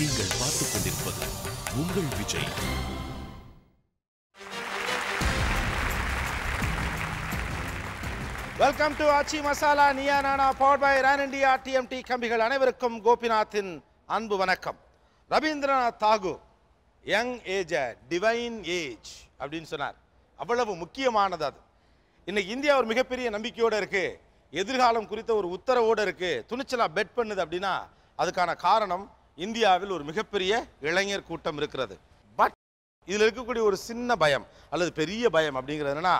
நீங்கள் பார்த்துக் கொண்டிருப்பது உங்கள் Vijay welcome to Aachi Masala Neeya Naana power by ரேன் இண்டியா டிஎம் டி கம்பிகள் அனைவருக்கும் கோபிநாத்தின் அன்பு வணக்கம் Rabindranath Tagore young age divine age அப்படின்னு சொன்னார் அவ்வளவு முக்கியமானது அது இன்னைக்கு இந்தியா ஒரு மிகப்பெரிய நம்பிக்கையோடு இருக்குது எதிர்காலம் குறித்த ஒரு உத்தரவோடு இருக்குது துணிச்சலாக பெட் பண்ணுது அப்படின்னா அதுக்கான காரணம் இந்தியாவில் ஒரு மிகப்பெரிய இளைஞர் கூட்டம் இருக்கிறது பட் இதில் இருக்கக்கூடிய ஒரு சின்ன பயம் அல்லது பெரிய பயம் அப்படிங்கிறது என்னன்னா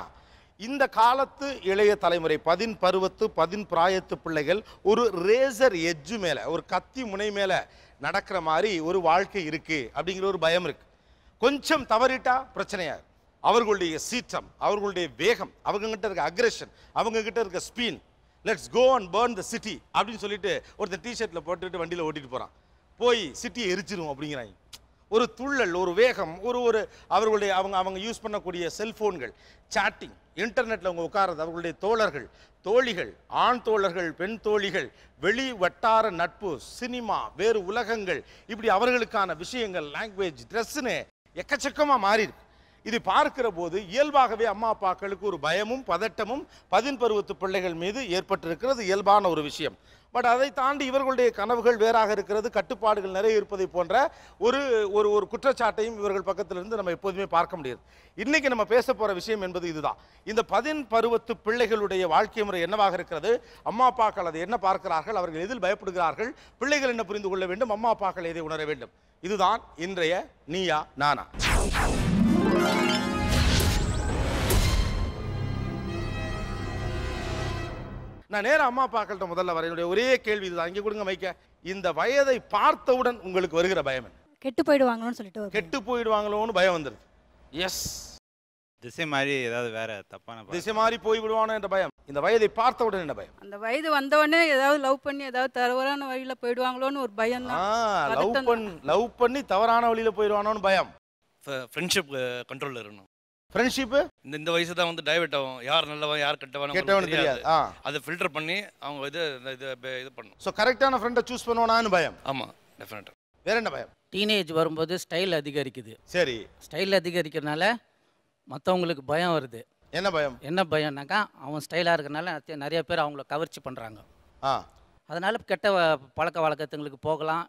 இந்த காலத்து இளைய தலைமுறை பதின் பருவத்து பதின் பிராயத்து பிள்ளைகள் ஒரு ரேசர் எஜ்ஜு மேலே ஒரு கத்தி முனை மேலே நடக்கிற மாதிரி ஒரு வாழ்க்கை இருக்குது அப்படிங்கிற ஒரு பயம் இருக்குது கொஞ்சம் தவறிட்டா பிரச்சனையாக அவர்களுடைய சீற்றம் அவர்களுடைய வேகம் அவங்கக்கிட்ட இருக்க அக்ரெஷன் அவங்கக்கிட்ட இருக்க ஸ்பீன் let's go and burn the city அப்படின்னு சொல்லிட்டு ஒருத்தர் டிஷர்ட்டில் போட்டுட்டு வண்டியில் ஓட்டிகிட்டு போகிறான் போய் சிட்டியை எரிச்சிடும் அப்படிங்கிறாங்க ஒரு துள்ளல் ஒரு வேகம் ஒரு ஒரு அவர்களுடைய அவங்க அவங்க யூஸ் பண்ணக்கூடிய செல்ஃபோன்கள் சாட்டிங் இன்டர்நெட்டில் அவங்க உட்கார்றது அவர்களுடைய தோழர்கள் தோழிகள் ஆண் தோழர்கள் பெண் தோழிகள் வெளி வட்டார நட்பு சினிமா வேறு உலகங்கள் இப்படி அவர்களுக்கான விஷயங்கள் லாங்குவேஜ் ட்ரெஸ்ஸுன்னு எக்கச்சக்கமாக மாறியிருக்கு இது பார்க்கிற போது இயல்பாகவே அம்மா அப்பாக்களுக்கு ஒரு பயமும் பதட்டமும் பதின் பருவத்து பிள்ளைகள் மீது ஏற்பட்டிருக்கிறது இயல்பான ஒரு விஷயம் பட் அதை தாண்டி இவர்களுடைய கனவுகள் வேறாக இருக்கிறது கட்டுப்பாடுகள் நிறைய இருப்பதை போன்ற ஒரு ஒரு ஒரு குற்றச்சாட்டையும் இவர்கள் பக்கத்திலிருந்து நம்ம எப்போதுமே பார்க்க முடியாது இன்றைக்கி நம்ம பேச போகிற விஷயம் என்பது இதுதான் இந்த பதின் பருவத்து பிள்ளைகளுடைய வாழ்க்கை முறை என்னவாக இருக்கிறது அம்மா அப்பாக்கள் அதை என்ன பார்க்கிறார்கள் அவர்கள் எதில் பயப்படுகிறார்கள் பிள்ளைகள் என்ன புரிந்து கொள்ள வேண்டும் அம்மா அப்பாக்கள் எதை உணர வேண்டும் இதுதான் இன்றைய நீயா நானா நான் நேரம் அம்மா அப்பாக்கள்கிட்ட முதல்ல வர என்னுடைய ஒரே கேள்வி இதுதான் இங்கே கொடுங்க மைக்க இந்த வயதை பார்த்தவுடன் உங்களுக்கு வருகிற பயம் கெட்டு போயிடுவாங்களோன்னு சொல்லிட்டு கெட்டு போயிடுவாங்களோன்னு பயம் வந்துருது எஸ் திசை மாதிரி ஏதாவது வேற தப்பான திசை மாதிரி போய் விடுவானோ என்ற பயம் இந்த வயதை பார்த்தவுடன் என்ன பயம் அந்த வயது வந்தவொடனே ஏதாவது லவ் பண்ணி ஏதாவது தவறான வழியில போயிடுவாங்களோன்னு ஒரு பயம் லவ் பண்ணி லவ் பண்ணி தவறான வழியில போயிடுவானோன்னு பயம் ஃப்ரெண்ட்ஷிப் கண்ட்ரோலில் இருக்கணும் ஃப்ரெண்ட்ஷிப்பு இந்த இந்த வயசு தான் வந்து டைவெர்ட் ஆகும் யார் நல்லவன் யார் கெட்டவன் கெட்டவன் தெரியாது அதை ஃபில்டர் பண்ணி அவங்க இது இது இது பண்ணும் ஸோ கரெக்டான ஃப்ரெண்டை சூஸ் பண்ணுவோனான்னு பயம் ஆமாம் டெஃபினட்டாக வேற என்ன பயம் டீனேஜ் வரும்போது ஸ்டைல் அதிகரிக்குது சரி ஸ்டைல் அதிகரிக்கிறனால மற்றவங்களுக்கு பயம் வருது என்ன பயம் என்ன பயம்னாக்கா அவன் ஸ்டைலாக இருக்கிறனால நிறைய பேர் அவங்கள கவர்ச்சி பண்ணுறாங்க ஆ அதனால் கெட்ட பழக்க வழக்கத்துங்களுக்கு போகலாம்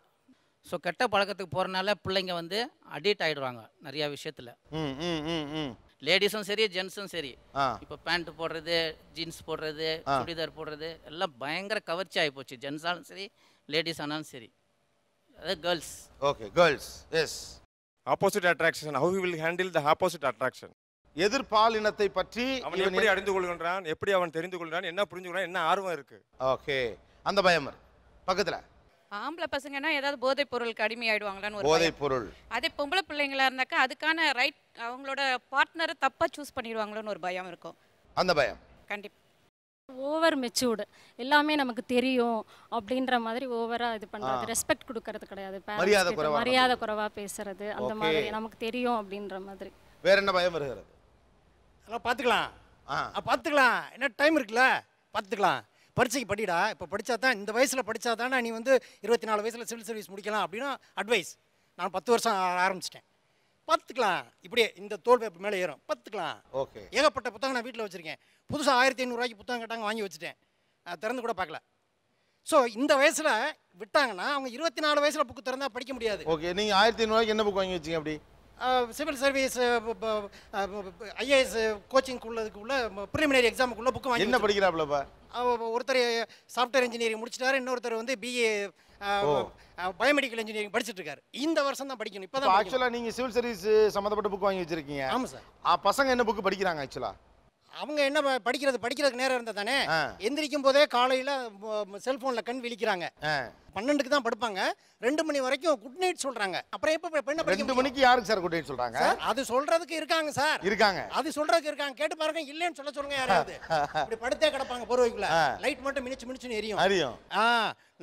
ஸோ கெட்ட பழக்கத்துக்கு போகிறனால பிள்ளைங்க வந்து அடிக்ட் ஆகிடுவாங்க நிறையா விஷயத்தில் ம் ம் ம் ம் லேடிஸும் சரி ஜென்ஸும் சரி இப்போ பேண்ட் போடுறது ஜீன்ஸ் போடுறது சுடிதார் போடுறது எல்லாம் பயங்கர கவர்ச்சி ஆகி போச்சு ஜென்ஸ் ஆனாலும் சரி லேடிஸ் ஆனாலும் சரி அது girls okay girls yes opposite attraction how will handle the opposite attraction எதிர்பாலினத்தை பற்றி அவன் எப்படி அறிந்து கொள்கின்றான் எப்படி அவன் தெரிந்து கொள்கிறான் என்ன புரிஞ்சுக்கிறான் என்ன ஆர்வம் இருக்கு ஓகே அந்த பயம் பக்கத்தில் ஆம்பளை பசங்கன்னா ஏதாவது போதைப் பொருளுக்கு அடிமையாயிடுவாங்களான்னு ஒரு போதைப் பொருள் அதே பொம்பளை பிள்ளைங்களா இருந்தாக்கா அதுக்கான ரைட் அவங்களோட பார்ட்னரை தப்பா சூஸ் பண்ணிடுவாங்களோன்னு ஒரு பயம் இருக்கும் அந்த பயம் கண்டிப்பா ஓவர் மெச்சூர்டு எல்லாமே நமக்கு தெரியும் அப்படின்ற மாதிரி ஓவரா இது பண்றது ரெஸ்பெக்ட் கொடுக்கறது கிடையாது மரியாதை குறைவா பேசுறது அந்த மாதிரி நமக்கு தெரியும் அப்படின்ற மாதிரி வேற என்ன பயம் வருகிறது அதெல்லாம் பார்த்துக்கலாம் பார்த்துக்கலாம் என்ன டைம் இருக்குல்ல பார்த்துக்கலாம் பரீட்சைக்கு படிடா இப்போ படித்தா தான் இந்த வயசில் படித்தா தானே நீ வந்து இருபத்தி நாலு வயசில் சிவில் சர்வீஸ் முடிக்கலாம் அப்படின்னா அட்வைஸ் நான் பத்து வருஷம் ஆரம்பிச்சிட்டேன் பார்த்துக்கலாம் இப்படியே இந்த தோல் பேப்பர் மேலே ஏறும் பத்துக்கலாம் ஓகே ஏகப்பட்ட புத்தகம் நான் வீட்டில் வச்சுருக்கேன் புதுசாக ஆயிரத்தி ஐநூறுரூவாய்க்கு புத்தகம் கேட்டாங்க வாங்கி வச்சுட்டேன் திறந்து கூட பார்க்கல ஸோ இந்த வயசில் விட்டாங்கன்னா அவங்க இருபத்தி நாலு வயசில் புக்கு திறந்தால் படிக்க முடியாது ஓகே நீங்கள் ஆயிரத்தி ஐநூறுரூவாய்க்கு என்ன புக் வாங்கி வச்சிங்க அப்படி சிவில் சர்வீஸ் ஐஏஎஸ் உள்ளதுக்குள்ள ப்ரிலிமினரி எக்ஸாமுக்குள்ள புக்கு வாங்கி என்ன படிக்கிறாப்லப்பா ஒருத்தர் சாஃப்ட்வேர் இன்ஜினியரிங் முடிச்சிட்டாரு இன்னொருத்தர் வந்து பிஏ பயோமெடிக்கல் இன்ஜினியரிங் படிச்சுட்டு இருக்காரு இந்த வருஷம் தான் படிக்கணும் இப்போ ஆக்சுவலாக நீங்கள் சிவில் சர்வீஸ் சம்மந்தப்பட்ட புக் வாங்கி வச்சிருக்கீங்க ஆமாம் சார் பசங்க என்ன புக்கு படிக்கிறாங்க ஆக்சுவலாக அவங்க என்ன படிக்கிறது படிக்கிறதுக்கு நேரம் இருந்தா தானே எந்திரிக்கும் போதே காலையில செல்போன்ல கண் விழிக்கிறாங்க பன்னெண்டுக்கு தான் படுப்பாங்க ரெண்டு மணி வரைக்கும் குட் நைட் சொல்றாங்க அப்புறம் எப்ப என்ன ரெண்டு மணிக்கு யாருக்கு சார் குட் நைட் சொல்றாங்க அது சொல்றதுக்கு இருக்காங்க சார் இருக்காங்க அது சொல்றதுக்கு இருக்காங்க கேட்டு பாருங்க இல்லைன்னு சொல்ல சொல்லுங்க யாராவது இப்படி படுத்தே கிடப்பாங்க பொறுவைக்குள்ள லைட் மட்டும் மினிச்சு மினிச்சுன்னு எரியும் அறியும் ஆ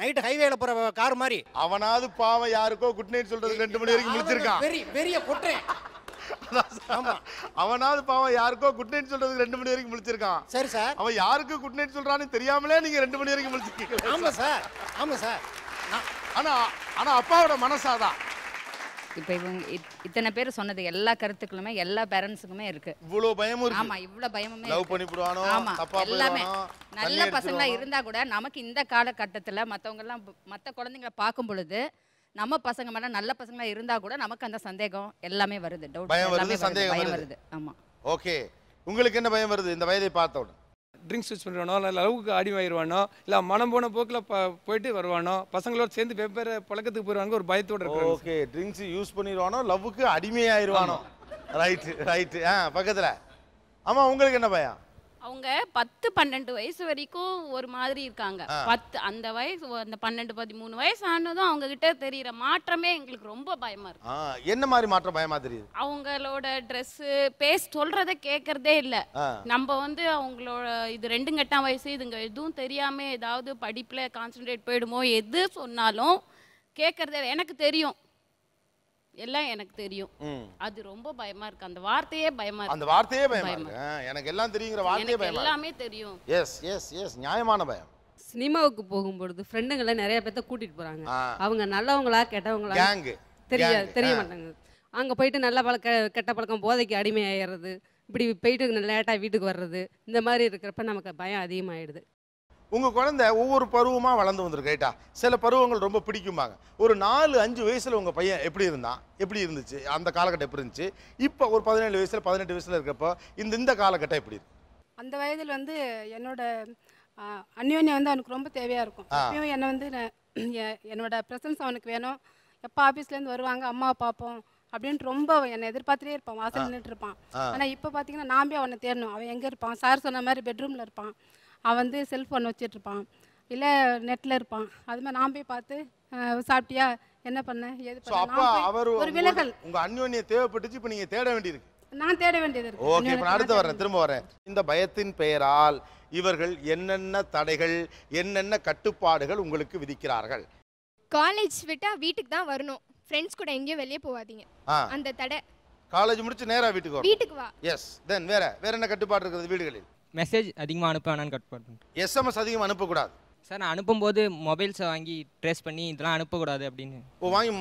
நைட் ஹைவேல போற கார் மாதிரி அவனாவது பாவம் யாருக்கோ குட் நைட் சொல்றது ரெண்டு மணி வரைக்கும் முடிச்சிருக்கான் பெரிய பெரிய கொட்டை அவனாவது பாவம் யாருக்கோ குட் நைட் சொல்றதுக்கு ரெண்டு மணி வரைக்கும் முடிச்சிருக்கான் சரி சார் அவன் யாருக்கு குட் நைட் சொல்றான்னு தெரியாமலே நீங்க ரெண்டு மணி வரைக்கும் முடிச்சிருக்கீங்க ஆமா சார் ஆமா சார் ஆனா ஆனா அப்பாவோட மனசாதான் இப்ப இவங்க இத்தனை பேர் சொன்னது எல்லா கருத்துக்களுமே எல்லா பேரண்ட்ஸுக்குமே இருக்கு இவ்வளோ பயமும் இருக்கு ஆமா இவ்வளவு பயமுமே லவ் பண்ணி போடுவானோ ஆமா எல்லாமே நல்ல பசங்களா இருந்தா கூட நமக்கு இந்த கட்டத்துல மத்தவங்க எல்லாம் மத்த குழந்தைங்களை பார்க்கும் பொழுது நம்ம பசங்க மேல நல்ல பசங்களா இருந்தா கூட நமக்கு அந்த சந்தேகம் எல்லாமே வருது டவுட் பயம் வருது சந்தேகம் வருது ஆமா ஓகே உங்களுக்கு என்ன பயம் வருது இந்த வயதை பார்த்த உடனே ட்ரிங்க்ஸ் யூஸ் பண்ணுவானோ இல்லை லவுக்கு அடி ஆயிடுவானோ இல்லை மனம் போன போக்கில் போயிட்டு வருவானோ பசங்களோட சேர்ந்து வெவ்வேறு பழக்கத்துக்கு போயிடுவாங்க ஒரு பயத்தோட இருக்கும் ஓகே ட்ரிங்க்ஸ் யூஸ் பண்ணிடுவானோ லவ்வுக்கு அடிமையாயிருவானோ ரைட்டு ரைட்டு ஆ பக்கத்தில் ஆமாம் உங்களுக்கு என்ன பயம் அவங்க பத்து பன்னெண்டு வயசு வரைக்கும் ஒரு மாதிரி இருக்காங்க பத்து அந்த வயசு அந்த பன்னெண்டு பதிமூணு வயசு ஆனதும் அவங்க கிட்ட தெரியற மாற்றமே எங்களுக்கு ரொம்ப பயமா இருக்கு என்ன மாதிரி மாற்றம் பயமா தெரியுது அவங்களோட ட்ரெஸ் பேச சொல்றத கேக்குறதே இல்ல நம்ம வந்து அவங்களோட இது ரெண்டு கட்டம் வயசு இதுங்க எதுவும் தெரியாம ஏதாவது படிப்புல கான்சென்ட்ரேட் போயிடுமோ எது சொன்னாலும் கேக்குறதே எனக்கு தெரியும் எல்லாம் எனக்கு தெரியும் அது ரொம்ப பயமா இருக்கு அந்த வார்த்தையே பயமா இருக்கு அந்த வார்த்தையே பயமா இருக்கு எனக்கு எல்லாம் தெரியுங்கிற வார்த்தையே பயமா எல்லாமே தெரியும் எஸ் எஸ் எஸ் நியாயமான பயம் சினிமாவுக்கு போகும்பொழுது எல்லாம் நிறைய பேர்த்த கூட்டிட்டு போறாங்க அவங்க நல்லவங்களா கெட்டவங்களா கேங் தெரியாது தெரிய மாட்டாங்க அங்க போயிட்டு நல்ல பழக்க கெட்ட பழக்கம் போதைக்கு அடிமை அடிமையாயிடுறது இப்படி போயிட்டு லேட்டாக வீட்டுக்கு வர்றது இந்த மாதிரி இருக்கிறப்ப நமக்கு பயம் அதிகமாயிடுது உங்கள் குழந்தை ஒவ்வொரு பருவமாக வளர்ந்து வந்திருக்கு ரைட்டா சில பருவங்கள் ரொம்ப பிடிக்குமாங்க ஒரு நாலு அஞ்சு வயசில் உங்கள் பையன் எப்படி இருந்தான் எப்படி இருந்துச்சு அந்த காலகட்டம் எப்படி இருந்துச்சு இப்போ ஒரு பதினேழு வயசில் பதினெட்டு வயசில் இருக்கப்போ இந்த இந்த காலகட்டம் எப்படி இருக்கு அந்த வயதில் வந்து என்னோட அந்யோன்யம் வந்து அவனுக்கு ரொம்ப தேவையாக இருக்கும் அப்பயும் என்னை வந்து என்னோட பிரசன்ஸ் அவனுக்கு வேணும் எப்போ ஆஃபீஸ்லேருந்து வருவாங்க அம்மா பார்ப்போம் அப்படின்ட்டு ரொம்ப என்னை எதிர்பார்த்துட்டே இருப்பான் வாசல் நின்றுட்டு இருப்பான் ஆனால் இப்போ பார்த்தீங்கன்னா நாம்பே அவனை தேடணும் அவன் எங்கே இருப்பான் சார் சொன்ன மாதிரி பெட்ரூமில் இருப்பான் அவன் வந்து செல்ஃபோன் வச்சிட்ருப்பான் இல்லை நெட்டில் இருப்பான் அது மாதிரி நான் போய் பார்த்து சாப்பிட்டியா என்ன பண்ண எது பண்ண அவர் ஒரு விலகல் உங்க அந்யோன்ய தேவைப்பட்டுச்சு இப்போ நீங்க தேட வேண்டியது நான் தேட வேண்டியது ஓகே இப்போ அடுத்து வரேன் திரும்ப வரேன் இந்த பயத்தின் பெயரால் இவர்கள் என்னென்ன தடைகள் என்னென்ன கட்டுப்பாடுகள் உங்களுக்கு விதிக்கிறார்கள் காலேஜ் விட்டா வீட்டுக்கு தான் வரணும் ஃப்ரெண்ட்ஸ் கூட எங்கேயும் வெளியே போகாதீங்க அந்த தடை காலேஜ் முடிச்சு நேரா வீட்டுக்கு வா வீட்டுக்கு வா எஸ் தென் வேற வேற என்ன கட்டுப்பாடு இருக்குது வீடுகளில் மெசேஜ் அதிகமாக அனுப்ப வேணான்னு கட் பண்ணுறேன் எஸ்எம்எஸ் அதிகமாக அனுப்பக்கூடாது சார் நான் அனுப்பும்போது மொபைல்ஸை வாங்கி ட்ரேஸ் பண்ணி இதெல்லாம் அனுப்பக்கூடாது அப்படின்னு ஓ வாங்கி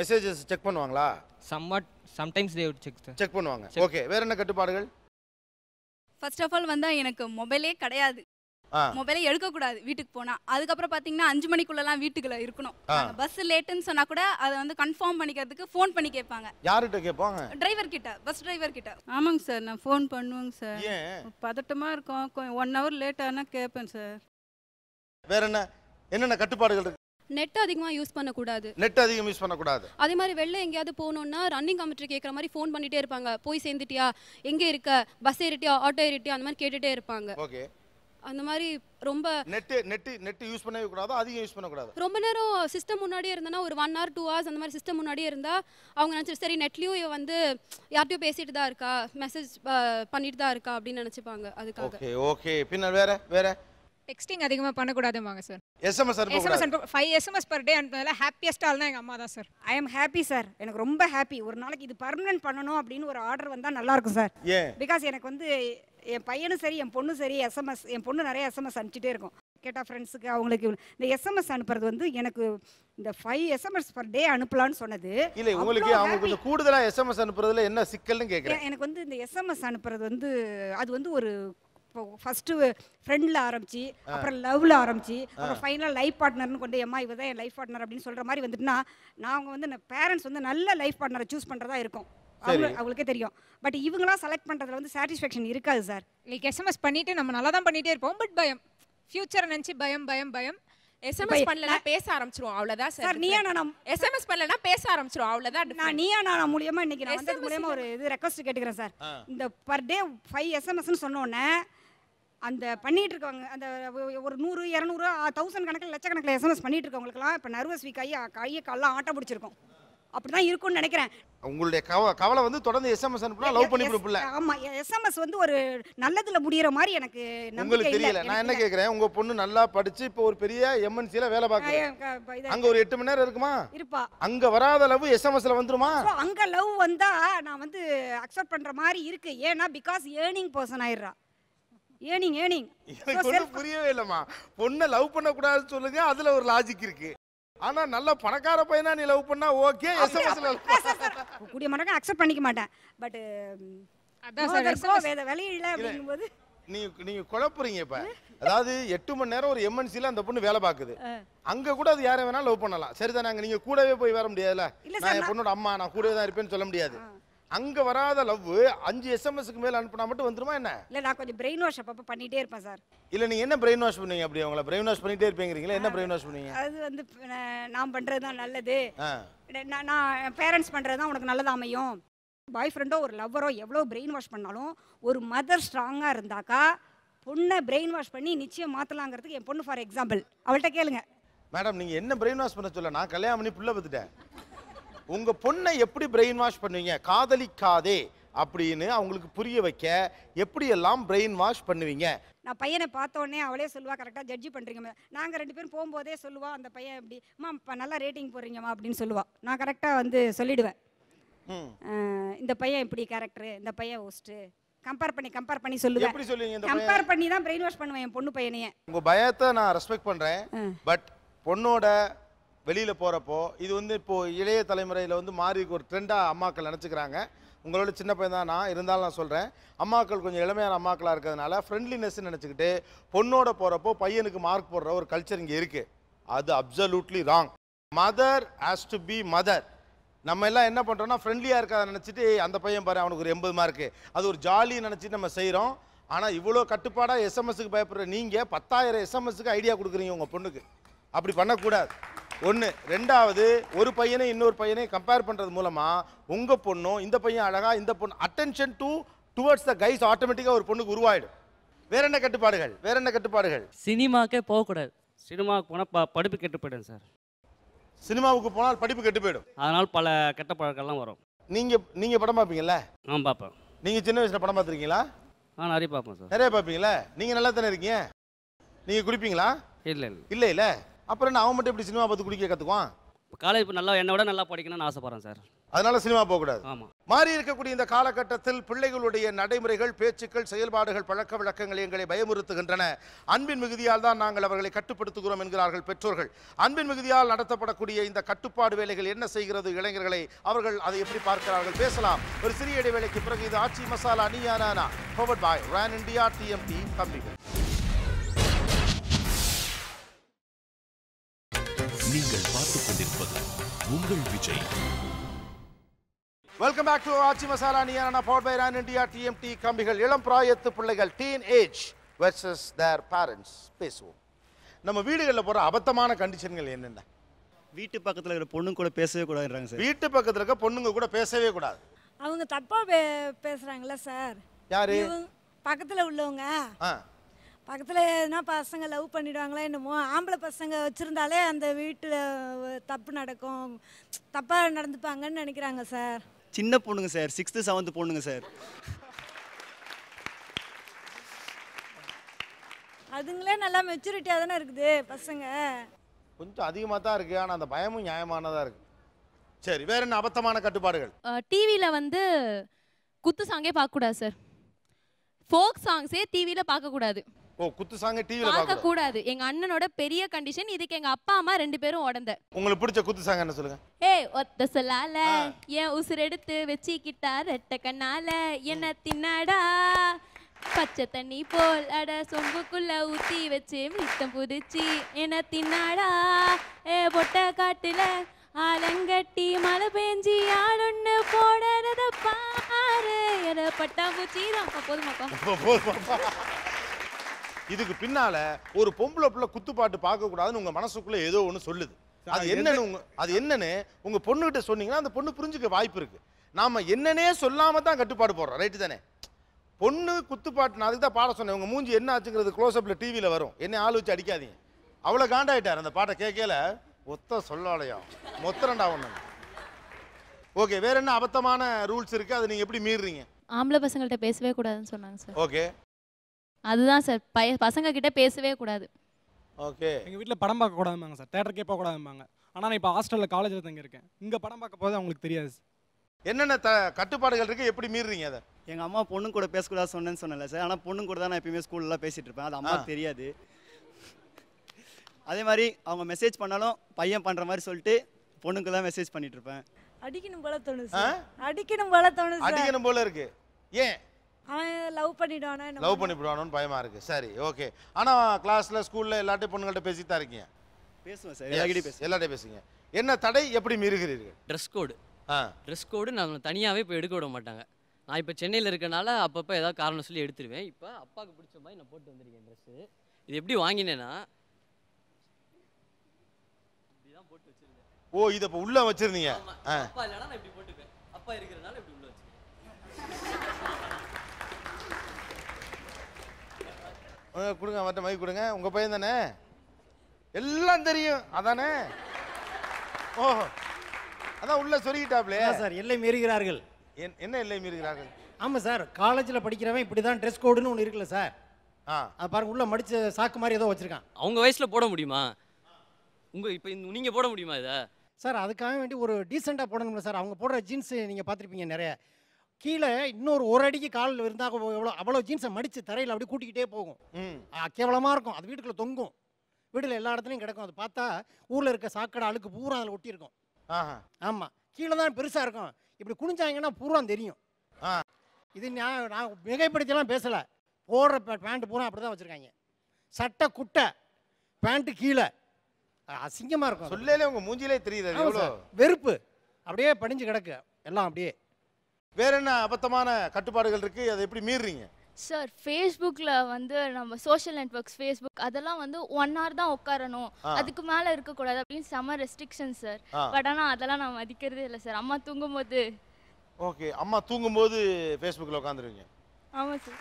மெசேஜஸ் செக் பண்ணுவாங்களா somewhat sometimes they check check பண்ணுவாங்க ஓகே வேற என்ன கட்டுப்பாடுகள் ஃபர்ஸ்ட் ஆஃப் ஆல் வந்தால் எனக்கு மொபைலே கிடையாது மொபைலை எடுக்க கூடாது வீட்டுக்கு போனா அதுக்கப்புறம் பாத்தீங்கன்னா அஞ்சு மணிக்குள்ளலாம் வீட்டுக்குள்ள இருக்கணும் பஸ் லேட்டுன்னு சொன்னா கூட அதை வந்து கன்ஃபார்ம் பண்ணிக்கிறதுக்கு ஃபோன் பண்ணி கேட்பாங்க யார்கிட்ட கேட்பாங்க டிரைவர் கிட்ட பஸ் டிரைவர் கிட்ட ஆமாங்க சார் நான் ஃபோன் பண்ணுவேங்க சார் பதட்டமா இருக்கும் ஒன் ஹவர் லேட் ஆனா கேட்பேன் சார் வேற என்ன என்னென்ன கட்டுப்பாடுகள் இருக்கு நெட் அதிகமாக யூஸ் பண்ணக்கூடாது நெட் அதிகம் யூஸ் பண்ணக்கூடாது அதே மாதிரி வெளில எங்கேயாவது போகணுன்னா ரன்னிங் கமிட்டி கேட்குற மாதிரி ஃபோன் பண்ணிட்டே இருப்பாங்க போய் சேர்ந்துட்டியா எங்கே இருக்க பஸ் ஏறிட்டியா ஆட்டோ ஏறிட்டியா அந்த மாதிரி கேட்டுகிட்டே இருப்பாங்க ஓகே அந்த மாதிரி ரொம்ப நெட் நெட் நெட் யூஸ் பண்ணவே கூடாது அதிகம் யூஸ் பண்ணக்கூடாது ரொம்ப நேரம் சிஸ்டம் முன்னாடியே இருந்தனா ஒரு ஒன் ஹவர் டூ ஹவர்ஸ் அந்த மாதிரி சிஸ்டம் முன்னாடியே இருந்தால் அவங்க நினச்சிட்டு சரி நெட்லேயும் இவ வந்து யார்ட்டையும் பேசிட்டு தான் இருக்கா மெசேஜ் பண்ணிட்டு தான் இருக்கா அப்படின்னு நினச்சிப்பாங்க அதுக்காக ஓகே ஓகே பின்னர் வேற வேற டெக்ஸ்டிங் அதிகமாக பண்ணக்கூடாதுமாங்க sir SMS SMS five SMS per day அனுப்பினதில் ஹாப்பியஸ்ட் தான் எங்கள் அம்மா தான் sir I am happy sir எனக்கு ரொம்ப ஹாப்பி ஒரு நாளைக்கு இது பர்மனன்ட் பண்ணணும் அப்படின்னு ஒரு ஆர்டர் வந்தால் நல்லாயிருக்கும் சார் பிகாஸ் எனக்கு வந்து என் பையனும் சரி என் பொண்ணும் சரி எஸ்எம்எஸ் என் பொண்ணு நிறைய எஸ்எம்எஸ் அனுப்பிச்சிட்டே இருக்கும் கேட்டால் ஃப்ரெண்ட்ஸுக்கு அவங்களுக்கு இந்த எஸ்எம்எஸ் அனுப்புறது வந்து எனக்கு இந்த ஃபைவ் எஸ்எம்எஸ் பர் டே அனுப்பலாம்னு சொன்னது இல்லை உங்களுக்கு அவங்களுக்கு கூடுதலாக எஸ்எம்எஸ் அனுப்புறதுல என்ன சிக்கல்னு கேட்குறேன் எனக்கு வந்து இந்த எஸ்எம்எஸ் அனுப்புறது வந்து அது வந்து ஒரு ஃபஸ்ட்டு ஃப்ரெண்டில் ஆரம்பிச்சு அப்புறம் லவ்வில் ஆரம்பிச்சு அப்புறம் ஃபைனலாக லைஃப் பார்ட்னர்னு கொண்டு எம்மா இவ தான் என் லைஃப் பார்ட்னர் அப்படின்னு சொல்கிற மாதிரி வந்துட்டுனா நான் அவங்க வந்து பேரண்ட்ஸ் வந்து நல்ல லைஃப் பார்ட்னரை சூஸ் பண்ணுறதா இருக்கும் அவங்களுக்கு தெரியும் பட் இவங்களாம் செலக்ட் பண்றதுல வந்து சாட்டிஸ்ஃபேக்ஷன் இருக்காது சார் லைக் எஸ்எம்எஸ் பண்ணிட்டு நம்ம நல்லா தான் பண்ணிட்டே இருப்போம் பட் பயம் ஃபியூச்சர் நினைச்சு பயம் பயம் பயம் எஸ்எம்எஸ் பண்ணலனா பேச ஆரம்பிச்சிரும் அவ்வளவுதான் சார் நீயா நான் எஸ்எம்எஸ் பண்ணலனா பேச ஆரம்பிச்சிரும் அவ்வளவுதான் நான் நீயா நான் மூலியமா இன்னைக்கு நான் வந்தது மூலியமா ஒரு இது ரெக்வெஸ்ட் கேட்டுக்கிறேன் சார் இந்த பர் டே ஃபைவ் எஸ்எம்எஸ்னு சொன்னேனே அந்த பண்ணிட்டு இருக்கவங்க அந்த ஒரு நூறு இரநூறு தௌசண்ட் கணக்கில் லட்சக்கணக்கில் எஸ்எம்எஸ் பண்ணிட்டு இருக்கவங்களுக்குலாம் இப்போ நர்வஸ் வீக் ஆகி கையை காலெலாம் ஆட்டம் பிடிச்சிருக்கோம் அப்படிதான் இருக்கும்னு நினைக்கிறேன் உங்களுடைய கவ கவலை வந்து தொடர்ந்து எஸ்எம்எஸ் அனுப்புனா லவ் பண்ணி கொடுப்பில்ல ஆமா எஸ்எம்எஸ் வந்து ஒரு நல்லதுல முடியற மாதிரி எனக்கு உங்களுக்கு தெரியல நான் என்ன கேக்குறேன் உங்க பொண்ணு நல்லா படிச்சு இப்போ ஒரு பெரிய எம்என்சில வேலை பாக்குறேன் அங்க ஒரு எட்டு மணி நேரம் இருக்குமா இருப்பா அங்க வராத லவ் எஸ்எம்எஸ்ல வந்துருமா அங்க லவ் வந்தா நான் வந்து அக்செப்ட் பண்ற மாதிரி இருக்கு ஏன்னா பிகாஸ் ஏர்னிங் பர்சன் ஆயிடுறா ஏர்னிங் ஏர்னிங் எனக்கு புரியவே இல்லம்மா பொண்ணை லவ் பண்ண கூடாதுன்னு சொல்லுங்க அதுல ஒரு லாஜிக் இருக்கு ஆனா நல்ல பணக்கார பையனா நீ லவ் பண்ணா ஓகே எஸ்எம்எஸ்ல கூடிய மடங்கு அக்செப்ட் பண்ணிக்க மாட்டேன் பட் அதான் சார் வேற வழி இல்ல அப்படிங்கும்போது நீங்க நீங்க குழப்புறீங்க இப்ப அதாவது எட்டு மணி நேரம் ஒரு எம்என்சில அந்த பொண்ணு வேலை பாக்குது அங்க கூட அது யாரை வேணாலும் லவ் பண்ணலாம் சரிதான் அங்க நீங்க கூடவே போய் வர முடியாதுல நான் என் பொண்ணோட அம்மா நான் கூடவே தான் இருப்பேன்னு சொல்ல முடியாது அங்க வராத லவ் அஞ்சு எஸ்எம்எஸ்க்கு மேல அனுப்புனா மட்டும் வந்துருமா என்ன இல்ல நான் கொஞ்சம் பிரெயின் வாஷ் அப்ப பண்ணிட்டே இருப்பேன் சார் இல்ல நீங்க என்ன பிரெயின் வாஷ் பண்ணுவீங்க அப்படி அவங்கள பிரெயின் வாஷ் பண்ணிட்டே இருப்பீங்கறீங்களா என்ன பிரெயின் வாஷ் பண்ணுவீங்க அது வந்து நான் பண்றது தான் நல்லது நான் பேரண்ட்ஸ் பண்றது தான் உனக்கு நல்லதா அமையும் பாய் ஃப்ரெண்டோ ஒரு லவ்வரோ எவ்வளோ பிரெயின் வாஷ் பண்ணாலும் ஒரு மதர் ஸ்ட்ராங்காக இருந்தாக்கா பொண்ணை பிரெயின் வாஷ் பண்ணி நிச்சயம் மாற்றலாங்கிறதுக்கு என் பொண்ணு ஃபார் எக்ஸாம்பிள் அவள்கிட்ட கேளுங்க மேடம் நீங்கள் என்ன பிரெயின் வாஷ் பண்ண சொல்ல நான் கல்யாணம் பண்ணி புள்ள பார்த்துட்டேன் உங்கள் பொண்ணை எப்படி பிரெயின் வாஷ் பண்ணுவீங்க காதலிக்காதே அப்படின்னு அவங்களுக்கு புரிய வைக்க எப்படியெல்லாம் பிரெயின் வாஷ் பண்ணுவீங்க நான் பையனை பார்த்தோன்னே அவளே சொல்லுவா கரெக்டாக ஜட்ஜி பண்ணுறீங்க நாங்கள் ரெண்டு பேரும் போகும்போதே சொல்லுவா அந்த பையன் எப்படி அம்மா இப்போ நல்லா ரேட்டிங் போடுறீங்கம்மா அப்படின்னு சொல்லுவா நான் கரெக்டாக வந்து சொல்லிடுவேன் இந்த பையன் இப்படி கேரக்டரு இந்த பையன் ஹோஸ்ட்டு கம்பேர் பண்ணி கம்பேர் பண்ணி சொல்லுவேன் எப்படி சொல்லுவீங்க கம்பேர் பண்ணி தான் பிரெயின் வாஷ் பண்ணுவேன் என் பொண்ணு பையனையே உங்கள் பயத்தை நான் ரெஸ்பெக்ட் பண்ணுறேன் பட் பொண்ணோட வெளியில் போகிறப்போ இது வந்து இப்போது இளைய தலைமுறையில் வந்து மாறி ஒரு ட்ரெண்டாக அம்மாக்கள் நினச்சிக்கிறாங்க உங்களோட சின்ன பையன் தான் நான் இருந்தாலும் நான் சொல்கிறேன் அம்மாக்கள் கொஞ்சம் இளமையான அம்மாக்களாக இருக்கிறதுனால ஃப்ரெண்ட்லினஸ்ன்னு நினச்சிக்கிட்டு பொண்ணோட போகிறப்போ பையனுக்கு மார்க் போடுற ஒரு கல்ச்சர் இங்கே இருக்குது அது absolutely wrong mother has to be mother நம்ம எல்லாம் என்ன பண்ணுறோம்னா ஃப்ரெண்ட்லியாக இருக்காத நினச்சிட்டு அந்த பையன் பாரு அவனுக்கு ஒரு எண்பது மார்க்கு அது ஒரு ஜாலின்னு நினச்சிட்டு நம்ம செய்கிறோம் ஆனால் இவ்வளோ கட்டுப்பாடாக எஸ்எம்எஸ்க்கு பயப்படுற நீங்கள் பத்தாயிரம் எஸ்எம்எஸ்க்கு ஐடியா கொடுக்குறீங்க உங்கள் பொண்ணுக்கு அப்படி பண்ணக்கூடாது ஒன்று ரெண்டாவது ஒரு பையனை இன்னொரு பையனை கம்பேர் பண்ணுறது மூலமாக உங்கள் பொண்ணும் இந்த பையன் அழகாக இந்த பொண்ணு attention to towards the guys ஆட்டோமேட்டிக்காக ஒரு பொண்ணுக்கு உருவாயிடும் வேற என்ன கட்டுப்பாடுகள் வேற என்ன கட்டுப்பாடுகள் சினிமாக்கே போகக்கூடாது சினிமாவுக்கு போனால் ப படிப்பு கெட்டு போயிடும் சார் சினிமாவுக்கு போனால் படிப்பு கெட்டு போயிடும் அதனால் பல கெட்ட பழக்கம்லாம் வரும் நீங்கள் நீங்கள் படம் பார்ப்பீங்கல்ல நான் பார்ப்பேன் நீங்கள் சின்ன வயசில் படம் பார்த்துருக்கீங்களா ஆ நிறைய பார்ப்பேன் சார் நிறைய பார்ப்பீங்களா நீங்கள் நல்லா தானே இருக்கீங்க நீங்கள் குடிப்பீங்களா இல்லை இல்லை இல்லை இல்லை அப்புறம் நான் அவன் மட்டும் இப்படி சினிமா பார்த்து குடிக்க கற்றுக்குவான் காலேஜ் இப்போ நல்லா என்னை விட நல்லா படிக்கணும்னு ஆசைப்படுறேன் சார் அதனால சினிமா போகக்கூடாது ஆமாம் மாறி இருக்கக்கூடிய இந்த காலகட்டத்தில் பிள்ளைகளுடைய நடைமுறைகள் பேச்சுக்கள் செயல்பாடுகள் பழக்க விளக்கங்கள் எங்களை பயமுறுத்துகின்றன அன்பின் மிகுதியால் தான் நாங்கள் அவர்களை கட்டுப்படுத்துகிறோம் என்கிறார்கள் பெற்றோர்கள் அன்பின் மிகுதியால் நடத்தப்படக்கூடிய இந்த கட்டுப்பாடு வேலைகள் என்ன செய்கிறது இளைஞர்களை அவர்கள் அதை எப்படி பார்க்கிறார்கள் பேசலாம் ஒரு சிறிய இடைவேளைக்கு பிறகு இது ஆட்சி மசாலா அணியானா பாய் ரேன் இண்டியா டிஎம்டி கம்பிகள் நீங்கள் பார்த்துக் கொண்டிருப்பது உங்கள் Vijay welcome back to Aachi Masala நியானா power by Ran India TMT கம்பிகள் இளம் பிராயத்து பிள்ளைகள் teen age versus their parents பேசுவோம் நம்ம வீடுகளில் போகிற அபத்தமான கண்டிஷன்கள் என்னென்ன வீட்டு பக்கத்தில் இருக்கிற பொண்ணுங்க கூட பேசவே கூடாதுன்றாங்க சார் வீட்டு பக்கத்தில் இருக்க பொண்ணுங்க கூட பேசவே கூடாது அவங்க தப்பாக பேசுகிறாங்களா சார் யார் பக்கத்தில் உள்ளவங்க பக்கத்தில் எதுனா பசங்க லவ் பண்ணிடுவாங்களா என்னமோ ஆம்பளை பசங்க வச்சுருந்தாலே அந்த வீட்டில் தப்பு நடக்கும் தப்பாக நடந்துப்பாங்கன்னு நினைக்கிறாங்க சார் சின்ன பொண்ணுங்க சார் சிக்ஸ்த்து செவன்த்து பொண்ணுங்க சார் அதுங்களே நல்லா மெச்சூரிட்டியாக தானே இருக்குது பசங்க கொஞ்சம் அதிகமாக தான் இருக்குது ஆனால் அந்த பயமும் நியாயமானதாக இருக்குது சரி வேற என்ன அபத்தமான கட்டுப்பாடுகள் டிவியில் வந்து குத்து சாங்கே பார்க்கக்கூடாது சார் ஃபோக் சாங்ஸே டிவியில் பார்க்கக்கூடாது ஓ குத்து சாங்க டிவில பார்க்க கூடாது எங்க அண்ணனோட பெரிய கண்டிஷன் இதுக்கு எங்க அப்பா அம்மா ரெண்டு பேரும் உடந்த உங்களுக்கு பிடிச்ச குத்து சாங் என்ன சொல்லுங்க ஏய் ஒத்த சொல்லால ஏன் உசுர் எடுத்து வெச்சிக்கிட்டா ரெட்ட கண்ணால என்ன தின்னாடா பச்சை தண்ணி போல் அட சொம்புக்குள்ள ஊத்தி வச்சு மித்தம் புதிச்சு என்ன தின்னாடா ஏ பொட்ட காட்டுல ஆலங்கட்டி மழை பெஞ்சி ஆளுன்னு போடுறத பாரு என பட்டாம்பூச்சி தான் போதுமாப்பா போதுமாப்பா இதுக்கு பின்னால ஒரு பொம்பளை பிள்ளை குத்துப்பாட்டு பார்க்க கூடாதுன்னு உங்க மனசுக்குள்ள ஏதோ ஒன்று சொல்லுது அது என்னன்னு உங்க அது என்னன்னு உங்க கிட்ட சொன்னீங்கன்னா அந்த பொண்ணு புரிஞ்சுக்க வாய்ப்பு இருக்கு நாம என்னன்னே சொல்லாம தான் கட்டுப்பாடு போடுறோம் ரைட்டு தானே பொண்ணு குத்துப்பாட்டு நான் அதுக்கு தான் பாட சொன்னேன் உங்க மூஞ்சி என்ன ஆச்சுங்கிறது க்ளோஸ்அப்பில் டிவியில் வரும் என்ன ஆள் வச்சு அடிக்காதீங்க அவ்வளோ காண்டாயிட்டார் அந்த பாட்டை கேட்கல ஒத்த சொல்லாலையா மொத்தரண்டா ஒன்று ஓகே வேற என்ன அபத்தமான ரூல்ஸ் இருக்கு அதை நீங்க எப்படி மீறுறீங்க ஆம்பளை பசங்கள்கிட்ட பேசவே கூடாதுன்னு சொன்னாங்க சார் ஓகே அதுதான் சார் பய பசங்க கிட்ட பேசவே கூடாது ஓகே எங்கள் வீட்டில் படம் பார்க்க கூடாதுமாங்க சார் தேட்டருக்கே போக கூடாதுமாங்க ஆனால் நான் இப்போ ஹாஸ்டலில் காலேஜில் தங்க இருக்கேன் இங்கே படம் பார்க்க போது அவங்களுக்கு தெரியாது என்னென்ன த கட்டுப்பாடுகள் இருக்குது எப்படி மீறுறீங்க அதை எங்கள் அம்மா பொண்ணு கூட பேசக்கூடாது சொன்னேன்னு சொன்னல சார் ஆனால் பொண்ணு கூட தான் நான் எப்பயுமே ஸ்கூல்லாம் பேசிகிட்டு இருப்பேன் அது அம்மாவுக்கு தெரியாது அதே மாதிரி அவங்க மெசேஜ் பண்ணாலும் பையன் பண்ணுற மாதிரி சொல்லிட்டு பொண்ணுக்கு தான் மெசேஜ் பண்ணிட்டு இருப்பேன் அடிக்கணும் போல தோணுது அடிக்கணும் போல தோணுது அடிக்கணும் போல இருக்கு ஏன் அவன் லவ் பண்ணிடுவானா லவ் பண்ணிவிடுவானோன்னு பயமாக இருக்குது சரி ஓகே ஆனால் கிளாஸில் ஸ்கூலில் எல்லாட்டையும் பொண்ணுங்கள்ட்ட பேசி இருக்கீங்க பேசுவேன் சார் எல்லாட்டையும் பேச எல்லாட்டையும் என்ன தடை எப்படி மீறுகிறீர்கள் ட்ரெஸ் கோடு ஆ ட்ரெஸ் கோடு நான் தனியாகவே இப்போ எடுக்க விட மாட்டாங்க நான் இப்போ சென்னையில் இருக்கனால அப்பப்போ ஏதாவது காரணம் சொல்லி எடுத்துருவேன் இப்போ அப்பாவுக்கு பிடிச்ச மாதிரி நான் போட்டு வந்திருக்கேன் ட்ரெஸ்ஸு இது எப்படி வாங்கினேன்னா போட்டு வச்சிருந்தேன் ஓ இதை இப்போ உள்ளே வச்சுருந்தீங்க அப்பா இல்லைனா நான் இப்படி போட்டுப்பேன் அப்பா இருக்கிறனால இப்படி உள்ளே வச்சுருக்கேன் கொடுங்க அவர்கிட்ட மைக் கொடுங்க உங்கள் பையன் தானே எல்லாம் தெரியும் அதானே ஓஹோ அதான் உள்ள சொல்லிக்கிட்டாப்லே சார் எல்லை மீறுகிறார்கள் என்ன எல்லை மீறுகிறார்கள் ஆமாம் சார் காலேஜில் படிக்கிறவன் இப்படி தான் ட்ரெஸ் கோடுன்னு ஒன்று இருக்குல்ல சார் ஆ அது பாருங்க உள்ள மடிச்சு சாக்கு மாதிரி ஏதோ வச்சிருக்கான் அவங்க வயசில் போட முடியுமா உங்கள் இப்போ நீங்கள் போட முடியுமா இதை சார் அதுக்காக வேண்டி ஒரு டீசெண்டாக போடணும்ல சார் அவங்க போடுற ஜீன்ஸ் நீங்கள் பார்த்துருப்பீங்க நிறைய கீழே இன்னொரு ஒரு அடிக்கு கால் இருந்தால் எவ்வளோ அவ்வளோ ஜீன்ஸை மடித்து தரையில் அப்படியே கூட்டிக்கிட்டே போகும் கேவலமாக இருக்கும் அது வீட்டுக்குள்ள தொங்கும் வீட்டில் எல்லா இடத்துலையும் கிடக்கும் அது பார்த்தா ஊரில் இருக்க சாக்கடை அழுக்கு பூரா அதில் ஒட்டியிருக்கும் ஆமாம் கீழே தான் பெருசாக இருக்கும் இப்படி குனிஞ்சாங்கன்னா பூரா தெரியும் இது நான் நான் மிகைப்படுத்தலாம் பேசலை போடுற பேண்ட்டு பூரா அப்படி தான் வச்சுருக்காங்க சட்டை குட்டை பேண்ட்டு கீழே அசிங்கமாக இருக்கும் சொல்லலே உங்கள் மூஞ்சிலே தெரியுது வெறுப்பு அப்படியே படிஞ்சு கிடக்கு எல்லாம் அப்படியே வேற என்ன அபத்தமான கட்டுப்பாடுகள் இருக்கு அதை எப்படி மீறீங்க சார் ஃபேஸ்புக்கில் வந்து நம்ம சோஷியல் நெட்ஒர்க்ஸ் ஃபேஸ்புக் அதெல்லாம் வந்து ஒன் ஹவர் தான் உட்காரணும் அதுக்கு மேலே இருக்கக்கூடாது அப்படின்னு செம ரெஸ்ட்ரிக்ஷன் சார் பட் ஆனால் அதெல்லாம் நான் மதிக்கிறதே இல்லை சார் அம்மா தூங்கும் போது ஓகே அம்மா தூங்கும் போது ஃபேஸ்புக்கில் உட்காந்துருவீங்க ஆமாம் சார்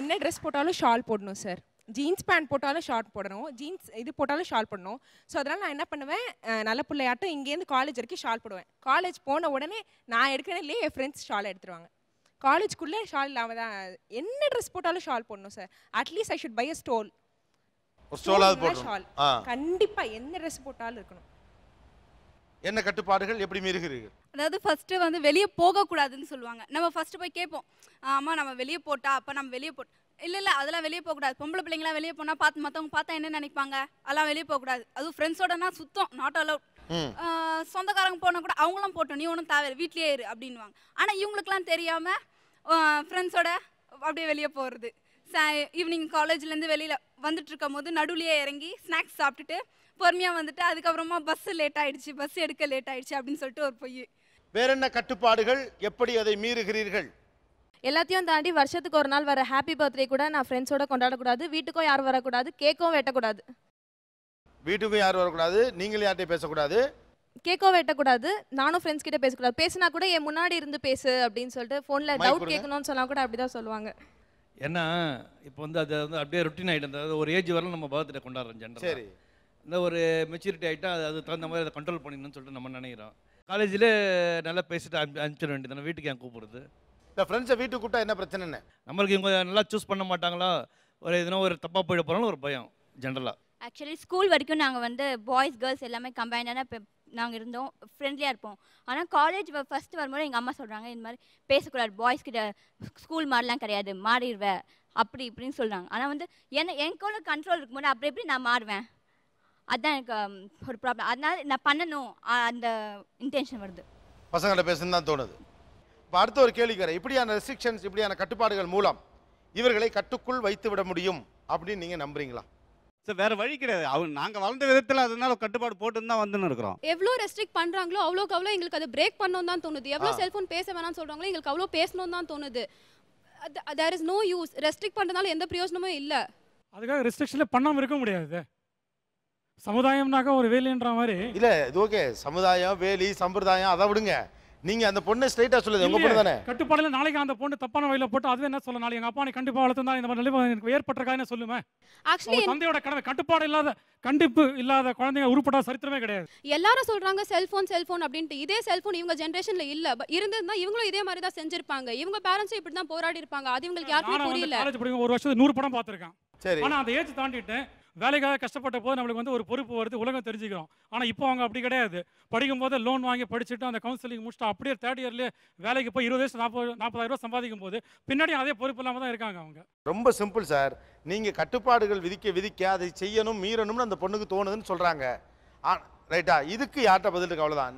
என்ன ட்ரெஸ் போட்டாலும் ஷால் போடணும் சார் ஜீன்ஸ் பேண்ட் போட்டாலும் ஷார்ட் போடணும் ஜீன்ஸ் இது போட்டாலும் ஷால் பண்ணணும் ஸோ அதனால் நான் என்ன பண்ணுவேன் நல்ல பிள்ளையாட்டம் இங்கேருந்து காலேஜ் வரைக்கும் ஷால் போடுவேன் காலேஜ் போன உடனே நான் எடுக்கிறேன்லேயே என் ஃப்ரெண்ட்ஸ் ஷால் எடுத்துருவாங்க காலேஜ்குள்ளே ஷால் இல்லாமல் தான் என்ன ட்ரெஸ் போட்டாலும் ஷால் போடணும் sir at least I should buy a stole shawl கண்டிப்பாக என்ன ட்ரெஸ் போட்டாலும் இருக்கணும் என்ன கட்டுப்பாடுகள் எப்படி மீறுகிறீர்கள் அதாவது ஃபர்ஸ்ட் வந்து வெளியே போகக்கூடாதுன்னு சொல்லுவாங்க நம்ம ஃபர்ஸ்ட் போய் கேட்போம் ஆமாம் நம்ம வெளியே போட்டா அப்ப நம்ம வெளியே போட்டோம் இல்ல இல்ல அதெல்லாம் வெளியே போக கூடாது பொம்பளை பிள்ளைங்களா வெளியே போனா பார்த்து மத்தவங்க பார்த்தா என்ன நினைப்பாங்க அதெல்லாம் வெளியே போக கூடாது அதுவும் ஃப்ரெண்ட்ஸோடனா சுத்தம் நாட் அலவுட் சொந்தக்காரங்க போனா கூட அவங்களும் போட்டோம் நீ ஒன்றும் தேவை வீட்லயே இரு அப்படின்வாங்க ஆனா இவங்களுக்குலாம் தெரியாம ஃப்ரெண்ட்ஸோட அப்படியே வெளியே போறது ஈவினிங் காலேஜ்லேருந்து வெளியில் வந்துட்டு இருக்கும் போது நடுவுலயே இறங்கி ஸ்நாக்ஸ் சாப்பிட்டுட்டு பொறுமையாக வந்துட்டு அதுக்கப்புறமா பஸ் லேட் ஆயிடுச்சு பஸ் எடுக்க லேட் ஆயிடுச்சு அப்படின்னு சொல்லிட்டு ஒரு பொய் வேற என்ன கட்டுப்பாடுகள் எப்படி அதை மீறுகிறீர்கள் எல்லாத்தையும் தாண்டி வருஷத்துக்கு ஒரு நாள் வர ஹாப்பி பர்த்டே கூட நான் ஃப்ரெண்ட்ஸோட கொண்டாடக்கூடாது வீட்டுக்கும் யாரும் வரக்கூடாது கேக்கும் வெட்டக்கூடாது வீட்டுக்கும் யாரும் வரக்கூடாது நீங்களும் யார்கிட்டயும் பேசக்கூடாது கேக்கோ வெட்டக்கூடாது நானும் ஃப்ரெண்ட்ஸ் கிட்ட பேசக்கூடாது பேசினா கூட என் முன்னாடி இருந்து பேசு அப்படின்னு சொல்லிட்டு ஃபோனில் டவுட் கேட்கணும்னு சொன்னா கூட தான் சொல்லுவாங்க ஏன்னா இப்போ வந்து அது வந்து அப்படியே ரொட்டீன் ஆகிட்டு அதாவது ஒரு ஏஜ் வரலாம் நம்ம பர்த்டே கொண்டாடுறோம் ஜென்ரல் சரி இந்த ஒரு மெச்சூரிட்டி ஆகிட்டா அது தகுந்த மாதிரி அதை கண்ட்ரோல் பண்ணிக்கணும்னு சொல்லிட்டு நம்ம நினைக்கிறோம் காலேஜில் நல்லா பேசிட்டு அனுப்பிச்சிட வேண்டியது வீட்டுக்கு ஏன் கூப்பிடுறது இந்த ஃப்ரெண்ட்ஸை வீட்டுக்கு கூப்பிட்டா என்ன பிரச்சனைன்னு நம்மளுக்கு இவங்க நல்லா சூஸ் பண்ண மாட்டாங்களா ஒரு எதுனா ஒரு தப்பாக போயிட போகிறோன்னு ஒரு பயம் ஜென்ரலாக ஆக்சுவலி ஸ்கூல் வரைக்கும் நாங்கள் வந்து பாய்ஸ் கேர்ள்ஸ் எல்லாமே கம்பைனாக நாங்கள் இருந்தோம் ஃப்ரெண்ட்லியாக இருப்போம் ஆனால் காலேஜ் ஃபஸ்ட்டு வரும்போது எங்கள் அம்மா சொல்கிறாங்க இந்த மாதிரி பேசக்கூடாது பாய்ஸ் கிட்ட ஸ்கூல் மாதிரிலாம் கிடையாது மாறிடுவேன் அப்படி இப்படின்னு சொல்கிறாங்க ஆனால் வந்து என்ன எனக்குள்ள கண்ட்ரோல் இருக்கும்போது அப்படி எப்படி நான் மாறுவேன் அதுதான் எனக்கு ஒரு ப்ராப்ளம் அதனால நான் பண்ணணும் அந்த இன்டென்ஷன் வருது பசங்கள்கிட்ட பேசணும் தான் தோணுது இப்போ அடுத்த ஒரு கேள்விக்கிற இப்படியான ரெஸ்ட்ரிக்ஷன்ஸ் இப்படியான கட்டுப்பாடுகள் மூலம் இவர்களை கட்டுக்குள் வைத்து விட முடியும் அப்படின்னு நீங்கள் நம்புறீங்களா சார் வேற வழி கிடையாது அவங்க நாங்கள் வளர்ந்த விதத்தில் அதனால கட்டுப்பாடு போட்டு தான் வந்துன்னு இருக்கிறோம் எவ்வளோ ரெஸ்ட்ரிக்ட் பண்ணுறாங்களோ அவ்வளோக்கு அவ்வளோ எங்களுக்கு அது பிரேக் பண்ணணும் தான் தோணுது எவ்வளோ செல்ஃபோன் பேச வேணாம் சொல்கிறாங்களோ எங்களுக்கு அவ்வளோ பேசணும் தான் தோணுது there is no use restrict பண்ணுறதுனால எந்த பிரயோஜனமும் இல்லை அதுக்காக ரெஸ்ட்ரிக்ஷனில் பண்ணாமல் இருக்க முடியாது சமுதாயம்னாக்கா ஒரு வேலின்ற மாதிரி இல்லை இது ஓகே சமுதாயம் வேலி சம்பிரதாயம் அதை விடுங்க நீங்க அந்த பொண்ணு ஸ்ட்ரைட்டா சொல்லுது உங்க பொண்ணு தானே கட்டுப்பாடுல நாளைக்கு அந்த பொண்ணு தப்பான வழியில போட்டு அதுவே என்ன சொல்லணும் எங்க அப்பா கண்டிப்பா வளர்த்துனா இந்த மாதிரி நிலைமை எனக்கு ஏற்பட்டிருக்காதுன்னு சொல்லுவேன் ஆக்சுவலி தந்தையோட கடமை கட்டுப்பாடு இல்லாத கண்டிப்பு இல்லாத குழந்தைங்க உருப்படா சரித்திரமே கிடையாது எல்லாரும் சொல்றாங்க செல்போன் செல்போன் அப்படின்ட்டு இதே செல்போன் இவங்க ஜென்ரேஷன்ல இல்ல இருந்திருந்தா இவங்களும் இதே மாதிரி தான் செஞ்சிருப்பாங்க இவங்க பேரண்ட்ஸ் இப்படி போராடி இருப்பாங்க அது இவங்களுக்கு யாருக்குமே புரியல ஒரு வருஷத்துக்கு நூறு படம் பார்த்திருக்கேன் சரி ஆனா அந்த ஏஜ் தாண்டிட்டு வேலைக்காக கஷ்டப்பட்ட போது நம்மளுக்கு வந்து ஒரு பொறுப்பு வருது உலகம் தெரிஞ்சுக்கிறோம் ஆனால் இப்போ அவங்க அப்படி கிடையாது படிக்கும் போது லோன் வாங்கி படிச்சுட்டு அந்த கவுன்சிலிங் முடிச்சுட்டு அப்படியே தேர்ட் இயர்லேயே வேலைக்கு போய் இருபது வயசு நாற்பது நாற்பதாயிரம் ரூபா சம்பாதிக்கும் போது பின்னாடி அதே பொறுப்பு இல்லாமல் தான் இருக்காங்க அவங்க ரொம்ப சிம்பிள் சார் நீங்கள் கட்டுப்பாடுகள் விதிக்க விதிக்க அதை செய்யணும் மீறணும்னு அந்த பொண்ணுக்கு தோணுதுன்னு சொல்கிறாங்க ரைட்டா இதுக்கு யார்கிட்ட பதில் இருக்கு அவ்வளோதான்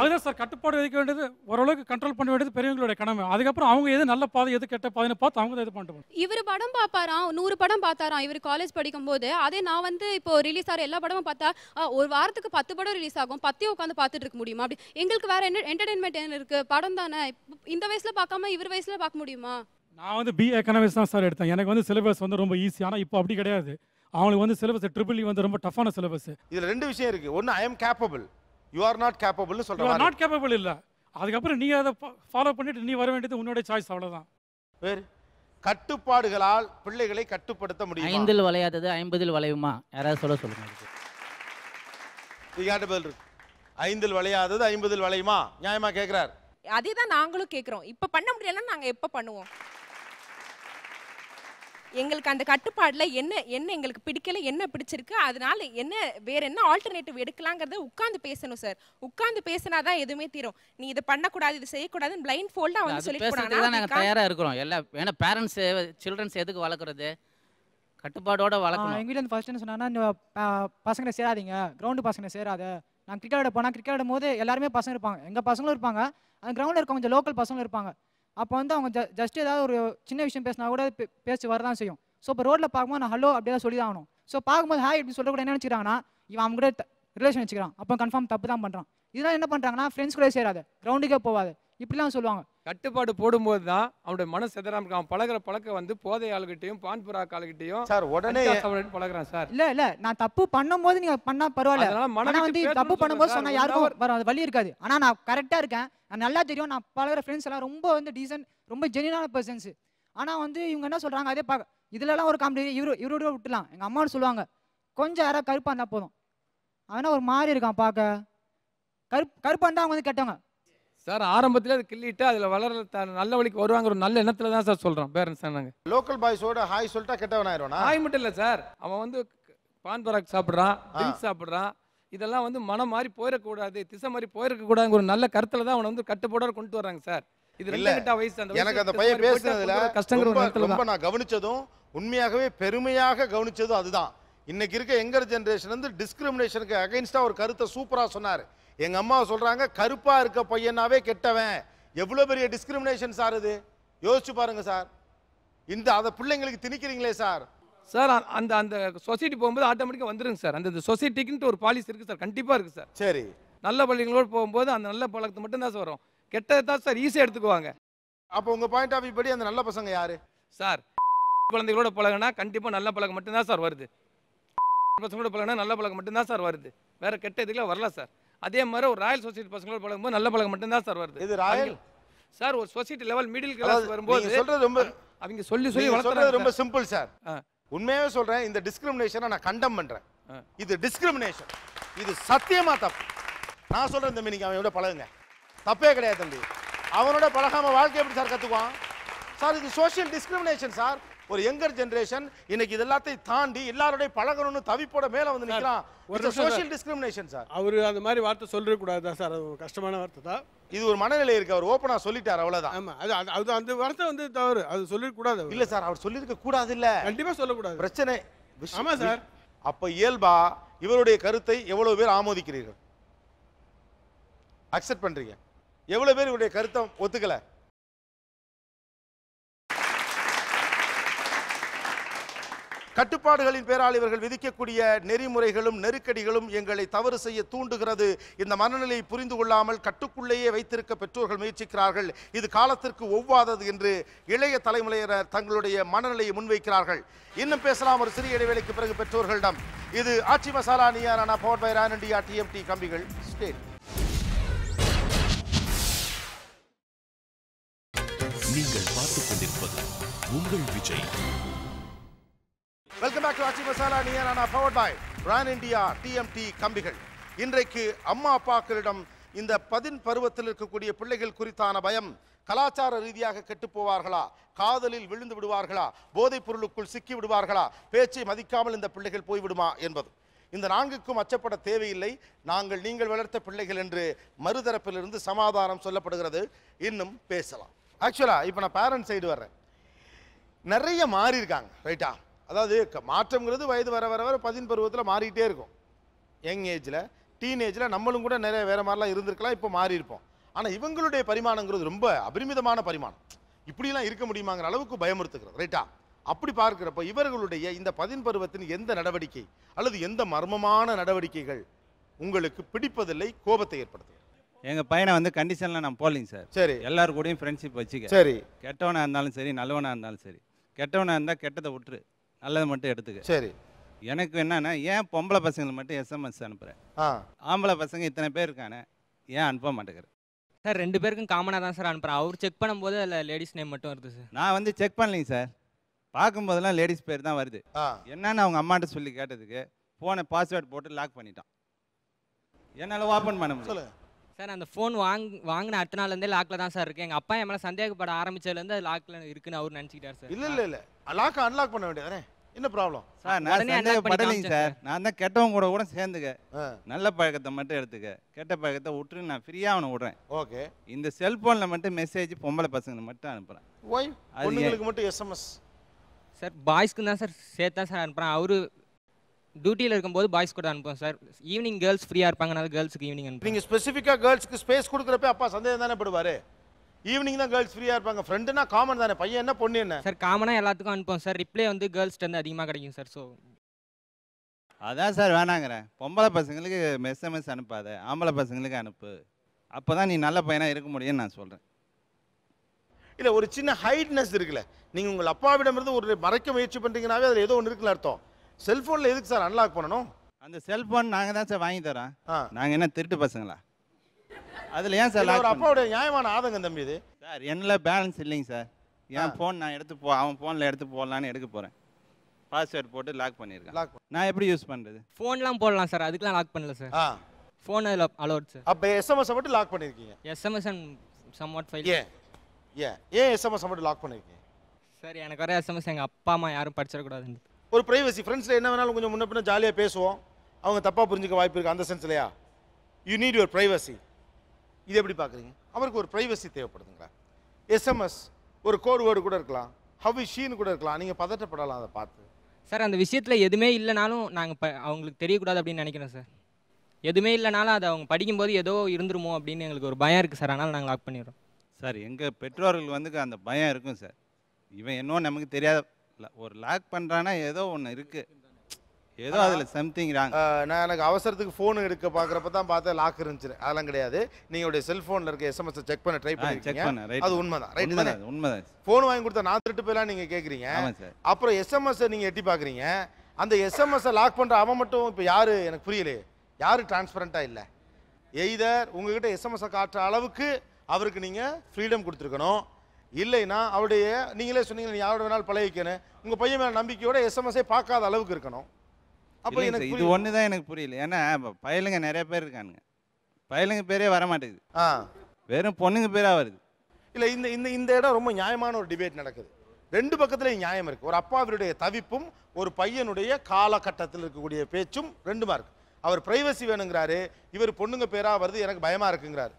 அதுதான் சார் கட்டுப்பாடு வைக்க வேண்டியது ஓரளவுக்கு கண்ட்ரோல் பண்ண வேண்டியது பெரியவங்களுடைய கடமை அதுக்கப்புறம் அவங்க எது நல்ல பாதை எது கெட்ட பாதைன்னு பார்த்து அவங்க இது பண்ணிட்டு இவர் படம் பார்ப்பாராம் நூறு படம் பார்த்தாராம் இவர் காலேஜ் படிக்கும் போது அதே நான் வந்து இப்போ ரிலீஸ் ஆகிற எல்லா படமும் பார்த்தா ஒரு வாரத்துக்கு பத்து படம் ரிலீஸ் ஆகும் பத்தே உட்காந்து பார்த்துட்டு இருக்க முடியுமா அப்படி எங்களுக்கு வேற என்ன என்டர்டைன்மெண்ட் என்ன இருக்கு படம் தானே இந்த வயசுல பார்க்காம இவர் வயசுல பார்க்க முடியுமா நான் வந்து பி எக்கனாமிக்ஸ் தான் சார் எடுத்தேன் எனக்கு வந்து சிலபஸ் வந்து ரொம்ப ஈஸி ஆனால் இப்போ அப்படி கிடையாது அவங்களுக்கு வந்து சிலபஸ் ட்ரிபிள் e வந்து ரொம்ப டஃப்பான சிலபஸ் இதில் ரெண்டு விஷயம் இருக்குது ஒன்று I am capable you are not கேப்பபிள்னு சொல்கிறேன் நாட் கேப்பபிள் இல்ல அதுக்கப்புறம் நீ அதை ஃபாலோ பண்ணிட்டு நீ வர வேண்டியது உன்னோட சாய்ஸ் அவ்வளோதான் வேறு கட்டுப்பாடுகளால் பிள்ளைகளை கட்டுப்படுத்த முடியும் ஐந்தில் வளையாதது ஐம்பதில் வளையுமா யாராவது சொல்ல சொல்லுங்க ஐந்தில் வளையாதது ஐம்பதில் வளையுமா நியாயமா கேட்கிறார் அதே தான் நாங்களும் கேட்குறோம் இப்போ பண்ண முடியலன்னா நாங்கள் எப்போ பண்ணுவோம் எங்களுக்கு அந்த கட்டுப்பாடில் என்ன என்ன எங்களுக்கு பிடிக்கல என்ன பிடிச்சிருக்கு அதனால என்ன வேற என்ன ஆல்டர்னேட்டிவ் எடுக்கலாங்கிறத உட்காந்து பேசணும் சார் உட்காந்து பேசினா தான் எதுவுமே தீரும் நீ இதை பண்ணக்கூடாது இது செய்யக்கூடாதுன்னு பிளைண்ட் ஃபோல்டாக வந்து சொல்லிட்டு போனாங்க நாங்கள் தயாராக இருக்கிறோம் எல்லாம் வேணா பேரண்ட்ஸ் சில்ட்ரன்ஸ் எதுக்கு வளர்க்குறது கட்டுப்பாடோட வளர்க்கணும் எங்கள் வீட்டில் ஃபர்ஸ்ட் என்ன சொன்னாங்கன்னா பசங்களை சேராதீங்க கிரவுண்டு பசங்களை சேராத நான் கிரிக்கெட் விட போனால் கிரிக்கெட் விடும் போது எல்லாருமே பசங்க இருப்பாங்க எங்கள் பசங்களும் இருப்பாங்க அந்த கிரவுண்டில் இருக்க கொஞ்சம் லோக்கல் பசங்களும் இருப்பாங்க அப்போ வந்து அவங்க ஜ ஜஸ்ட் ஏதாவது ஒரு சின்ன விஷயம் பேசினா கூட பேசி வரதான் செய்யும் ஸோ இப்போ ரோட்டில் பார்க்கும்போது நான் ஹலோ அப்படியே சொல்லி தான் ஆகணும் ஸோ பார்க்கும்போது ஹாய் இப்படி சொல்லக்கூட என்ன நினச்சிக்கிறாங்கன்னா இவன் அவங்க கூட ரிலேஷன் வச்சுக்கிறான் அப்போ கன்ஃபார்ம் தப்பு தான் பண்ணுறான் இதெல்லாம் என்ன பண்ணுறாங்கன்னா ஃப்ரெண்ட்ஸ் கூட சேராது கிரௌண்டுக்கே போகாது இப்படிலாம் சொல்லுவாங்க கட்டுப்பாடு போடும்போது தான் அவனுடைய மனசு எதிராம இருக்கும் அவன் பழகிற பழக்க வந்து போதை ஆளுகிட்டையும் பான்புரா காலகிட்டையும் சார் உடனே பழகிறான் சார் இல்ல இல்ல நான் தப்பு பண்ணும்போது நீங்க பண்ணா பரவாயில்ல ஆனா வந்து தப்பு பண்ணும்போது சொன்னா யாருக்கும் வழி இருக்காது ஆனா நான் கரெக்டா இருக்கேன் நான் நல்லா தெரியும் நான் பழகிற ஃப்ரெண்ட்ஸ் எல்லாம் ரொம்ப வந்து டீசென்ட் ரொம்ப ஜெனினான பர்சன்ஸ் ஆனா வந்து இவங்க என்ன சொல்றாங்க அதே இதுல இதுலலாம் ஒரு காமெடி இவரு இவரோட விட்டுலாம் எங்க அம்மானு சொல்லுவாங்க கொஞ்சம் யாராவது கருப்பா இருந்தா போதும் அவனா ஒரு மாறி இருக்கான் பார்க்க கருப் கருப்பா இருந்தா அவங்க வந்து கெட்டவங்க சார் ஆரம்பத்தில் அது கிள்ளிட்டு அதில் வளர நல்ல வழிக்கு வருவாங்க ஒரு நல்ல எண்ணத்தில் தான் சார் சொல்கிறோம் பேரண்ட்ஸ் நாங்கள் லோக்கல் பாய்ஸோட ஹாய் சொல்லிட்டா கெட்டவன் ஆயிடுவானா ஹாய் மட்டும் இல்லை சார் அவன் வந்து பான் பராக் சாப்பிட்றான் ட்ரிங்க்ஸ் சாப்பிட்றான் இதெல்லாம் வந்து மனம் மாதிரி போயிடக்கூடாது திசை மாதிரி போயிடக்கூடாதுங்க ஒரு நல்ல கருத்தில் தான் அவனை வந்து கட்டுப்பாடாக கொண்டு வர்றாங்க சார் இது இல்லை வயசு அந்த எனக்கு அந்த பையன் பேசுனதுல கஷ்டங்கிற ரொம்ப நான் கவனிச்சதும் உண்மையாகவே பெருமையாக கவனிச்சதும் அதுதான் இன்னைக்கு இருக்க எங்கர் ஜென்ரேஷன் வந்து டிஸ்கிரிமினேஷனுக்கு அகைன்ஸ்டா ஒரு கருத்தை சூப்பரா சொன்னாரு எங்கள் அம்மா சொல்கிறாங்க கருப்பாக இருக்க பையனாவே கெட்டவன் எவ்வளோ பெரிய டிஸ்கிரிமினேஷன் சார் இது யோசிச்சு பாருங்கள் சார் இந்த அதை பிள்ளைங்களுக்கு திணிக்கிறீங்களே சார் சார் அந்த அந்த சொசைட்டி போகும்போது ஆட்டோமேட்டிக்காக வந்துருங்க சார் அந்த சொசைட்டிக்குன்ட்டு ஒரு பாலிசி இருக்குது சார் கண்டிப்பாக இருக்குது சார் சரி நல்ல பள்ளிகளோடு போகும்போது அந்த நல்ல பழக்கத்தை மட்டும் தான் சார் வரும் கெட்டதை தான் சார் ஈஸியாக எடுத்துக்குவாங்க அப்போ உங்கள் பாயிண்ட் ஆஃப் வியூ படி அந்த நல்ல பசங்க யார் சார் குழந்தைகளோட பழகினா கண்டிப்பாக நல்ல பழக்கம் மட்டும்தான் சார் வருது பசங்களோட பழகினா நல்ல பழக்கம் மட்டும்தான் சார் வருது வேறு கெட்ட இதுக்கெல்லாம் வரல சார் அதே மாதிரி ஒரு ராயல் சொசைட்டி பசங்களோட பழகும்போது நல்ல பழக்கம் மட்டும்தான் சார் வருது இது ராயல் சார் ஒரு சொசைட்டி லெவல் மிடில் கிளாஸ் வரும்போது சொல்றது ரொம்ப அவங்க சொல்லி சொல்லி வளர்த்துறது ரொம்ப சிம்பிள் சார் உண்மையாவே சொல்றேன் இந்த டிஸ்கிரிமினேஷனை நான் கண்டம் பண்றேன் இது டிஸ்கிரிமினேஷன் இது சத்தியமா தப்பு நான் சொல்றேன் தம்பி நீங்க அவனோட பழகுங்க தப்பே கிடையாது தம்பி அவனோட பழகாம வாழ்க்கை எப்படி சார் கத்துக்குவான் சார் இது சோசியல் டிஸ்கிரிமினேஷன் சார் ஒரு யங்கர் ஜென்ரேஷன் இன்னைக்கு இதெல்லாத்தையும் தாண்டி எல்லாரோடைய பழகணும்னு தவிப்போட மேல வந்து நிற்கிறான் ஒரு சோஷியல் டிஸ்கிரிமினேஷன் சார் அவர் அந்த மாதிரி வார்த்தை கூடாது சார் அது கஷ்டமான வார்த்தை தான் இது ஒரு மனநிலை இருக்கு அவர் ஓப்பனா சொல்லிட்டார் அவ்வளவுதான் ஆமா அது அது அந்த வார்த்தை வந்து தவறு அது கூடாது இல்ல சார் அவர் சொல்லிருக்க கூடாது இல்ல கண்டிப்பா சொல்லக்கூடாது பிரச்சனை ஆமா சார் அப்ப இயல்பா இவருடைய கருத்தை எவ்வளவு பேர் ஆமோதிக்கிறீர்கள் அக்செப்ட் பண்றீங்க எவ்வளவு பேர் இவருடைய கருத்தை ஒத்துக்கலை கட்டுப்பாடுகளின் பேரால் இவர்கள் விதிக்கக்கூடிய நெறிமுறைகளும் நெருக்கடிகளும் எங்களை தவறு செய்ய தூண்டுகிறது இந்த மனநிலையை புரிந்து கொள்ளாமல் கட்டுக்குள்ளேயே வைத்திருக்க பெற்றோர்கள் முயற்சிக்கிறார்கள் இது காலத்திற்கு ஒவ்வாதது என்று இளைய தலைமுறையினர் தங்களுடைய மனநிலையை முன்வைக்கிறார்கள் இன்னும் பேசலாம் ஒரு சிறிய இடைவேளைக்கு பிறகு பெற்றோர்களிடம் இது ஆட்சி மசாலா நியானா பவர் பை டிஎம்டி கம்பிகள் ஸ்டேட் நீங்கள் பார்த்துக் கொண்டிருப்பது உங்கள் Vijay welcome back to Aachi Masala நீ நான் powered by brand India TMT கம்பிகள் இன்றைக்கு அம்மா அப்பாக்களிடம் இந்த பதின் பருவத்தில் இருக்கக்கூடிய பிள்ளைகள் குறித்தான பயம் கலாச்சார ரீதியாக கெட்டு போவார்களா காதலில் விழுந்து விடுவார்களா போதைப் பொருளுக்குள் சிக்கி விடுவார்களா பேச்சை மதிக்காமல் இந்த பிள்ளைகள் போய்விடுமா என்பது இந்த நான்குக்கும் அச்சப்பட தேவையில்லை நாங்கள் நீங்கள் வளர்த்த பிள்ளைகள் என்று மறுதரப்பிலிருந்து சமாதானம் சொல்லப்படுகிறது இன்னும் பேசலாம் ஆக்சுவலாக இப்போ நான் பேரண்ட்ஸ் சைடு வர்றேன் நிறைய மாறியிருக்காங்க ரைட்டா அதாவது மாற்றங்கிறது வயது வர வர வர பதின் பருவத்தில் மாறிட்டே இருக்கும் யங் ஏஜில் டீன் ஏஜில் நம்மளும் கூட நிறைய வேறு மாதிரிலாம் இருந்திருக்கலாம் இப்போ மாறி இருப்போம் ஆனால் இவங்களுடைய பரிமாணங்கிறது ரொம்ப அபரிமிதமான பரிமாணம் இப்படிலாம் இருக்க முடியுமாங்கிற அளவுக்கு பயமுறுத்துக்கிறது ரைட்டா அப்படி பார்க்குறப்ப இவர்களுடைய இந்த பதின் பருவத்தின் எந்த நடவடிக்கை அல்லது எந்த மர்மமான நடவடிக்கைகள் உங்களுக்கு பிடிப்பதில்லை கோபத்தை ஏற்படுத்துகிறது எங்கள் பையனை வந்து கண்டிஷனில் நான் போகலிங்க சார் சரி எல்லாரும் கூடயும் ஃப்ரெண்ட்ஷிப் வச்சுக்க சரி கெட்டவனாக இருந்தாலும் சரி நல்லவனாக இருந்தாலும் சரி கெட்டவனாக இருந்தால் கெட்டதை விட்டுரு நல்லது மட்டும் எடுத்துக்க சரி எனக்கு என்னன்னா ஏன் பொம்பளை பசங்களை மட்டும் எஸ்எம்எஸ் அனுப்புகிறேன் ஆ ஆம்பளை பசங்க இத்தனை பேர் இருக்கானே ஏன் அனுப்ப மாட்டேங்கிற சார் ரெண்டு பேருக்கும் காமனாக தான் சார் அனுப்புகிறேன் அவர் செக் பண்ணும்போது அதில் லேடிஸ் நேம் மட்டும் வருது சார் நான் வந்து செக் பண்ணலிங்க சார் பார்க்கும்போதெல்லாம் லேடிஸ் பேர் தான் வருது என்னென்னு என்னன்னு அவங்க அம்மாட்ட சொல்லி கேட்டதுக்கு ஃபோனை பாஸ்வேர்டு போட்டு லாக் பண்ணிட்டான் என்னால் ஓப்பன் பண்ண முடியல சார் அந்த ஃபோன் வாங் வாங்கின அடுத்த நாள்லேருந்தே லாக்கில் தான் சார் இருக்குது எங்கள் அப்பா என் மேலே சந்தேகப்பட ஆரம்பிச்சதுலேருந்து அது லாக்கில் இருக்குன்னு அவர் நினச்சிக்கிட்டார் சார் இல்லை இல்லை இல்லை லாக்கை அன்லாக் பண்ண வேண்டியது என்ன ப்ராப்ளம் சார் நான் சந்தேகப்படலைங்க சார் நான் தான் கெட்டவங்க கூட கூட சேர்ந்துக்க நல்ல பழக்கத்தை மட்டும் எடுத்துக்க கெட்ட பழக்கத்தை விட்டு நான் ஃப்ரீயாக அவனை விடுறேன் ஓகே இந்த செல்ஃபோனில் மட்டும் மெசேஜ் பொம்பளை பசங்க மட்டும் அனுப்புகிறேன் ஒய் பொண்ணுங்களுக்கு மட்டும் எஸ்எம்எஸ் சார் பாய்ஸ்க்கு தான் சார் சேர்த்தா சார் அனுப்புகிறேன் அவரு டியூட்டியில் இருக்கும்போது பாய்ஸ் கூட அனுப்போம் சார் ஈவினிங் கேர்ள்ஸ் ஃப்ரீயாக இருப்பாங்கனால கேர்ள்ஸுக்கு ஈவினிங் அனுப்பி நீங்கள் ஸ்பெசிஃபிக்காக கேர்ள்ஸ்க்கு ஸ்பேஸ் கொடுக்குறப்ப அப்பா சந்தேகம் தானே படுவார் ஈவினிங் தான் கேர்ள்ஸ் ஃப்ரீயாக இருப்பாங்க ஃப்ரெண்டுனா காமன் தானே பையன் என்ன பொண்ணு என்ன சார் காமனாக எல்லாத்துக்கும் அனுப்புவோம் சார் ரிப்ளை வந்து கேர்ள்ஸ்ட்டேருந்து அதிகமாக கிடைக்கும் சார் ஸோ அதான் சார் வேணாங்கிறேன் பொம்பளை பசங்களுக்கு எஸ்எம்எஸ் அனுப்பாத ஆம்பளை பசங்களுக்கு அனுப்பு அப்போ தான் நீ நல்ல பையனாக இருக்க முடியும்னு நான் சொல்கிறேன் இல்லை ஒரு சின்ன ஹைட்னஸ் இருக்குல்ல நீங்கள் உங்கள் அப்பாவிடமிருந்து ஒரு மறைக்க முயற்சி பண்ணுறீங்கனாவே அதில் ஏதோ ஒன்று இருக்குல்ல அர்த்தம் செல்ஃபோனில் எதுக்கு சார் அன்லாக் பண்ணணும் அந்த செல்போன் நாங்கள் தான் சார் வாங்கி தரோம் நாங்கள் என்ன திருட்டு பசங்களா அதில் ஏன் சார் ஒரு அப்பாவோட நியாயமான ஆதங்கம் தம்பி இது சார் என்ன பேலன்ஸ் இல்லைங்க சார் என் ஃபோன் நான் எடுத்து போ அவன் ஃபோனில் எடுத்து போடலான்னு எடுக்க போகிறேன் பாஸ்வேர்ட் போட்டு லாக் பண்ணியிருக்கேன் லாக் நான் எப்படி யூஸ் பண்ணுறது ஃபோன்லாம் போடலாம் சார் அதுக்கெல்லாம் லாக் பண்ணல சார் ஃபோன் அதுல அலோட் சார் அப்போ எஸ்எம்எஸ் மட்டும் லாக் பண்ணிருக்கீங்க எஸ்எம்எஸ் அண்ட் வாட் ஃபைல் ஏ ஏ ஏ எஸ்எம்எஸ் மட்டும் லாக் பண்ணிருக்கீங்க சார் எனக்கு வர எஸ்எம்எஸ் எங்கள் அப்பா அம்மா யாரும் படிச்சிடக்கூடாதுன்னு ஒரு ப்ரைவசி ஃப்ரெண்ட்ஸில் என்ன வேணாலும் கொஞ்சம் முன்ன பின்ன ஜாலியாக பேசுவோம் அவங்க தப்பாக புரிஞ்சுக்க வாய்ப்பு இருக்குது அந்த சென்ஸ் இல்லையா யூ நீட் யுவர் ப்ரைவசி இது எப்படி பார்க்குறீங்க அவருக்கு ஒரு ப்ரைவசி தேவைப்படுதுங்களா எஸ்எம்எஸ் ஒரு கோர் வேர்டு கூட இருக்கலாம் ஹவ் ஷீன் கூட இருக்கலாம் நீங்கள் பதட்டப்படலாம் அதை பார்த்து சார் அந்த விஷயத்தில் எதுவுமே இல்லைனாலும் நாங்கள் ப அவங்களுக்கு தெரியக்கூடாது அப்படின்னு நினைக்கிறோம் சார் எதுவுமே இல்லைனாலும் அது அவங்க படிக்கும்போது ஏதோ இருந்துருமோ அப்படின்னு எங்களுக்கு ஒரு பயம் இருக்குது சார் அதனால் நாங்கள் லாக் பண்ணிடுறோம் சார் எங்கள் பெற்றோர்கள் வந்து அந்த பயம் இருக்கும் சார் இவன் என்னோ நமக்கு தெரியாத ஒரு லாக் பண்ணுறானா ஏதோ ஒன்று இருக்குது ஏதோ அதில் சம்திங் நான் எனக்கு அவசரத்துக்கு ஃபோன் எடுக்க பார்க்குறப்ப தான் பார்த்தா லாக் இருந்துச்சு அதெல்லாம் கிடையாது நீங்களுடைய செல்ஃபோனில் இருக்க எஸ்எம்எஸ் செக் பண்ண ட்ரை பண்ணி செக் பண்ண அது உண்மை தான் ரைட் தானே உண்மை தான் ஃபோன் வாங்கி கொடுத்தா நான் திருட்டு போயெல்லாம் நீங்கள் கேட்குறீங்க அப்புறம் எஸ்எம்எஸ்ஸை நீங்கள் எட்டி பார்க்குறீங்க அந்த எஸ்எம்எஸ்ஸை லாக் பண்ணுற அவன் மட்டும் இப்போ யார் எனக்கு புரியலையே யார் டிரான்ஸ்பரண்ட்டாக இல்லை எய்தர் உங்ககிட்ட எஸ்எம்எஸ்ஸை காட்டுற அளவுக்கு அவருக்கு நீங்கள் ஃப்ரீடம் கொடுத்துருக்கணும் இல்லைன்னா அவருடைய நீங்களே சொன்னீங்க நீ யாரோட வேணாலும் பழகிக்கணும் உங்கள் பையன் மேலே நம்பிக்கையோட எஸ்எம்எஸ்ஸே பார்க்காத அளவுக்கு இருக்கணும் அப்போ எனக்கு இது ஒன்று தான் எனக்கு புரியல ஏன்னா பயலுங்க நிறைய பேர் இருக்கானுங்க பயலுங்க பேரே வர மாட்டேங்குது ஆ வெறும் பொண்ணுங்க பேராக வருது இல்லை இந்த இந்த இந்த இடம் ரொம்ப நியாயமான ஒரு டிபேட் நடக்குது ரெண்டு பக்கத்துலையும் நியாயம் இருக்குது ஒரு அப்பாவிடைய தவிப்பும் ஒரு பையனுடைய காலகட்டத்தில் இருக்கக்கூடிய பேச்சும் ரெண்டு மார்க் அவர் ப்ரைவசி வேணுங்கிறாரு இவர் பொண்ணுங்க பேராக வருது எனக்கு பயமாக இருக்குங்கிறாரு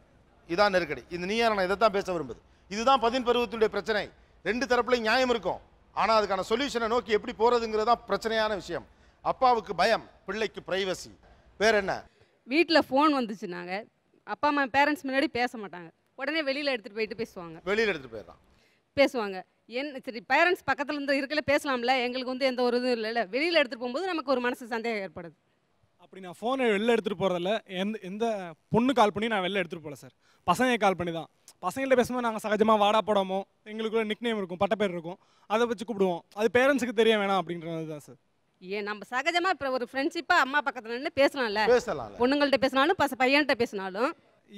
இதான் நெருக்கடி இந்த நீ இதை தான் பேச விரும்புது இதுதான் பதின் பருவத்துடைய பிரச்சனை ரெண்டு தரப்புலையும் நியாயம் இருக்கும் ஆனால் அதுக்கான சொல்யூஷனை நோக்கி எப்படி போகிறதுங்கிறது பிரச்சனையான விஷயம் அப்பாவுக்கு பயம் பிள்ளைக்கு ப்ரைவசி வேற என்ன வீட்டில் ஃபோன் நாங்கள் அப்பா அம்மா பேரண்ட்ஸ் முன்னாடி பேச மாட்டாங்க உடனே வெளியில் எடுத்துகிட்டு போயிட்டு பேசுவாங்க வெளியில் எடுத்துகிட்டு போயிடுறான் பேசுவாங்க என் சரி பேரண்ட்ஸ் பக்கத்தில் இருந்து இருக்கல பேசலாம்ல எங்களுக்கு வந்து எந்த ஒரு இதுவும் இல்லை இல்லை வெளியில் எடுத்துகிட்டு போகும்போது நமக்கு ஒரு மனசு சந்தேகம் ஏற்படுது அப்படி நான் ஃபோனை வெளில எடுத்துகிட்டு போகிறதில்ல எந்த எந்த பொண்ணு கால் பண்ணி நான் வெளில எடுத்துகிட்டு போகல சார் பசங்க கால் பண்ணி தான் பசங்கள்கிட்ட பேசும்போது நாங்கள் சகஜமாக வாடா போடாமோ எங்களுக்குள்ள நிக் நேம் இருக்கும் பட்டப்பேர் இருக்கும் அதை வச்சு கூப்பிடுவோம் அது பேரண்ட்ஸுக்கு தெரிய வேணாம் அப்படின்றது தான் சார் ஏன் நம்ம சகஜமாக இப்போ ஒரு ஃப்ரெண்ட்ஷிப்பாக அம்மா பக்கத்தில் நின்று பேசலாம்ல பேசலாம் பொண்ணுங்கள்ட்ட பேசினாலும் பச பையன்கிட்ட பேசினாலும்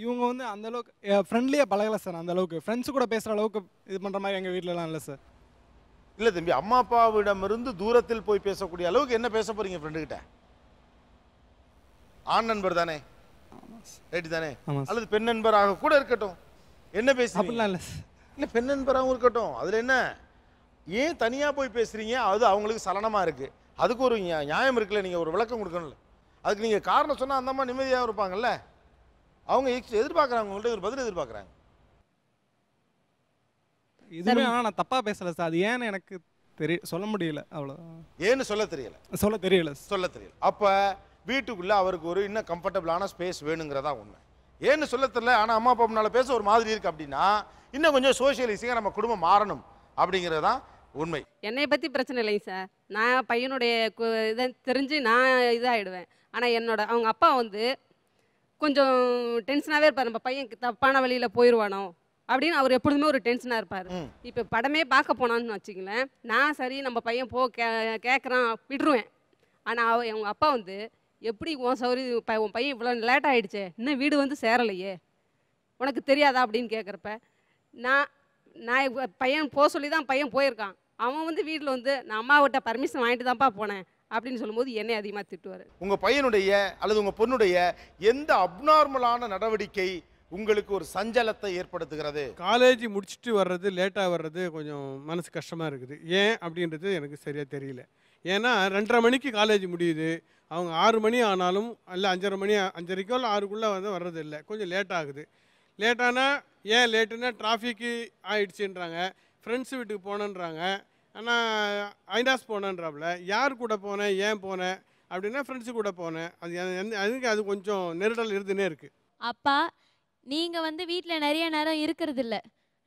இவங்க வந்து அந்த அளவுக்கு ஃப்ரெண்ட்லியாக பழகலை சார் அந்த அளவுக்கு ஃப்ரெண்ட்ஸ் கூட பேசுகிற அளவுக்கு இது பண்ணுற மாதிரி எங்கள் வீட்டிலலாம் இல்லை சார் இல்லை தம்பி அம்மா அப்பாவிடமிருந்து தூரத்தில் போய் பேசக்கூடிய அளவுக்கு என்ன பேச போகிறீங்க ஃப்ரெண்டுக்கிட்ட ஆண் நண்பர் தானே ரைட்டு தானே அல்லது பெண் நண்பராக கூட இருக்கட்டும் என்ன பேசி அப்படிலாம் இல்லை இல்லை பெண் நண்பராகவும் இருக்கட்டும் அதில் என்ன ஏன் தனியாக போய் பேசுகிறீங்க அது அவங்களுக்கு சலனமாக இருக்குது அதுக்கு ஒரு நியாயம் இருக்குல்ல நீங்கள் ஒரு விளக்கம் கொடுக்கணும்ல அதுக்கு நீங்கள் காரணம் சொன்னால் அந்த மாதிரி நிம்மதியாக இருப்பாங்கல்ல அவங்க எதிர்பார்க்குறாங்க உங்கள்கிட்ட ஒரு பதில் எதிர்பார்க்குறாங்க இதுவே நான் தப்பாக பேசலை சார் அது ஏன்னு எனக்கு தெரிய சொல்ல முடியல அவ்வளோ ஏன்னு சொல்ல தெரியல சொல்ல தெரியல சொல்ல தெரியல அப்போ வீட்டுக்குள்ளே அவருக்கு ஒரு இன்னும் கம்ஃபர்டபுளான ஸ்பேஸ் வேணுங்கிறதா உண்மை ஏன்னு சொல்ல தெரில ஆனால் அம்மா அப்பா முன்னால் பேச ஒரு மாதிரி இருக்குது அப்படின்னா இன்னும் கொஞ்சம் சோஷியலிஸ்டிக்காக நம்ம குடும்பம் மாறணும் அப்படிங்கிறது தான் உண்மை என்னை பற்றி பிரச்சனை இல்லைங்க சார் நான் பையனுடைய இதை தெரிஞ்சு நான் இதாகிடுவேன் ஆனால் என்னோட அவங்க அப்பா வந்து கொஞ்சம் டென்ஷனாகவே இருப்பார் நம்ம பையன் தப்பான வழியில் போயிடுவானோ அப்படின்னு அவர் எப்பொழுதுமே ஒரு டென்ஷனாக இருப்பார் இப்போ படமே பார்க்க போனான்னு வச்சுக்கங்களேன் நான் சரி நம்ம பையன் போ கே கேட்குறான் விடுவேன் ஆனால் அவங்க அப்பா வந்து எப்படி உன் சௌரி உன் பையன் இவ்வளோ லேட் ஆகிடுச்சே இன்னும் வீடு வந்து சேரலையே உனக்கு தெரியாதா அப்படின்னு கேட்குறப்ப நான் நான் பையன் போக சொல்லி தான் பையன் போயிருக்கான் அவன் வந்து வீட்டில் வந்து நான் அம்மாவிட்ட பர்மிஷன் வாங்கிட்டு தான்ப்பா போனேன் அப்படின்னு சொல்லும்போது என்னை அதிகமாக திட்டுவார் உங்கள் பையனுடைய அல்லது உங்கள் பொண்ணுடைய எந்த அப்நார்மலான நடவடிக்கை உங்களுக்கு ஒரு சஞ்சலத்தை ஏற்படுத்துகிறது காலேஜ் முடிச்சுட்டு வர்றது லேட்டாக வர்றது கொஞ்சம் மனசு கஷ்டமாக இருக்குது ஏன் அப்படின்றது எனக்கு சரியாக தெரியல ஏன்னா ரெண்டரை மணிக்கு காலேஜ் முடியுது அவங்க ஆறு மணி ஆனாலும் இல்லை அஞ்சரை மணி அஞ்சரைக்கோ இல்லை ஆறுக்குள்ளே வந்து வர்றது இல்லை கொஞ்சம் லேட் ஆகுது லேட்டானா ஏன் லேட்டுன்னா டிராஃபிக்கு ஆயிடுச்சுன்றாங்க ஃப்ரெண்ட்ஸ் வீட்டுக்கு போனேன்றாங்க ஆனால் ஐநாஸ் போனேன்றாப்புல யார் கூட போனேன் ஏன் போனேன் அப்படின்னா ஃப்ரெண்ட்ஸு கூட போனேன் அது அதுக்கு அது கொஞ்சம் நெருடல் இருந்துனே இருக்குது அப்பா நீங்கள் வந்து வீட்டில் நிறைய நேரம் இருக்கிறதில்ல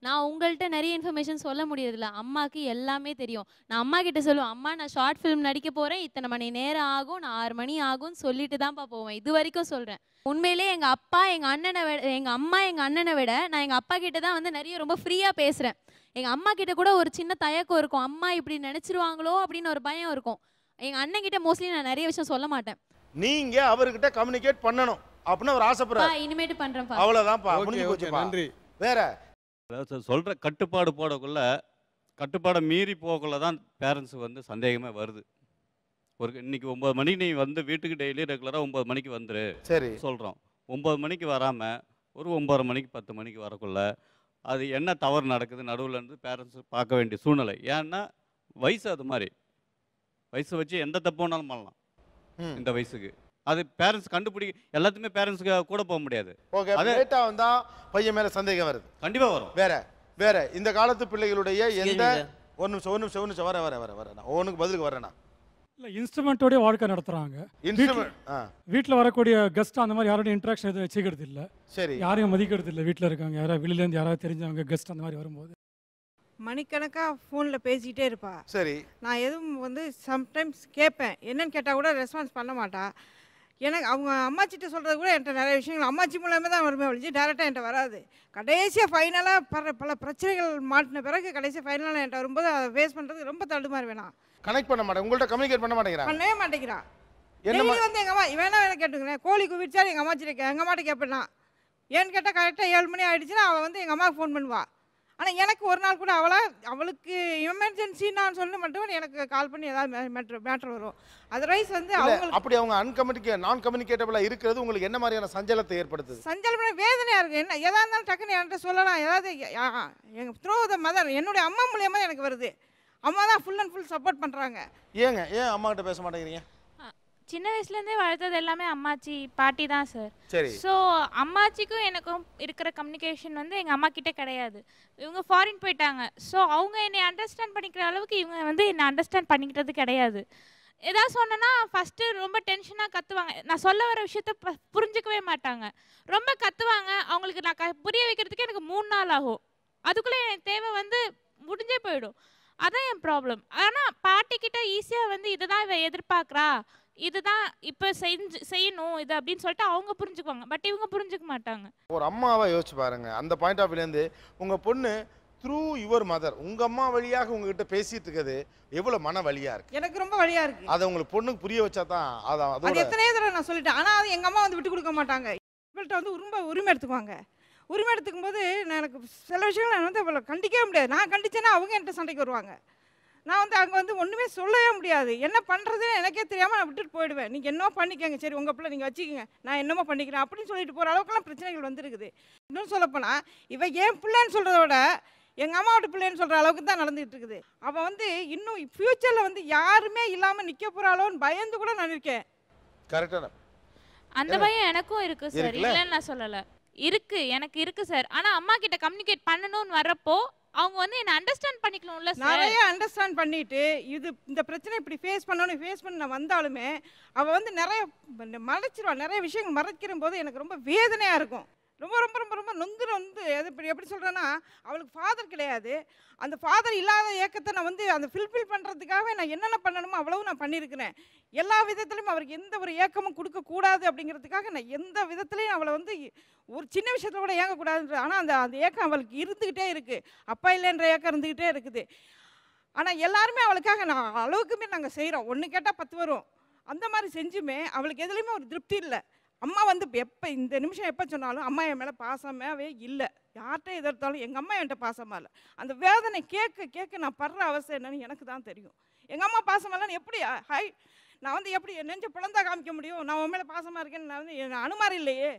நான் உங்கள்கிட்ட நிறைய இன்ஃபர்மேஷன் சொல்ல முடியறதில்ல அம்மாவுக்கு எல்லாமே தெரியும் நான் அம்மா கிட்ட சொல்லுவேன் அம்மா நான் ஷார்ட் ஃபிலிம் நடிக்க போகிறேன் இத்தனை மணி நேரம் ஆகும் நான் ஆறு மணி ஆகும்னு சொல்லிட்டு தான்ப்பா போவேன் இது வரைக்கும் சொல்கிறேன் உண்மையிலே எங்கள் அப்பா எங்கள் அண்ணனை விட எங்கள் அம்மா எங்கள் அண்ணனை விட நான் எங்கள் அப்பா கிட்ட தான் வந்து நிறைய ரொம்ப ஃப்ரீயாக பேசுகிறேன் எங்கள் அம்மா கிட்ட கூட ஒரு சின்ன தயக்கம் இருக்கும் அம்மா இப்படி நினச்சிருவாங்களோ அப்படின்னு ஒரு பயம் இருக்கும் எங்கள் அண்ணன் கிட்ட மோஸ்ட்லி நான் நிறைய விஷயம் சொல்ல மாட்டேன் நீங்க அவர்கிட்ட கம்யூனிகேட் பண்ணணும் அப்படின்னு அவர் ஆசைப்படுறாரு இனிமேட்டு பண்றேன் அவ்வளவுதான் நன்றி வேற அதாவது சொல்கிற கட்டுப்பாடு போடக்குள்ள கட்டுப்பாடை மீறி போகக்குள்ள தான் பேரண்ட்ஸுக்கு வந்து சந்தேகமே வருது ஒரு இன்னைக்கு ஒம்பது மணிக்கு நீ வந்து வீட்டுக்கு டெய்லி ரெகுலராக ஒம்பது மணிக்கு வந்துரு சரி சொல்கிறோம் ஒம்பது மணிக்கு வராமல் ஒரு ஒம்பது மணிக்கு பத்து மணிக்கு வரக்குள்ள அது என்ன தவறு நடக்குது நடுவில் இருந்து பேரண்ட்ஸ் பார்க்க வேண்டிய சூழ்நிலை ஏன்னா வயசு அது மாதிரி வயசு வச்சு எந்த தப்பு வேணாலும் பண்ணலாம் இந்த வயசுக்கு அது பேரண்ட்ஸ் கண்டுபிடி எல்லாத்துமே பேரண்ட்ஸ்க்கு கூட போக முடியாது ஓகே லேட்டா வந்தா பையன் மேல சந்தேகம் வருது கண்டிப்பா வரும் வேற வேற இந்த காலத்து பிள்ளைகளுடைய எந்த ஒன்னு சொன்னு சொன்னு நிமிஷம் வர வர வர வர ஓனுக்கு பதிலுக்கு வரேனா இல்லை இன்ஸ்ட்ருமெண்ட்டோடய வாழ்க்கை நடத்துகிறாங்க இன்ஸ்ட்ருமெண்ட் வீட்டில் வரக்கூடிய கெஸ்ட் அந்த மாதிரி யாரோட இன்ட்ராக்ஷன் எதுவும் வச்சுக்கிறது இல்லை சரி யாரையும் மதிக்கிறது இல்லை வீட்டில் இருக்காங்க யாராவது வெளியிலேருந்து யாராவது தெரிஞ்சவங்க கெஸ்ட் அந்த மாதிரி வரும்போது மணிக்கணக்காக ஃபோனில் பேசிக்கிட்டே இருப்பா சரி நான் எதுவும் வந்து சம்டைம்ஸ் கேட்பேன் என்னன்னு கேட்டால் கூட ரெஸ்பான்ஸ் பண்ண மாட்டா எனக்கு அவங்க அம்மாச்சிட்ட சொல்கிறது கூட என்கிட்ட நிறைய விஷயங்கள் அம்மாச்சி மூலமே தான் வருமே ஒழிஞ்சு டேரெக்டாக என்கிட்ட வராது கடைசியாக ஃபைனலாக பல பல பிரச்சனைகள் மாட்டின பிறகு கடைசியாக ஃபைனலாக என்கிட்ட வரும்போது அதை ஃபேஸ் பண்ணுறது ரொம்ப தடுமாறு வேணாம் கனெக்ட் பண்ண மாட்டேன் உங்கள்கிட்ட கம்யூனிகேட் பண்ண மாட்டேங்கிறான் பண்ணவே மாட்டேங்கிறான் டெய்லி வந்து எங்கள் அம்மா வேணா வேணா கேட்டுக்கிறேன் கோழி குவிச்சா எங்கள் அம்மாச்சிட்ட எங்கள் அம்மாட்ட கேட்பேன் ஏன்னு கேட்டால் கரெக்டாக ஏழு மணி ஆகிடுச்சுன்னா அவள் வந்து எங்கள் அம்மாவுக்கு ஃபோன் பண்ணுவாள் ஆனால் எனக்கு ஒரு நாள் கூட அவளா அவளுக்கு எமர்ஜென்சின்னு நான் மட்டும் எனக்கு கால் பண்ணி ஏதாவது மேட்ரு மேட்ரு வரும் அதர்வைஸ் வந்து அவங்க அப்படி அவங்க அன்கம்யூனிகே நான் கம்யூனிகேட்டபிளாக இருக்கிறது உங்களுக்கு என்ன மாதிரியான சஞ்சலத்தை ஏற்படுத்துது சஞ்சலம் வேதனையாக இருக்குது என்ன எதாக இருந்தாலும் டக்குன்னு என்கிட்ட சொல்லலாம் ஏதாவது எங்கள் த்ரோ த மதர் என்னுடைய அம்மா மூலியமாக எனக்கு வருது அம்மா தான் ஃபுல் அண்ட் ஃபுல் சப்போர்ட் பண்ணுறாங்க ஏங்க ஏன் அம்மா கிட்ட பேச மாட்டேங்கிறீங்க சின்ன வயசுலேருந்தே வளர்த்தது எல்லாமே அம்மாச்சி பாட்டி தான் சார் சரி ஸோ அம்மாச்சிக்கும் எனக்கும் இருக்கிற கம்யூனிகேஷன் வந்து எங்கள் அம்மா கிட்டே கிடையாது இவங்க ஃபாரின் போயிட்டாங்க ஸோ அவங்க என்னை அண்டர்ஸ்டாண்ட் பண்ணிக்கிற அளவுக்கு இவங்க வந்து என்னை அண்டர்ஸ்டாண்ட் பண்ணிக்கிறது கிடையாது ஏதாவது சொன்னேன்னா ஃபஸ்ட்டு ரொம்ப டென்ஷனாக கற்றுவாங்க நான் சொல்ல வர விஷயத்த புரிஞ்சுக்கவே மாட்டாங்க ரொம்ப கற்றுவாங்க அவங்களுக்கு நான் க புரிய வைக்கிறதுக்கு எனக்கு மூணு நாள் ஆகும் அதுக்குள்ளே என் தேவை வந்து முடிஞ்சே போயிடும் அதான் என் ப்ராப்ளம் ஆனால் பாட்டிக்கிட்ட ஈஸியாக வந்து தான் இவ எதிர்பார்க்குறா இதுதான் இப்போ செஞ்சு செய்யணும் இது அப்படின்னு சொல்லிட்டு அவங்க புரிஞ்சுக்குவாங்க பட் இவங்க புரிஞ்சுக்க மாட்டாங்க ஒரு அம்மாவை யோசிச்சு பாருங்க அந்த பாயிண்ட் ஆஃப் வியூலேருந்து உங்கள் பொண்ணு த்ரூ யுவர் மதர் உங்கள் அம்மா வழியாக உங்ககிட்ட பேசிட்டு இருக்கிறது எவ்வளோ மன வழியா இருக்கு எனக்கு ரொம்ப வழியா இருக்கு அதை உங்களுக்கு பொண்ணுக்கு புரிய வச்சா தான் அதை அது எத்தனையோ தடவை நான் சொல்லிட்டேன் ஆனால் அது எங்கள் அம்மா வந்து விட்டு கொடுக்க மாட்டாங்க இவள்கிட்ட வந்து ரொம்ப உரிமை எடுத்துக்குவாங்க உரிமை எடுத்துக்கும் போது எனக்கு சில விஷயங்கள் நான் வந்து அவளை கண்டிக்கவே முடியாது நான் கண்டிச்சேன்னா அவங்க என்கிட்ட சண்டைக்கு வருவாங்க நான் வந்து அங்கே வந்து ஒன்றுமே சொல்லவே முடியாது என்ன பண்ணுறதுன்னு எனக்கே தெரியாமல் நான் விட்டுட்டு போயிடுவேன் நீங்கள் என்ன பண்ணிக்கங்க சரி உங்கள் பிள்ளை நீங்கள் வச்சுக்கோங்க நான் என்னமோ பண்ணிக்கிறேன் அப்படின்னு சொல்லிட்டு போகிற அளவுக்குலாம் பிரச்சனைகள் வந்துருக்குது இன்னும் சொல்லப்போனால் இவ ஏன் பிள்ளைன்னு சொல்கிறத விட எங்கள் அம்மாவோட பிள்ளைன்னு சொல்கிற அளவுக்கு தான் நடந்துகிட்டு இருக்குது அவள் வந்து இன்னும் ஃப்யூச்சரில் வந்து யாருமே இல்லாமல் நிற்க போகிறாளோன்னு பயந்து கூட நான் இருக்கேன் அந்த பயம் எனக்கும் இருக்கு சார் இல்லைன்னு நான் சொல்லலை இருக்கு எனக்கு இருக்கு சார் ஆனால் அம்மா கிட்ட கம்யூனிகேட் பண்ணணும்னு வரப்போ அவங்க வந்து என்ன அண்டர்ஸ்டாண்ட் பண்ணிக்கணும்ல நிறைய அண்டர்ஸ்டாண்ட் பண்ணிட்டு இது இந்த பிரச்சனை இப்படி ஃபேஸ் பண்ணணும் ஃபேஸ் பண்ண வந்தாலுமே அவ வந்து நிறைய மறைச்சிருவா நிறைய விஷயங்கள் மறைக்கிற போது எனக்கு ரொம்ப வேதனையா இருக்கும் ரொம்ப ரொம்ப ரொம்ப ரொம்ப நொந்து வந்து எது இப்படி எப்படி சொல்கிறேன்னா அவளுக்கு ஃபாதர் கிடையாது அந்த ஃபாதர் இல்லாத ஏக்கத்தை நான் வந்து அந்த ஃபில்ஃபில் பண்ணுறதுக்காக நான் என்னென்ன பண்ணணுமோ அவ்வளவு நான் பண்ணியிருக்கிறேன் எல்லா விதத்துலையும் அவருக்கு எந்த ஒரு ஏக்கமும் கொடுக்கக்கூடாது அப்படிங்கிறதுக்காக நான் எந்த விதத்துலையும் அவளை வந்து ஒரு சின்ன விஷயத்தில் கூட ஏங்கக்கூடாதுன்ற ஆனால் அந்த அந்த ஏக்கம் அவளுக்கு இருந்துக்கிட்டே இருக்குது அப்பா இல்லைன்ற ஏக்கம் இருந்துக்கிட்டே இருக்குது ஆனால் எல்லாருமே அவளுக்காக நான் அளவுக்குமே நாங்கள் செய்கிறோம் ஒன்று கேட்டால் பத்து வரும் அந்த மாதிரி செஞ்சுமே அவளுக்கு எதுலேயுமே ஒரு திருப்தி இல்லை அம்மா வந்து எப்போ இந்த நிமிஷம் எப்போ சொன்னாலும் அம்மா என் மேலே பாசமாகவே இல்லை யார்கிட்ட எதிர்த்தாலும் எங்கள் அம்மா என்கிட்ட பாசமாக இல்லை அந்த வேதனை கேட்க கேட்க நான் படுற அவசியம் என்னன்னு எனக்கு தான் தெரியும் எங்கள் அம்மா பாசமாகலாம் எப்படி ஹை நான் வந்து எப்படி நெஞ்ச பிழந்தா காமிக்க முடியும் நான் உன் மேலே பாசமாக இருக்கேன்னு நான் வந்து என் அனுமாரி இல்லையே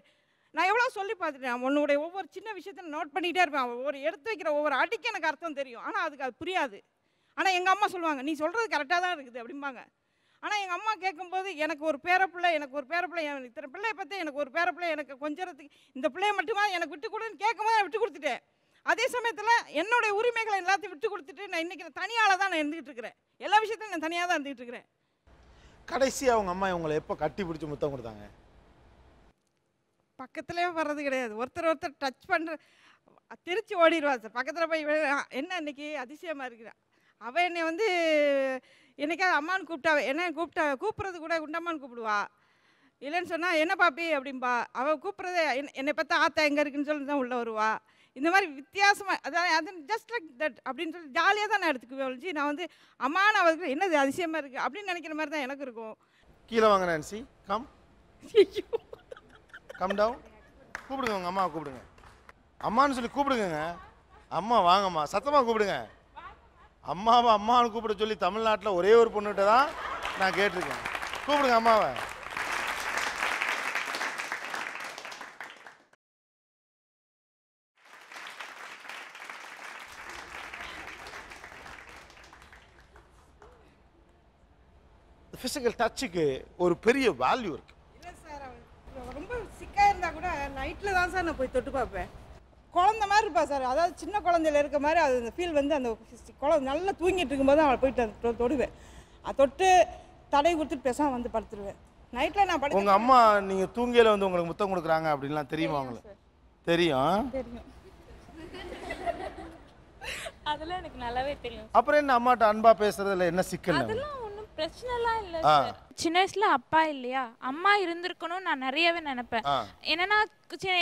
நான் எவ்வளோ சொல்லி பார்த்துட்டேன் உன்னுடைய ஒவ்வொரு சின்ன விஷயத்தையும் நோட் பண்ணிகிட்டே இருப்பேன் ஒவ்வொரு எடுத்து வைக்கிற ஒவ்வொரு அடிக்கு எனக்கு அர்த்தம் தெரியும் ஆனால் அதுக்கு அது புரியாது ஆனால் எங்கள் அம்மா சொல்லுவாங்க நீ சொல்கிறது கரெக்டாக தான் இருக்குது அப்படிம்பாங்க ஆனால் எங்கள் அம்மா கேட்கும்போது எனக்கு ஒரு பேரப்பிள்ளை எனக்கு ஒரு பேரப்பிள்ளை இத்தனை பிள்ளைய பார்த்து எனக்கு ஒரு பேரப்பிள்ளை எனக்கு கொஞ்சத்துக்கு இந்த பிள்ளையை மட்டுமா எனக்கு விட்டு கொடுன்னு கேட்கும்போது விட்டு கொடுத்துட்டேன் அதே சமயத்தில் என்னுடைய உரிமைகளை எல்லாத்தையும் விட்டு கொடுத்துட்டு நான் இன்றைக்கி தனியால் தான் நான் இருந்துகிட்டு இருக்கிறேன் எல்லா விஷயத்தையும் நான் தனியாக தான் இருந்துகிட்டு இருக்கிறேன் கடைசி அவங்க அம்மா இவங்களை எப்போ கட்டி பிடிச்சி முத்தம் கொடுத்தாங்க பக்கத்துலேயே வர்றது கிடையாது ஒருத்தர் ஒருத்தர் டச் பண்ணுற திருச்சி ஓடிடுவா சார் பக்கத்தில் போய் என்ன இன்னைக்கு அதிசயமாக இருக்கிறான் அவள் என்னை வந்து என்னைக்காவது அம்மான்னு கூப்பிட்டா என்ன கூப்பிட்டா கூப்பிட்றது கூட குண்டம்மான்னு கூப்பிடுவா இல்லைன்னு சொன்னால் என்ன பாப்பி அப்படிம்பா அவள் கூப்பிட்றதே என்னை பார்த்தா ஆத்தா எங்கே இருக்குன்னு சொல்லி தான் உள்ளே வருவா இந்த மாதிரி வித்தியாசமாக அதாவது அது ஜஸ்ட் லைக் தட் அப்படின்னு சொல்லி ஜாலியாக தான் நான் எடுத்துக்குவேன் ஒழிஞ்சு நான் வந்து அம்மான அவருக்கு என்னது அதிசயமாக இருக்குது அப்படின்னு நினைக்கிற மாதிரி தான் எனக்கு இருக்கும் கீழே வாங்க நான்சி கம் கம் டவுன் கூப்பிடுங்க உங்கள் அம்மாவை கூப்பிடுங்க அம்மான்னு சொல்லி கூப்பிடுங்க அம்மா வாங்கம்மா சத்தமாக கூப்பிடுங்க அம்மாவை அம்மாவை கூப்பிட சொல்லி தமிழ்நாட்டில் ஒரே ஒரு பொண்ணுகிட்ட தான் நான் கேட்டிருக்கேன் கூப்பிடுங்க அம்மாவை ஃபிசிக்கல் டச்சுக்கு ஒரு பெரிய வேல்யூ இருக்குது இல்லை சார் ரொம்ப சிக்காக இருந்தால் கூட நைட்டில் தான் சார் நான் போய் தொட்டு பார்ப்பேன் குழந்த மாதிரி இருப்பா சார் அதாவது சின்ன குழந்தையில இருக்க மாதிரி அது அந்த ஃபீல் வந்து அந்த குழந்தை நல்லா தூங்கிட்டு இருக்கும்போது அவளை போயிட்டு தொடுவேன் தொட்டு தடை கொடுத்துட்டு பேசாம வந்து படுத்துருவேன் நைட்டில் நான் படி உங்கள் அம்மா நீங்கள் தூங்கியில் வந்து உங்களுக்கு முத்தம் கொடுக்குறாங்க அப்படின்லாம் தெரியுமா உங்களுக்கு தெரியும் அதெல்லாம் எனக்கு நல்லாவே தெரியும் அப்புறம் என்ன அம்மாட்ட அன்பா பேசுறதுல என்ன சிக்கல் அதெல்லாம் பிரச்சனைலாம் இல்ல சின்ன வயசுல அப்பா இல்லையா அம்மா இருந்திருக்கணும்னு நான் நிறையவே நினைப்பேன் என்னன்னா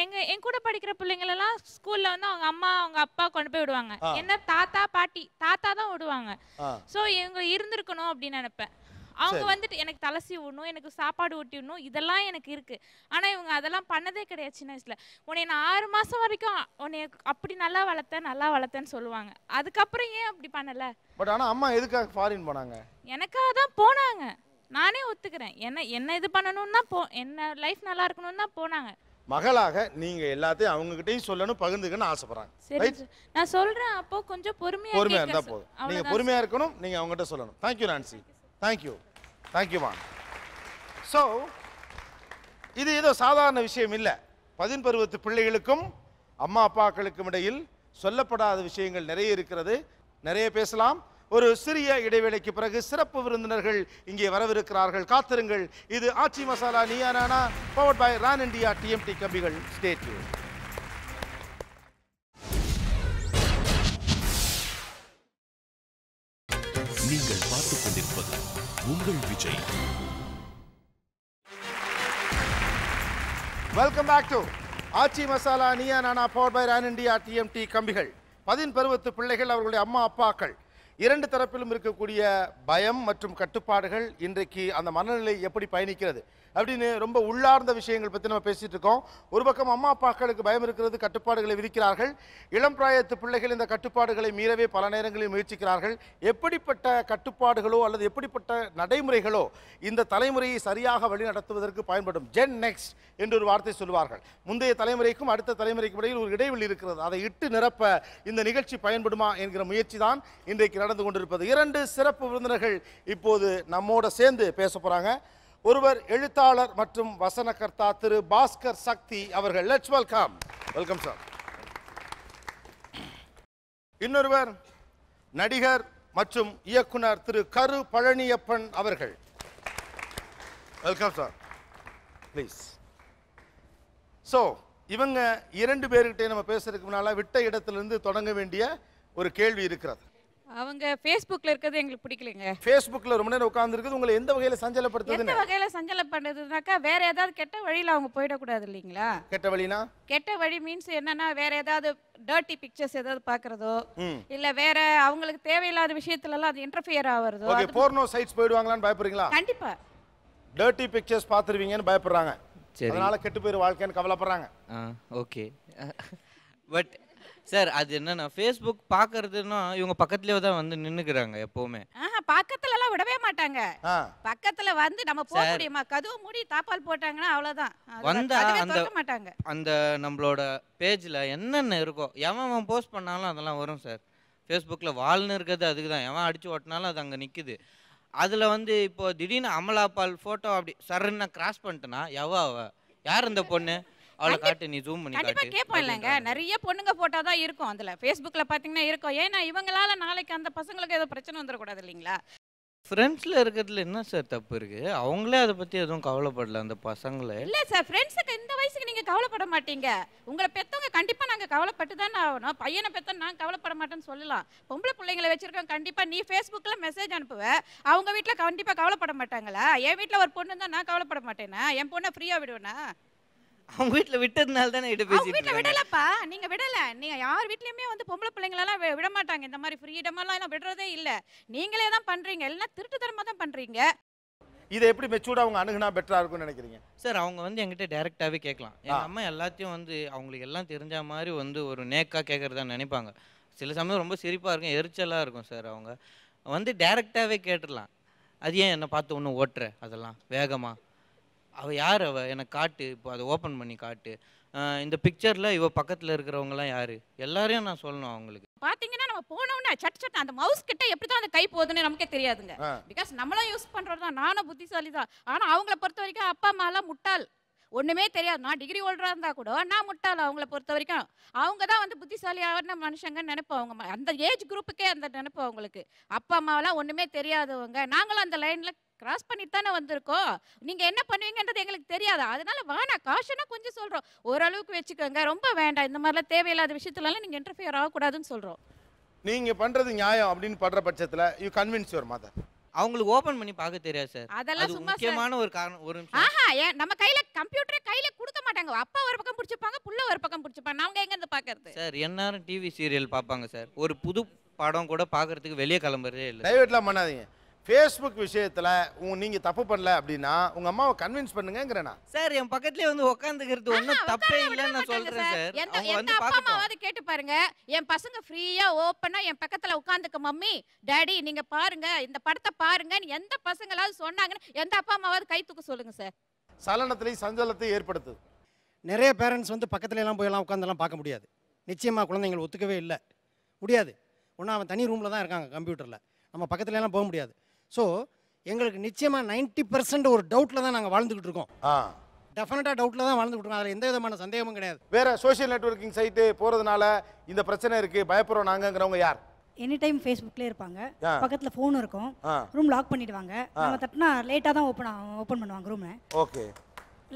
எங்க என் கூட படிக்கிற எல்லாம் ஸ்கூல்ல வந்து அவங்க அம்மா அவங்க அப்பா கொண்டு போய் விடுவாங்க என்ன தாத்தா பாட்டி தாத்தா தான் விடுவாங்க சோ இவங்க இருந்திருக்கணும் அப்படின்னு நினைப்பேன் அவங்க வந்துட்டு எனக்கு தலசி விடணும் எனக்கு சாப்பாடு ஊட்டி விடணும் இதெல்லாம் எனக்கு இருக்கு ஆனா இவங்க அதெல்லாம் பண்ணதே கிடையாது சின்ன வயசுல உன்னை நான் ஆறு மாசம் வரைக்கும் உன்னை அப்படி நல்லா வளர்த்த நல்லா வளர்த்தேன்னு சொல்லுவாங்க அதுக்கப்புறம் ஏன் அப்படி பண்ணல பட் ஆனா அம்மா எதுக்காக ஃபாரின் போனாங்க எனக்காக தான் போனாங்க நானே ஒத்துக்கிறேன் என்ன என்ன இது பண்ணணும்னா போ என்ன லைஃப் நல்லா இருக்கணும்னா போனாங்க மகளாக நீங்க எல்லாத்தையும் அவங்க கிட்டயும் சொல்லணும் பகிர்ந்துக்கணும் ஆசைப்படுறாங்க சரி நான் சொல்றேன் அப்போ கொஞ்சம் பொறுமையா பொறுமையா இருந்தா போதும் நீங்க பொறுமையா இருக்கணும் நீங்க அவங்ககிட்ட சொல்லணும் தேங்க்யூ நான்சி தேங்க் யூ தேங்க்யூமா ஸோ இது ஏதோ சாதாரண விஷயம் இல்லை பதின்பருவத்து பிள்ளைகளுக்கும் அம்மா அப்பாக்களுக்கும் இடையில் சொல்லப்படாத விஷயங்கள் நிறைய இருக்கிறது நிறைய பேசலாம் ஒரு சிறிய இடைவேளைக்கு பிறகு சிறப்பு விருந்தினர்கள் இங்கே வரவிருக்கிறார்கள் காத்திருங்கள் இது Aachi Masala Neeya powered by Ran India TMT கம்பிகள் ஸ்டேட்யூ உங்கள் Vijay welcome back to Aachi Masala Neeya Naana power by Ran India TMT கம்பிகள் பதின் பருவத்து பிள்ளைகள் அவர்களுடைய அம்மா அப்பாக்கள் இரண்டு தரப்பிலும் இருக்கக்கூடிய பயம் மற்றும் கட்டுப்பாடுகள் இன்றைக்கு அந்த மனநிலை எப்படி பயணிக்கிறது அப்படின்னு ரொம்ப உள்ளார்ந்த விஷயங்கள் பற்றி நம்ம பேசிகிட்டு இருக்கோம் ஒரு பக்கம் அம்மா அப்பாக்களுக்கு பயம் இருக்கிறது கட்டுப்பாடுகளை விதிக்கிறார்கள் இளம் பிராயத்து பிள்ளைகள் இந்த கட்டுப்பாடுகளை மீறவே பல நேரங்களில் முயற்சிக்கிறார்கள் எப்படிப்பட்ட கட்டுப்பாடுகளோ அல்லது எப்படிப்பட்ட நடைமுறைகளோ இந்த தலைமுறையை சரியாக வழிநடத்துவதற்கு பயன்படும் ஜென் நெக்ஸ்ட் என்று ஒரு வார்த்தை சொல்வார்கள் முந்தைய தலைமுறைக்கும் அடுத்த தலைமுறைக்கும் இடையில் ஒரு இடைவெளி இருக்கிறது அதை இட்டு நிரப்ப இந்த நிகழ்ச்சி பயன்படுமா என்கிற முயற்சி தான் இன்றைக்கு நடந்து கொண்டிருப்பது இரண்டு சிறப்பு விருந்தினர்கள் இப்போது நம்மோட சேர்ந்து பேச போகிறாங்க ஒருவர் எழுத்தாளர் மற்றும் வசனகர்த்தா திரு பாஸ்கர் சக்தி அவர்கள் லெட்ஸ் வெல்கம் வெல்கம் சார் இன்னொருவர் நடிகர் மற்றும் இயக்குனர் திரு கரு பழனியப்பன் அவர்கள் வெல்கம் சார் ப்ளீஸ் ஸோ இவங்க இரண்டு பேர்கிட்டே நம்ம பேசுறதுக்கு முன்னால் விட்ட இடத்திலிருந்து தொடங்க வேண்டிய ஒரு கேள்வி இருக்கிறது அவங்க ஃபேஸ்புக்ல இருக்கிறது எங்களுக்கு பிடிக்கலங்க ஃபேஸ்புக்ல ரொம்ப நேரம் உட்கார்ந்துருக்குது உங்களை எந்த வகையில சஞ்சலப்படுத்துது எந்த வகையில சஞ்சலப்படுறதுனாக்கா வேற ஏதாவது கெட்ட வழியில அவங்க போயிடக்கூடாது இல்லைங்களா கெட்ட வழினா கெட்ட வழி மீன்ஸ் என்னன்னா வேற ஏதாவது டர்ட்டி பிக்சர்ஸ் ஏதாவது பாக்குறதோ இல்ல வேற அவங்களுக்கு தேவையில்லாத விஷயத்துல எல்லாம் அது இன்டர்ஃபியர் ஆகிறதோ ஓகே போர்னோ சைட்ஸ் போயிடுவாங்களான்னு பயப்படுறீங்களா கண்டிப்பா டர்ட்டி பிக்சர்ஸ் பார்த்துருவீங்கன்னு பயப்படுறாங்க அதனால கெட்டு போயிரு வாழ்க்கைன்னு கவலைப்படுறாங்க ஓகே பட் சார் அது என்னன்னா ஃபேஸ்புக் பாக்குறதுன்னா இவங்க பக்கத்துலயே தான் வந்து நின்னுக்குறாங்க எப்பவுமே பக்கத்துல எல்லாம் விடவே மாட்டாங்க பக்கத்துல வந்து நம்ம போக முடியுமா கதவு மூடி தாப்பால் போட்டாங்கன்னா அவ்வளவுதான் வந்தா அந்த மாட்டாங்க அந்த நம்மளோட பேஜ்ல என்னென்ன இருக்கோ எவன் அவன் போஸ்ட் பண்ணாலும் அதெல்லாம் வரும் சார் ஃபேஸ்புக்ல வால்னு இருக்கிறது அதுக்கு தான் எவன் அடிச்சு ஓட்டினாலும் அது அங்க நிக்குது அதில் வந்து இப்போ திடீர்னு அமலாபால் ஃபோட்டோ அப்படி சரன்னு கிராஸ் பண்ணிட்டனா எவ அவ யார் இந்த பொண்ணு அவளை காட்டு நீ ஜூம் பண்ணி கண்டிப்பா கேட்போம் இல்லைங்க நிறைய பொண்ணுங்க போட்டா தான் இருக்கும் அதுல ஃபேஸ்புக்ல பாத்தீங்கன்னா இருக்கும் ஏன்னா இவங்களால நாளைக்கு அந்த பசங்களுக்கு ஏதோ பிரச்சனை வந்துடக்கூடாது இல்லைங்களா ஃப்ரெண்ட்ஸ்ல இருக்கிறதுல என்ன சார் தப்பு இருக்கு அவங்களே அதை பத்தி எதுவும் கவலைப்படல அந்த பசங்களே இல்லை சார் ஃப்ரெண்ட்ஸுக்கு இந்த வயசுக்கு நீங்க கவலைப்பட மாட்டீங்க உங்களை பெத்தவங்க கண்டிப்பா நாங்க கவலைப்பட்டு தானே ஆகணும் பையனை பெத்த நான் கவலைப்பட மாட்டேன்னு சொல்லலாம் பொம்பளை பிள்ளைங்களை வச்சிருக்கோம் கண்டிப்பா நீ ஃபேஸ்புக்கில் மெசேஜ் அனுப்புவ அவங்க வீட்டில் கண்டிப்பா கவலைப்பட மாட்டாங்களா என் வீட்டில் ஒரு பொண்ணு தான் நான் கவலைப்பட மாட்டேனா என் பொண்ணை ஃப்ரீயா விடுவேனா அவங்க வீட்டில் விட்டதுனால தானே இட பேசி வீட்ல விடலப்பா நீங்க விடல நீங்க யார் வீட்லயுமே வந்து பொம்பளை பிள்ளைங்களெல்லாம் விட மாட்டாங்க இந்த மாதிரி ஃப்ரீடம் எல்லாம் எல்லாம் விடுறதே இல்ல நீங்களே தான் பண்றீங்க எல்லாம் திருட்டு திருட்டுத்தனமா தான் பண்றீங்க இதை எப்படி மெச்சூர்டா அவங்க அணுகுனா பெட்டரா இருக்கும்னு நினைக்கிறீங்க சார் அவங்க வந்து என்கிட்ட டைரக்டாவே கேட்கலாம் என் அம்மா எல்லாத்தையும் வந்து அவங்களுக்கு எல்லாம் தெரிஞ்ச மாதிரி வந்து ஒரு நேக்கா கேட்கறதா நினைப்பாங்க சில சமயம் ரொம்ப சிரிப்பா இருக்கும் எரிச்சலா இருக்கும் சார் அவங்க வந்து டைரக்டாவே கேட்டுடலாம் அது ஏன் என்னை பார்த்து ஒன்று ஓட்டுற அதெல்லாம் வேகமாக அவள் யார் அவள் எனக்கு காட்டு இப்போ அதை ஓப்பன் பண்ணி காட்டு இந்த பிக்சரில் இவ பக்கத்தில் இருக்கிறவங்கலாம் யார் எல்லாரையும் நான் சொல்லணும் அவங்களுக்கு பார்த்தீங்கன்னா நம்ம போனோம்னா சட் சட் அந்த மவுஸ் கிட்ட எப்படி தான் அந்த கை போகுதுன்னு நமக்கே தெரியாதுங்க பிகாஸ் நம்மளும் யூஸ் பண்ணுறது தான் நானும் புத்திசாலி தான் ஆனால் அவங்கள பொறுத்த வரைக்கும் அப்பா அம்மாலாம் முட்டாள் ஒன்றுமே தெரியாது நான் டிகிரி ஹோல்டராக இருந்தால் கூட நான் முட்டாள் அவங்கள பொறுத்த வரைக்கும் அவங்க தான் வந்து புத்திசாலியான மனுஷங்கன்னு நினைப்போம் அவங்க அந்த ஏஜ் குரூப்புக்கே அந்த நினைப்போம் அவங்களுக்கு அப்பா அம்மாவெல்லாம் ஒன்றுமே தெரியாதவங்க நாங்களும் அந்த லைனில் கிராஸ் பண்ணிட்டு தானே வந்திருக்கோம் நீங்க என்ன பண்ணுவீங்கன்றது எங்களுக்கு தெரியாதா அதனால வேணா காஷனா கொஞ்சம் சொல்றோம் ஓரளவுக்கு வச்சுக்கோங்க ரொம்ப வேண்டாம் இந்த மாதிரிலாம் தேவையில்லாத விஷயத்துலலாம் நீங்க இன்டர்ஃபியர் ஆகக்கூடாதுன்னு சொல்றோம் நீங்க பண்றது நியாயம் அப்படின்னு படுற பட்சத்துல யூ கன்வின்ஸ் யுவர் மதர் அவங்களுக்கு ஓபன் பண்ணி பார்க்க தெரியாது சார் அதெல்லாம் சும்மா முக்கியமான ஒரு காரணம் ஒரு நிமிஷம் ஆஹா நம்ம கையில கம்ப்யூட்டரே கையில கொடுக்க மாட்டாங்க அப்பா ஒரு பக்கம் பிடிச்சிருப்பாங்க புள்ள ஒரு பக்கம் பிடிச்சிருப்பாங்க நாங்க எங்க இருந்து பாக்குறது சார் எந்நேரம் டிவி சீரியல் பார்ப்பாங்க சார் ஒரு புது படம் கூட பாக்குறதுக்கு வெளியே கிளம்புறதே இல்லை டைவேட்லாம் பண்ணாதீங்க ஃபேஸ்புக் விஷயத்தில் உங்க நீங்க தப்பு பண்ணல அப்படின்னா உங்க அம்மாவை கன்வின்ஸ் பண்ணுங்கங்கறேனா சார் என் பக்கத்துலயே வந்து உட்காந்துக்கிறது ஒண்ணும் தப்பே இல்லைன்னு நான் சொல்றேன் சார் அவங்க வந்து பாக்கட்டும் கேட்டு பாருங்க என் பசங்க ஃப்ரீயா ஓபனா என் பக்கத்துல உட்கார்ந்துக்க மம்மி டேடி நீங்க பாருங்க இந்த படத்தை பாருங்கன்னு எந்த பசங்களாவது சொன்னாங்கன்னு எந்த அப்பா அம்மாவது கை தூக்க சொல்லுங்க சார் சலனத்திலையும் சஞ்சலத்தையும் ஏற்படுத்துது நிறைய பேரண்ட்ஸ் வந்து பக்கத்துல எல்லாம் போய் எல்லாம் உட்கார்ந்தெல்லாம் பார்க்க முடியாது நிச்சயமாக குழந்தைகள் ஒத்துக்கவே இல்லை முடியாது ஒன்றா அவன் தனி ரூமில் தான் இருக்காங்க கம்ப்யூட்டரில் நம்ம பக்கத்துலலாம் போக முடியாது ஸோ எங்களுக்கு நிச்சயமாக நைன்டி பர்சன்ட் ஒரு டவுட்டில் தான் நாங்கள் வாழ்ந்துக்கிட்டு இருக்கோம் டெஃபினட்டாக டவுட்டில் தான் வாழ்ந்துக்கிட்டு இருக்கோம் அதில் எந்த விதமான சந்தேகமும் கிடையாது வேறு சோஷியல் நெட்ஒர்க்கிங் சைட்டு போகிறதுனால இந்த பிரச்சனை இருக்குது பயப்படுறோம் நாங்கங்கிறவங்க யார் எனி டைம் ஃபேஸ்புக்லேயே இருப்பாங்க பக்கத்தில் ஃபோன் இருக்கும் ரூம் லாக் பண்ணிடுவாங்க நம்ம தட்டினா லேட்டாக தான் ஓப்பன் ஓப்பன் பண்ணுவாங்க ரூமை ஓகே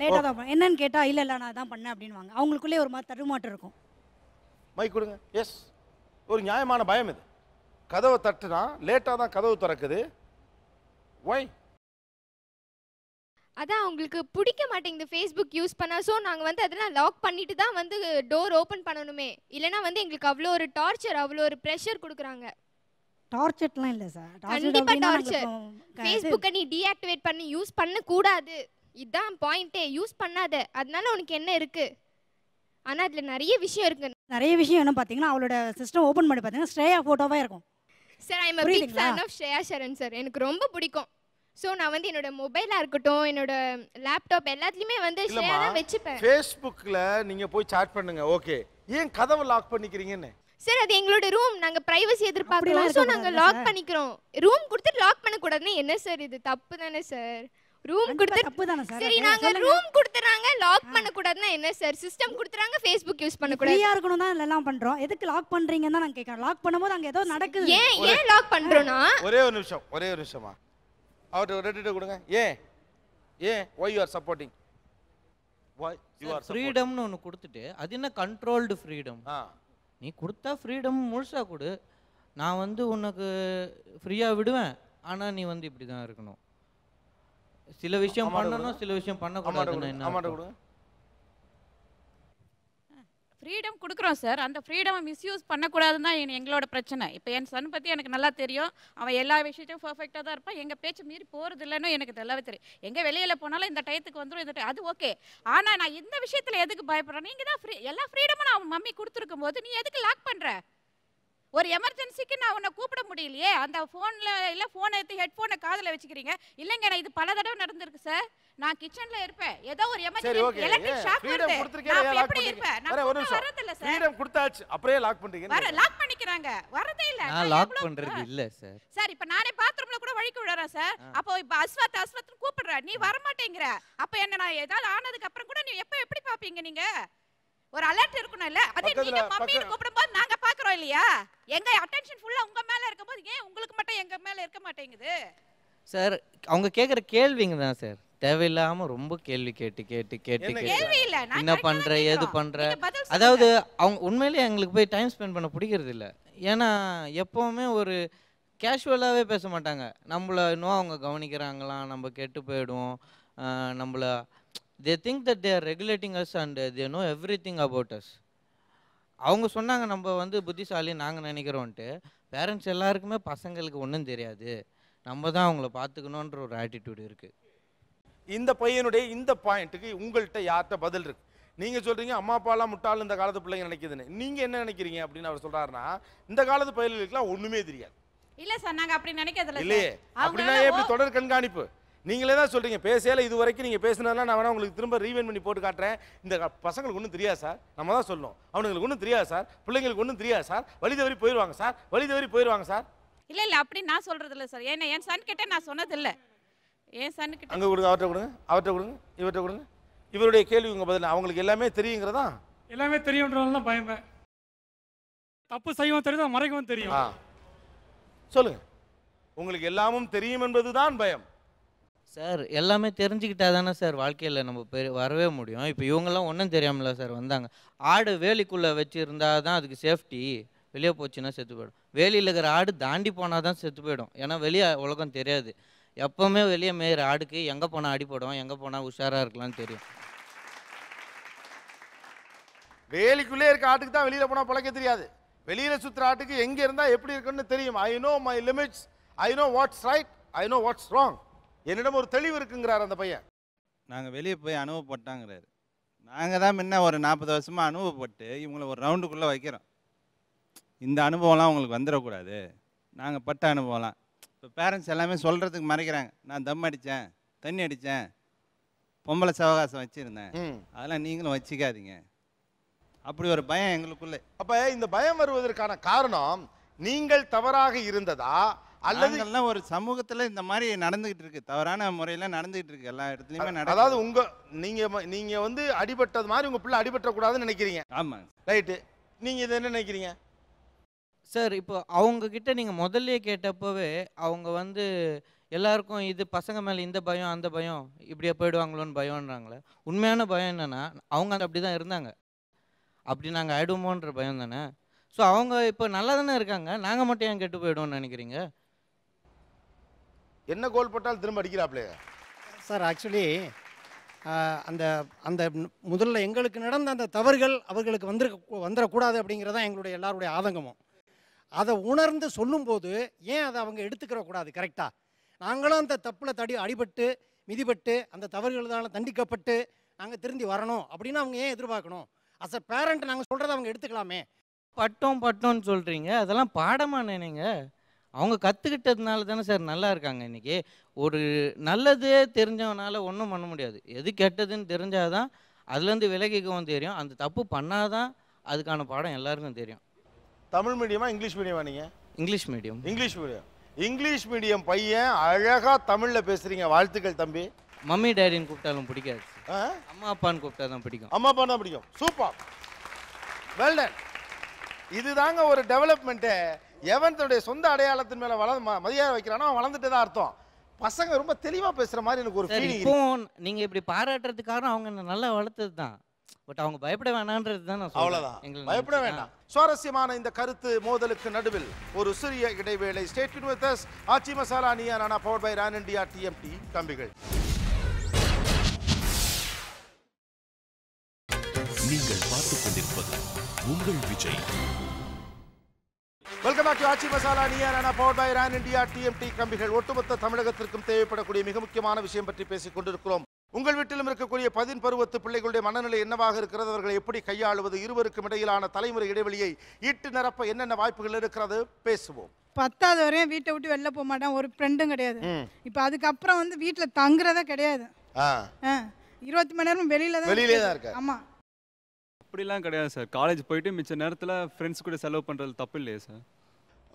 லேட்டாக தான் என்னன்னு கேட்டால் இல்லை இல்லை நான் தான் பண்ணேன் அப்படின்வாங்க அவங்களுக்குள்ளே ஒரு மாதிரி தடுமாட்டம் இருக்கும் மைக் கொடுங்க எஸ் ஒரு நியாயமான பயம் இது கதவை தட்டுனா லேட்டாக தான் கதவு திறக்குது ஒய் அதான் அவங்களுக்கு பிடிக்க மாட்டேங்குது ஃபேஸ்புக் யூஸ் பண்ணா ஸோ நாங்கள் வந்து அதெல்லாம் லாக் பண்ணிட்டு தான் வந்து டோர் ஓப்பன் பண்ணணுமே இல்லைனா வந்து எங்களுக்கு அவ்வளோ ஒரு டார்ச்சர் அவ்வளோ ஒரு ப்ரெஷர் கொடுக்குறாங்க டார்ச்சர்லாம் இல்லை சார் கண்டிப்பாக டார்ச்சர் ஃபேஸ்புக்கை நீ டீஆக்டிவேட் பண்ணி யூஸ் பண்ணக்கூடாது இதுதான் பாயிண்ட்டே யூஸ் பண்ணாத அதனால உனக்கு என்ன இருக்கு ஆனால் அதில் நிறைய விஷயம் இருக்கு நிறைய விஷயம் என்ன பார்த்தீங்கன்னா அவளோட சிஸ்டம் ஓப்பன் பண்ணி பார்த்தீங்கன்னா ஸ்ட்ரேயா ஃபோட்டோவாக இருக்கும் sir I am big fan of Shriya Saran sir எனக்கு ரொம்ப பிடிக்கும் ஸோ நான் வந்து என்னோட மொபைலாக இருக்கட்டும் என்னோட லேப்டாப் எல்லாத்துலேயுமே வந்து ஷேயா தான் வச்சுப்பேன் ஃபேஸ்புக்கில் நீங்கள் போய் சாட் பண்ணுங்க ஓகே ஏன் கதவை லாக் பண்ணிக்கிறீங்கன்னு சார் அது எங்களோட ரூம் நாங்க பிரைவசி எதிர்பார்க்கிறோம் சோ நாங்க லாக் பண்ணிக்கிறோம் ரூம் கொடுத்து லாக் பண்ணக்கூடாதுன்னு என்ன சார் இது தப்பு தானே சார் ரூம் கொடுத்து தப்பு தான சார் சரி நாங்க ரூம் கொடுத்துறாங்க லாக் பண்ண கூடாதுனா என்ன சார் சிஸ்டம் கொடுத்துறாங்க Facebook யூஸ் பண்ண கூடாது ஃப்ரீயா இருக்கணும் தான் எல்லாம் பண்றோம் எதுக்கு லாக் பண்றீங்கன்னு தான் நான் கேக்குறேன் லாக் பண்ணும்போது அங்க ஏதோ நடக்குது ஏன் ஏன் லாக் பண்றோம்னா ஒரே ஒரு நிமிஷம் ஒரே ஒரு நிமிஷமா அவர்ட்ட ரெடிட்ட கொடுங்க ஏன் ஏன் why you are supporting why you are ஃப்ரீடம்னு ஒன்னு கொடுத்துட்டு அது என்ன கண்ட்ரோல்டு ஃப்ரீடம் நீ கொடுத்தா ஃப்ரீடம் முழுசா கொடு நான் வந்து உனக்கு ஃப்ரீயா விடுவேன் ஆனா நீ வந்து இப்படி தான் இருக்கணும் சில விஷயம் பண்ணணும் சில விஷயம் பண்ணக்கூடாதுன்னு அமௌண்ட் கொடுங்க ஃப்ரீடம் கொடுக்குறோம் சார் அந்த ஃப்ரீடமை மிஸ்யூஸ் பண்ணக்கூடாதுன்னு தான் எங்களோட பிரச்சனை இப்போ என் சன் பற்றி எனக்கு நல்லா தெரியும் அவன் எல்லா விஷயத்தையும் பர்ஃபெக்டாக தான் இருப்பான் எங்கள் பேச்சு மீறி போகிறது இல்லைன்னு எனக்கு நல்லாவே தெரியும் எங்கள் வெளியில் போனாலும் இந்த டயத்துக்கு வந்துடும் இந்த அது ஓகே ஆனால் நான் இந்த விஷயத்தில் எதுக்கு பயப்படுறேன் நீங்கள் தான் ஃப்ரீ எல்லா ஃப்ரீடமும் நான் அவன் மம்மி கொடுத்துருக்கும் போது நீ எதுக்கு லாக் பண்ணுற ஒரு எமர்ஜென்சிக்கு நான் உன்னை கூப்பிட முடியலையே அந்த ஃபோனில் இல்லை ஃபோனை எடுத்து ஹெட்ஃபோனை காதில் வச்சுக்கிறீங்க இல்லைங்க நான் இது பல தடவை நடந்திருக்கு சார் நான் கிச்சன்ல இருப்பேன் ஏதோ ஒரு எமர்ஜென்சி எலக்ட்ரிக் ஷாக் வருது எப்படி இருப்பேன் நான் ஒரு நிமிஷம் வரது இல்ல சார் ஃப்ரீடம் கொடுத்தாச்சு அப்படியே லாக் பண்றீங்க வர லாக் பண்ணிக்கறாங்க வரதே இல்ல நான் லாக் பண்றது இல்ல சார் சார் இப்போ நானே பாத்ரூம்ல கூட வழிக்கு விடுறா சார் அப்போ இப்போ அஸ்வத் அஸ்வத் கூப்பிடுற நீ வர மாட்டேங்கற அப்ப என்ன நான் ஏதாவது ஆனதுக்கு அப்புறம் கூட நீ எப்ப எப்படி பாப்பீங்க நீங்க ஒரு அலர்ட் இருக்கணும் இல்ல அதே நீங்க மம்மின்னு கூப்பிடும்போது நாங்க பாக்குறோம் இல்லையா எங்க அட்டென்ஷன் ஃபுல்லா உங்க மேல இருக்கும்போது ஏன் உங்களுக்கு மட்டும் எங்க மேல இருக்க மாட்டேங்குது சார் அவங்க கேக்குற கேள்விங்க தான் சார் தேவையில்லாம ரொம்ப கேள்வி கேட்டு கேட்டு கேட்டு கேள்வி இல்ல என்ன பண்ற எது பண்ற அதாவது அவங்க உண்மையிலேயே எங்களுக்கு போய் டைம் ஸ்பெண்ட் பண்ண பிடிக்கிறது இல்ல ஏன்னா எப்பவுமே ஒரு கேஷுவலாகவே பேச மாட்டாங்க நம்மள இன்னும் அவங்க கவனிக்கிறாங்களாம் நம்ம கெட்டு போயிடுவோம் நம்மளை they think that they regulating us and they know everything about us அவங்க சொன்னாங்க நம்ம வந்து புத்திசாலி நாங்கள் நினைக்கிறோன்ட்டு பேரண்ட்ஸ் எல்லாருக்குமே பசங்களுக்கு ஒன்றும் தெரியாது நம்ம தான் அவங்கள பார்த்துக்கணுன்ற ஒரு ஆட்டிடியூட் இருக்குது இந்த பையனுடைய இந்த பாயிண்ட்டுக்கு உங்கள்கிட்ட யார்கிட்ட பதில் இருக்கு நீங்கள் சொல்கிறீங்க அம்மா அப்பாலாம் முட்டாள் இந்த காலத்து பிள்ளைங்க நினைக்கிதுன்னு நீங்கள் என்ன நினைக்கிறீங்க அப்படின்னு அவர் சொல்கிறாருன்னா இந்த காலத்து பயிர்களுக்குலாம் ஒன்றுமே தெரியாது இல்லை சார் நாங்கள் அப்படி நினைக்கிறதில்ல இல்லையே அப்படின்னா எப்படி தொடர் கண்காணிப்பு நீங்களே தான் சொல்கிறீங்க பேசையில் இது வரைக்கும் நீங்கள் பேசினதெல்லாம் நான் வேணால் உங்களுக்கு திரும்ப ரீவைன் பண்ணி போட்டு காட்டுறேன் இந்த பசங்களுக்கு ஒன்றும் தெரியாது சார் நம்ம தான் சொல்லணும் அவனுங்களுக்கு ஒன்றும் தெரியாது சார் பிள்ளைங்களுக்கு ஒன்றும் தெரியாது சார் வழி தவறி போயிடுவாங்க சார் வழி தவறி போயிடுவாங்க சார் இல்லை இல்லை அப்படி நான் சொல்கிறது இல்லை சார் ஏன்னா என் சன் கிட்டே நான் சொன்னதில்லை என் சன் கிட்ட அங்கே கொடுங்க அவர்கிட்ட கொடுங்க அவர்கிட்ட கொடுங்க இவர்கிட்ட கொடுங்க இவருடைய கேள்வி உங்கள் பதில் அவங்களுக்கு எல்லாமே தெரியுங்கிறதா எல்லாமே தெரியுன்றதுலாம் பயமே தப்பு செய்யவும் தெரியும் மறைக்கவும் தெரியும் சொல்லுங்கள் உங்களுக்கு எல்லாமும் தெரியும் என்பது தான் பயம் சார் எல்லாமே தெரிஞ்சுக்கிட்டா தானே சார் வாழ்க்கையில் நம்ம பெரு வரவே முடியும் இப்போ இவங்கெல்லாம் ஒன்றும் தெரியாமல சார் வந்தாங்க ஆடு வேலிக்குள்ளே வச்சுருந்தா தான் அதுக்கு சேஃப்டி வெளியே போச்சுன்னா செத்து போயிடும் வேலியில் இருக்கிற ஆடு தாண்டி போனால் தான் செத்து போயிடும் ஏன்னா வெளியே உலகம் தெரியாது எப்போவுமே வெளியே மேயிற ஆடுக்கு எங்கே போனால் அடிப்படும் எங்கே போனால் உஷாராக இருக்கலாம்னு தெரியும் வேலிக்குள்ளே இருக்க ஆட்டுக்கு தான் வெளியில் போனால் பழக்க தெரியாது வெளியில் சுற்றுற ஆட்டுக்கு எங்கே இருந்தால் எப்படி இருக்குன்னு தெரியும் I know my limits I know what's right I know what's wrong என்னிடம் ஒரு தெளிவு இருக்குங்கிறார் அந்த பையன் நாங்கள் வெளியே போய் அனுபவப்பட்டாங்கிறாரு நாங்கள் தான் முன்ன ஒரு நாற்பது வருஷமாக அனுபவப்பட்டு இவங்களை ஒரு ரவுண்டுக்குள்ளே வைக்கிறோம் இந்த அனுபவம்லாம் உங்களுக்கு வந்துடக்கூடாது நாங்கள் பட்ட அனுபவம்லாம் இப்போ பேரண்ட்ஸ் எல்லாமே சொல்கிறதுக்கு மறைக்கிறாங்க நான் தம் அடித்தேன் தண்ணி அடித்தேன் பொம்பளை சவகாசம் வச்சுருந்தேன் அதெல்லாம் நீங்களும் வச்சுக்காதீங்க அப்படி ஒரு பயம் எங்களுக்குள்ளே அப்போ இந்த பயம் வருவதற்கான காரணம் நீங்கள் தவறாக இருந்ததா அல்லது ஒரு சமூகத்துல இந்த மாதிரி நடந்துகிட்டு இருக்கு தவறான முறையில நடந்துகிட்டு இருக்கு எல்லா இடத்துலயுமே அதாவது உங்க நீங்க நீங்க வந்து அடிபட்டது மாதிரி உங்க பிள்ளை அடிபட்ட கூடாதுன்னு நினைக்கிறீங்க ஆமா ரைட்டு நீங்க இது என்ன நினைக்கிறீங்க சார் இப்போ அவங்க கிட்ட நீங்க முதல்ல கேட்டப்பவே அவங்க வந்து எல்லாருக்கும் இது பசங்க மேலே இந்த பயம் அந்த பயம் இப்படியே போயிடுவாங்களோன்னு பயம்ன்றாங்களே உண்மையான பயம் என்னன்னா அவங்க அப்படி தான் இருந்தாங்க அப்படி நாங்கள் ஆயிடுமோன்ற பயம் தானே ஸோ அவங்க இப்போ நல்லா தானே இருக்காங்க நாங்கள் மட்டும் ஏன் கெட்டு போயிடுவோம்னு நினைக்கிறீங்க என்ன கோல் போட்டால் திரும்ப அடிக்கிறாப்லே சார் ஆக்சுவலி அந்த அந்த முதல்ல எங்களுக்கு நடந்த அந்த தவறுகள் அவர்களுக்கு வந்துருக்க வந்துடக்கூடாது அப்படிங்கிறதான் எங்களுடைய எல்லாருடைய ஆதங்கமும் அதை உணர்ந்து சொல்லும்போது ஏன் அதை அவங்க எடுத்துக்கிற கூடாது கரெக்டாக நாங்களும் அந்த தப்பில் தடி அடிபட்டு மிதிப்பட்டு அந்த தவறுகளால் தண்டிக்கப்பட்டு நாங்கள் திருந்தி வரணும் அப்படின்னு அவங்க ஏன் எதிர்பார்க்கணும் அஸ் அ பேரண்ட் நாங்கள் சொல்கிறத அவங்க எடுத்துக்கலாமே பட்டம் பட்டோன்னு சொல்கிறீங்க அதெல்லாம் பாடமா நினைங்க அவங்க கற்றுக்கிட்டதுனால தானே சார் நல்லா இருக்காங்க இன்றைக்கி ஒரு நல்லது தெரிஞ்சவனால் ஒன்றும் பண்ண முடியாது எது கெட்டதுன்னு தெரிஞ்சால் தான் அதுலேருந்து விலகிக்கவும் தெரியும் அந்த தப்பு பண்ணாதான் அதுக்கான பாடம் எல்லாருக்கும் தெரியும் தமிழ் மீடியமா இங்கிலீஷ் மீடியமா நீங்கள் English medium English medium English medium பையன் அழகாக தமிழில் பேசுகிறீங்க வாழ்த்துக்கள் தம்பி மம்மி டேடின்னு கூப்பிட்டாலும் பிடிக்காது அம்மா அப்பான்னு கூப்பிட்டா தான் பிடிக்கும் அம்மா அப்பா தான் பிடிக்கும் சூப்பர் வெல்டன் இதுதாங்க ஒரு டெவலப்மெண்ட்டு எவன் தன்னுடைய சொந்த அடையாளத்தின் மேலே வளர் மதியாரம் வைக்கிறானோ அவன் வளர்ந்துட்டு தான் அர்த்தம் பசங்க ரொம்ப தெளிவாக பேசுகிற மாதிரி எனக்கு ஒரு ஃபீலிங் நீங்கள் இப்படி பாராட்டுறதுக்காக அவங்க என்ன நல்லா வளர்த்தது தான் பட் அவங்க பயப்பட வேணான்றது தான் அவ்வளோதான் எங்களுக்கு பயப்பட வேண்டாம் சுவாரஸ்யமான இந்த கருத்து மோதலுக்கு நடுவில் ஒரு சிறிய இடைவேளை stay with us Aachi Masala அணியா Naana power by Ran India TMT கம்பிகள் நீங்கள் பார்த்துக் கொண்டிருப்பது உங்கள் Vijay welcome back to Aachi Masala நியர் power by Ran India TMT கம்பிகள் ஒட்டுமொத்த தமிழகத்திற்கும் தேவைப்படக்கூடிய மிக முக்கியமான விஷயம் பற்றி பேசிக் கொண்டிருக்கிறோம் உங்கள் வீட்டிலும் இருக்கக்கூடிய பதின் பருவத்து பிள்ளைகளுடைய மனநிலை என்னவாக இருக்கிறது அவர்களை எப்படி கையாளுவது இருவருக்கும் இடையிலான தலைமுறை இடைவெளியை ஈட்டு நிரப்ப என்னென்ன வாய்ப்புகள் இருக்கிறது பேசுவோம் பத்தாவது வரையும் வீட்டை விட்டு வெளில போக மாட்டேன் ஒரு ஃப்ரெண்டும் கிடையாது இப்போ அதுக்கப்புறம் வந்து வீட்டில் தங்குறதே கிடையாது இருபத்தி மணி நேரம் வெளியில தான் வெளியிலே தான் இருக்கு ஆமாம் அப்படிலாம் கிடையாது சார் காலேஜ் போயிட்டு மிச்ச நேரத்தில் ஃப்ரெண்ட்ஸ் கூட செலவு பண்ணுறது தப்பு இல்லையா சார்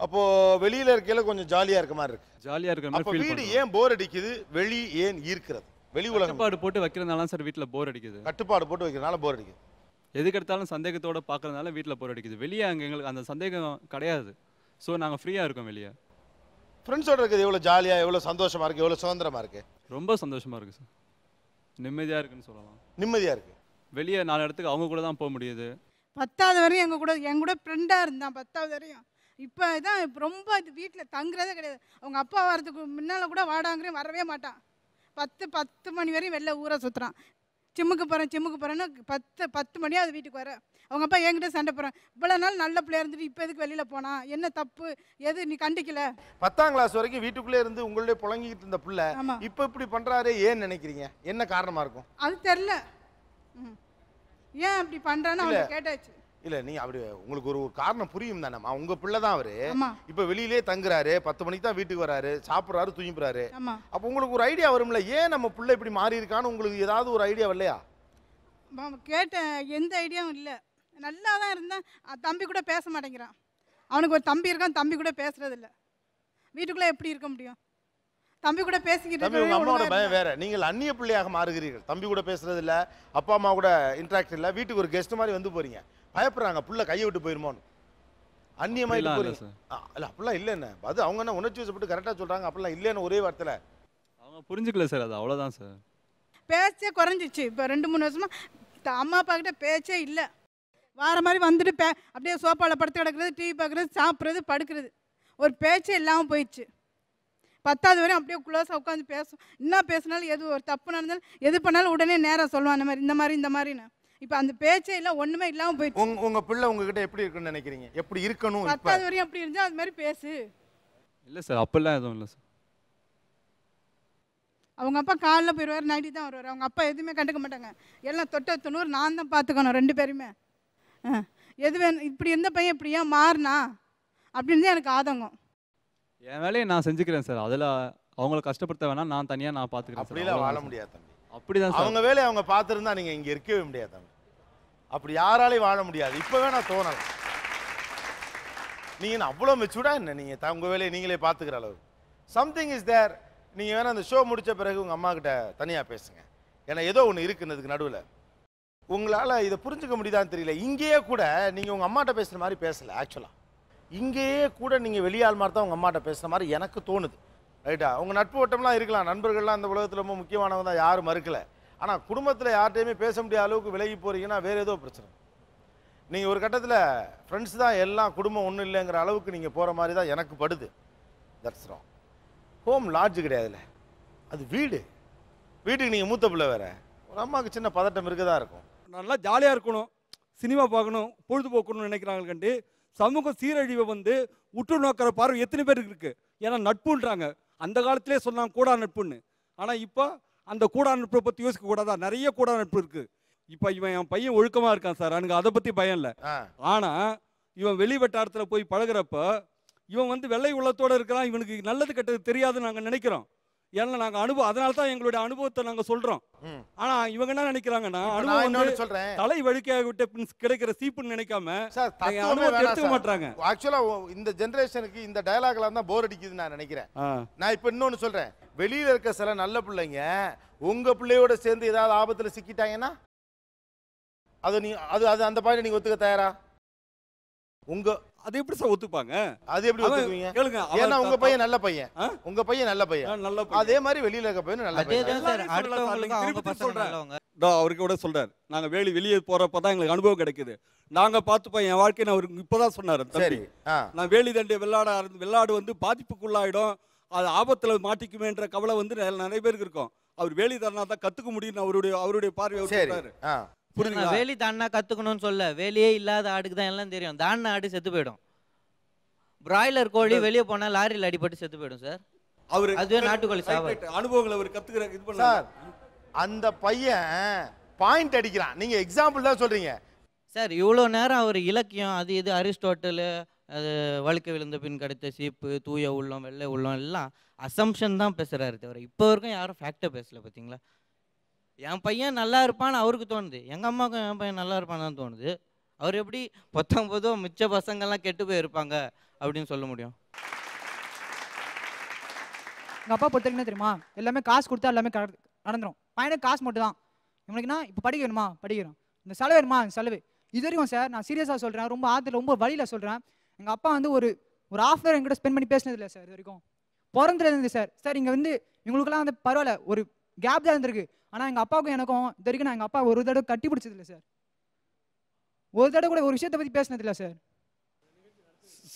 அப்போ வெளியில இருக்கையில கொஞ்சம் ஜாலியா இருக்க மாதிரி இருக்கு ஜாலியா இருக்க மாதிரி வீடு ஏன் போர் அடிக்குது வெளி ஏன் ஈர்க்கிறது வெளி உலகம் கட்டுப்பாடு போட்டு வைக்கிறதுனால சார் வீட்டில் போர் அடிக்குது கட்டுப்பாடு போட்டு வைக்கிறதுனால போர் அடிக்குது எதுக்கு எடுத்தாலும் சந்தேகத்தோட பார்க்கறதுனால வீட்டில் போர் அடிக்குது வெளியே அங்கே எங்களுக்கு அந்த சந்தேகம் கிடையாது ஸோ நாங்கள் ஃப்ரீயாக இருக்கோம் வெளியே ஃப்ரெண்ட்ஸோட இருக்குது எவ்வளோ ஜாலியாக எவ்வளோ சந்தோஷமாக இருக்குது எவ்வளோ சுதந்திரமாக இருக்குது ரொம்ப சந்தோஷமாக இருக்குது சார் நிம்மதியாக இருக்குன்னு சொல்லலாம் நிம்மதியாக இருக்குது வெளியே நாலு இடத்துக்கு அவங்க கூட தான் போக முடியுது பத்தாவது வரையும் எங்கள் கூட என் கூட ஃப்ரெண்டாக இருந்தான் பத்தாவது வரையும் இப்போ தான் ரொம்ப இது வீட்டில் தங்குறதே கிடையாது அவங்க அப்பா வரதுக்கு முன்னால் கூட வாடாங்கிறேன் வரவே மாட்டான் பத்து பத்து மணி வரையும் வெளில ஊரை சுற்றுறான் சிம்முக்கு போகிறேன் சிம்முக்கு போகிறேன்னு பத்து பத்து மணியாவது வீட்டுக்கு வர அவங்க அப்பா என்கிட்ட சண்டை போகிறேன் இவ்வளோ நாள் நல்ல பிள்ளையா இருந்துட்டு இப்போ எதுக்கு வெளியில் போனா என்ன தப்பு எது நீ கண்டிக்கல பத்தாம் கிளாஸ் வரைக்கும் வீட்டுக்குள்ளே இருந்து உங்களுடைய புழங்கிக்கிட்டு இருந்த பிள்ளை இப்போ இப்படி பண்ணுறாரு ஏன்னு நினைக்கிறீங்க என்ன காரணமாக இருக்கும் அது தெரில ம் ஏன் அப்படி பண்றான்னு அவங்க கேட்டாச்சு இல்ல நீ அப்படி உங்களுக்கு ஒரு ஒரு காரணம் புரியும் தானேம்மா உங்க பிள்ளை தான் அவரு இப்ப வெளியிலே தங்குறாரு பத்து மணிக்கு தான் வீட்டுக்கு வராரு சாப்பிடுறாரு தூங்கிடுறாரு அப்ப உங்களுக்கு ஒரு ஐடியா வரும்ல ஏன் நம்ம பிள்ளை இப்படி மாறி இருக்கான்னு உங்களுக்கு ஏதாவது ஒரு ஐடியா வரலையா கேட்டேன் எந்த ஐடியாவும் இல்லை நல்லா தான் இருந்தேன் தம்பி கூட பேச மாட்டேங்கிறான் அவனுக்கு ஒரு தம்பி இருக்கான் தம்பி கூட பேசுறது இல்ல வீட்டுக்குள்ள எப்படி இருக்க முடியும் தம்பி கூட பேசிக்கிட்டு தம்பி உங்க அம்மாவோட பயம் வேற நீங்கள் அந்நிய பிள்ளையாக மாறுகிறீர்கள் தம்பி கூட பேசுறது இல்ல அப்பா அம்மா கூட இன்ட்ராக்ட் இல்ல வீட்டுக்கு ஒரு கெஸ்ட் மாதிரி வந்து போறீங்க பயப்படுறாங்க புள்ள கையை விட்டு போயிருமோன்னு அந்நியமாயிட்டு போறீங்க இல்ல அப்படிலாம் இல்ல என்ன அது அவங்க என்ன உணர்ச்சி வசப்பட்டு கரெக்டா சொல்றாங்க அப்படிலாம் இல்லன்னு ஒரே வார்த்தையில அவங்க புரிஞ்சுக்கல சார் அது அவ்வளவுதான் சார் பேச்சே குறைஞ்சிச்சு இப்போ ரெண்டு மூணு வருஷமா அம்மா அப்பா கிட்ட பேச்சே இல்லை வார மாதிரி வந்துட்டு அப்படியே சோஃபாவில் படுத்து கிடக்கிறது டிவி பார்க்குறது சாப்பிட்றது படுக்கிறது ஒரு பேச்சே இல்லாமல் போயிடுச்சு பத்தாவது வரையும் அப்படியே குளோஸாக உட்காந்து பேசும் என்ன பேசினாலும் எது ஒரு தப்பு நடந்தாலும் எது பண்ணாலும் உடனே நேராக சொல்லுவான் அந்த மாதிரி இந்த மாதிரி இந்த மாதிரின்னு இப்போ அந்த பேச்சே இல்லை ஒன்றுமே இல்லாமல் போய் உங்க உங்க பிள்ளை உங்ககிட்ட எப்படி இருக்குன்னு நினைக்கிறீங்க எப்படி இருக்கணும் பத்தாவது வரையும் அப்படி இருந்தால் அது மாதிரி பேசு இல்லை சார் அப்பெல்லாம் எதுவும் இல்லை சார் அவங்க அப்பா காலைல போயிடுவார் நைட்டி தான் வருவார் அவங்க அப்பா எதுவுமே கண்டுக்க மாட்டாங்க எல்லாம் தொட்ட தொண்ணூறு நான் தான் பார்த்துக்கணும் ரெண்டு பேருமே எது வேணும் இப்படி எந்த பையன் இப்படியா மாறினா அப்படின்னு தான் எனக்கு ஆதங்கம் என் வேலையை நான் செஞ்சுக்கிறேன் சார் அதில் அவங்கள கஷ்டப்படுத்த வேணாம் நான் தனியாக நான் பார்த்துக்கிறேன் அப்படிலாம் வாழ முடியாது தம்பி அப்படிதான் அவங்க வேலையை அவங்க பார்த்துருந்தா நீங்கள் இங்கே இருக்கவே முடியாது தம்பி அப்படி யாராலையும் வாழ முடியாது இப்போவே நான் தோணலை நீங்கள் அவ்வளோ மெச்சூர்டா என்ன நீங்கள் உங்கள் வேலையை நீங்களே பார்த்துக்கிற அளவு சம்திங் இஸ் தேர் நீங்கள் வேணால் அந்த ஷோ முடித்த பிறகு உங்கள் கிட்ட தனியாக பேசுங்க ஏன்னா ஏதோ ஒன்று இருக்குன்னதுக்கு நடுவில் உங்களால் இதை புரிஞ்சுக்க முடியுதான்னு தெரியல இங்கேயே கூட நீங்கள் உங்கள் அம்மாட்ட பேசுகிற மாதிரி பேசலை ஆக்சுவலாக இங்கேயே கூட நீங்கள் வெளியாள் மாதிரி தான் உங்கள் அம்மாட்ட பேசுகிற மாதிரி எனக்கு தோணுது ரைட்டா உங்கள் நட்பு வட்டம்லாம் இருக்கலாம் நண்பர்கள்லாம் அந்த உலகத்தில் ரொம்ப முக்கியமானவங்க தான் யாரும் மறுக்கலை ஆனால் குடும்பத்தில் யார்கிட்டையுமே பேச முடியாத அளவுக்கு விலகி போகிறீங்கன்னா வேறு ஏதோ பிரச்சனை நீங்கள் ஒரு கட்டத்தில் ஃப்ரெண்ட்ஸ் தான் எல்லாம் குடும்பம் ஒன்றும் இல்லைங்கிற அளவுக்கு நீங்கள் போகிற மாதிரி தான் எனக்கு படுது தரிசனம் ஹோம் லாட்ஜு கிடையாதுல்ல அது வீடு வீட்டுக்கு நீங்கள் மூத்த பிள்ளை வேறு ஒரு அம்மாவுக்கு சின்ன பதட்டம் இருக்க தான் இருக்கும் நல்லா ஜாலியாக இருக்கணும் சினிமா பார்க்கணும் பொழுதுபோக்கணும்னு நினைக்கிறாங்க கண்டு சமூக சீரழிவை வந்து உற்று நோக்கிற பார்வை எத்தனை பேருக்கு இருக்குது ஏன்னா நட்புன்றாங்க அந்த காலத்திலே சொன்னாங்க கூடா நட்புன்னு ஆனால் இப்போ அந்த கூடா நட்பை பற்றி கூடாதா நிறைய கூடா நட்பு இருக்கு இப்போ இவன் என் பையன் ஒழுக்கமா இருக்கான் சார் எனக்கு அதை பற்றி பயம் இல்லை ஆனால் இவன் வெளி வட்டாரத்தில் போய் பழகிறப்ப இவன் வந்து வெள்ளை உள்ளத்தோடு இருக்கிறான் இவனுக்கு நல்லது கெட்டது தெரியாதுன்னு நாங்கள் நினைக்கிறோம் ஏன்னா நாங்க அனுபவம் அதனால தான் எங்களுடைய அனுபவத்தை நாங்க சொல்றோம் ஆனா இவங்க என்ன நினைக்கிறாங்கன்னா அனுபவம் சொல்றேன் தலை வழுக்கையாக விட்ட கிடைக்கிற சீப்புன்னு நினைக்காம அனுபவம் எடுத்துக்க மாட்டாங்க ஆக்சுவலா இந்த ஜெனரேஷனுக்கு இந்த டயலாக்ல தான் போர் அடிக்குதுன்னு நான் நினைக்கிறேன் நான் இப்ப இன்னொன்னு சொல்றேன் வெளியில இருக்க சில நல்ல பிள்ளைங்க உங்க பிள்ளையோட சேர்ந்து ஏதாவது ஆபத்துல சிக்கிட்டாங்கன்னா அது நீ அது அது அந்த பாயிண்ட் நீங்க ஒத்துக்க தயாரா உங்க அது எப்படி சார் ஒத்துப்பாங்க அது எப்படி ஒத்துக்குவீங்க கேளுங்க ஏன்னா உங்க பையன் நல்ல பையன் உங்க பையன் நல்ல பையன் நல்ல அதே மாதிரி வெளியில இருக்க பையன் நல்ல பையன் அவருக்கு கூட சொல்றாரு நாங்க வேலி வெளியே போறப்பதான் எங்களுக்கு அனுபவம் கிடைக்குது நாங்க பாத்துப்போம் என் வாழ்க்கை நான் அவருக்கு இப்பதான் சொன்னாரு சரி நான் வேலி தண்டி விளையாட விளையாடு வந்து பாதிப்புக்குள்ளாயிடும் அது ஆபத்துல மாட்டிக்குமேன்ற கவலை வந்து நிறைய பேருக்கு இருக்கும் அவர் வேலி தரனா தான் கத்துக்க முடியும்னு அவருடைய அவருடைய பார்வை புரியுதுங்களா வேலி தானா கத்துக்கணும்னு சொல்ல வேலியே இல்லாத ஆடுக்கு தான் எல்லாம் தெரியும் தானா ஆடு செத்து போயிடும் பிராய்லர் கோழி வெளியே போனா லாரியில் அடிபட்டு செத்து போயிடும் சார் அவர் அதுவே நாட்டுக்கோழி சாவு அனுபவங்களை அவர் கத்துக்கிற இது பண்ண சார் அந்த பையன் பாயிண்ட் அடிக்கிறான் நீங்க எக்ஸாம்பிள் தான் சொல்றீங்க சார் இவ்வளோ நேரம் அவர் இலக்கியம் அது இது அரிஸ்டோட்டலு அது வழுக்க விழுந்த பின் கிடைத்த சீப்பு தூய உள்ளம் வெள்ளை உள்ளம் எல்லாம் அசம்ஷன் தான் பேசுகிறாரு தவிர இப்போ வரைக்கும் யாரும் ஃபேக்டர் பேசல பார்த்தீங்களா என் பையன் நல்லா இருப்பான்னு அவருக்கு தோணுது எங்கள் அம்மாவுக்கும் என் பையன் நல்லா இருப்பான்னு தோணுது அவர் எப்படி பத்தொம்பதோ மிச்ச பசங்கள்லாம் கெட்டு போயிருப்பாங்க அப்படின்னு சொல்ல முடியும் எங்கள் அப்பா பொறுத்தவரைக்கும் தெரியுமா எல்லாமே காசு கொடுத்தா எல்லாமே நடந்துடும் பையனுக்கு காசு மட்டும் தான் இவனுக்குன்னா இப்போ படிக்க வேணுமா படிக்கிறோம் இந்த செலவு வேணுமா செலவு இது வரைக்கும் சார் நான் சீரியஸாக சொல்கிறேன் ரொம்ப ஆற்றுல ரொம்ப வழியில் சொல்கிறேன் எங்கள் அப்பா வந்து ஒரு ஒரு ஆஃப் அவர் என்கிட்ட ஸ்பெண்ட் பண்ணி இல்லை சார் இது வரைக்கும் பிறந்துருந்து சார் சார் இங்கே வந்து இவங்களுக்குலாம் வந்து பரவாயில்ல ஒரு கேப் தான் இருந்திருக்கு ஆனால் எங்கள் அப்பாவுக்கும் எனக்கும் இது வரைக்கும் நான் எங்கள் அப்பா ஒரு தடவை கட்டி பிடிச்சதில்லை சார் ஒரு தடவை கூட ஒரு விஷயத்தை பற்றி பேசினதில்லை சார்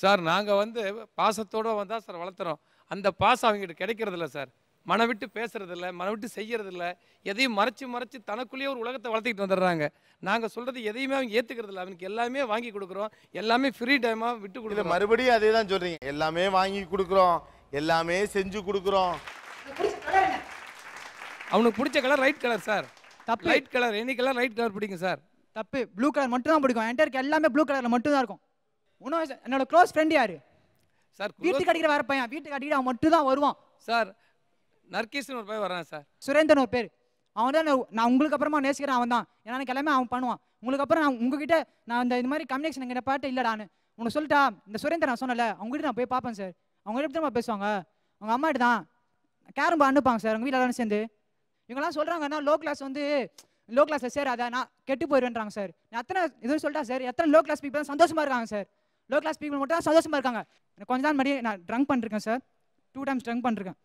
சார் நாங்கள் வந்து பாசத்தோடு வந்தால் சார் வளர்த்துறோம் அந்த பாசம் அவங்ககிட்ட கிடைக்கிறதில்ல சார் மனவிட்டு பேசுறதில்ல விட்டு செய்கிறதில்ல எதையும் மறைச்சு மறைச்சு தனக்குள்ளேயே ஒரு உலகத்தை வளர்த்துக்கிட்டு வந்துடுறாங்க நாங்கள் சொல்றது எதையுமே அவங்க ஏற்றுக்கிறது இல்லை அவனுக்கு எல்லாமே வாங்கி கொடுக்குறோம் எல்லாமே ஃப்ரீ டைமாக விட்டு கொடுக்குறோம் மறுபடியும் அதே தான் சொல்கிறீங்க எல்லாமே வாங்கி கொடுக்குறோம் எல்லாமே செஞ்சு கொடுக்குறோம் அவனுக்கு பிடிச்ச கலர் ரைட் கலர் சார் தப்பு right colour any colour right colour பிடிக்கும் சார் தப்பு ப்ளூ கலர் மட்டும் தான் பிடிக்கும் என்டருக்கு எல்லாமே ப்ளூ கலரில் மட்டும் தான் இருக்கும் உணவு என்னோட க்ளோஸ் ஃப்ரெண்ட் யாரு சார் வீட்டுக்கு அடிக்கிற வர பையன் வீட்டுக்கு கடிக்கிற அவன் மட்டும் தான் வருவான் சார் நர்கீஸ்னு ஒரு பையன் வரான் சார் சுரேந்தன் ஒரு பேர் அவன் தான் நான் உங்களுக்கு அப்புறமா நேசிக்கிறேன் அவன் தான் ஏன்னா எனக்கு எல்லாமே அவன் பண்ணுவான் உங்களுக்கு அப்புறம் நான் உங்ககிட்ட நான் இந்த இது மாதிரி கம்யூனிகேஷன் எங்கிட்ட பாட்டு இல்லைடான்னு உனக்கு சொல்லிட்டா இந்த சுரேந்தர் நான் சொன்னல அவங்ககிட்ட நான் போய் பார்ப்பேன் சார் அவங்க எப்படி தான் பேசுவாங்க அவங்க அம்மாட்டு தான் கேரம்பா அனுப்பாங்க சார் அவங்க வீட்டில் எல்லாரும் சேர்ந்து இவங்கெல்லாம் சொல்கிறாங்கன்னா லோ கிளாஸ் வந்து லோ கிளாஸில் அதை நான் கெட்டு போயிடுவேன்றாங்க சார் நான் அத்தனை இது சொல்லிட்டா சார் எத்தனை லோ கிளாஸ் பீப்புள் சந்தோஷமாக இருக்காங்க சார் லோ கிளாஸ் பீப்புள் மட்டும் தான் சந்தோஷமாக இருக்காங்க எனக்கு கொஞ்ச நாள் மறுபடியும் நான் ட்ரங்க் பண்ணிருக்கேன் சார் டூ டைம்ஸ் ட்ரங்க் பண்ணிருக்கேன்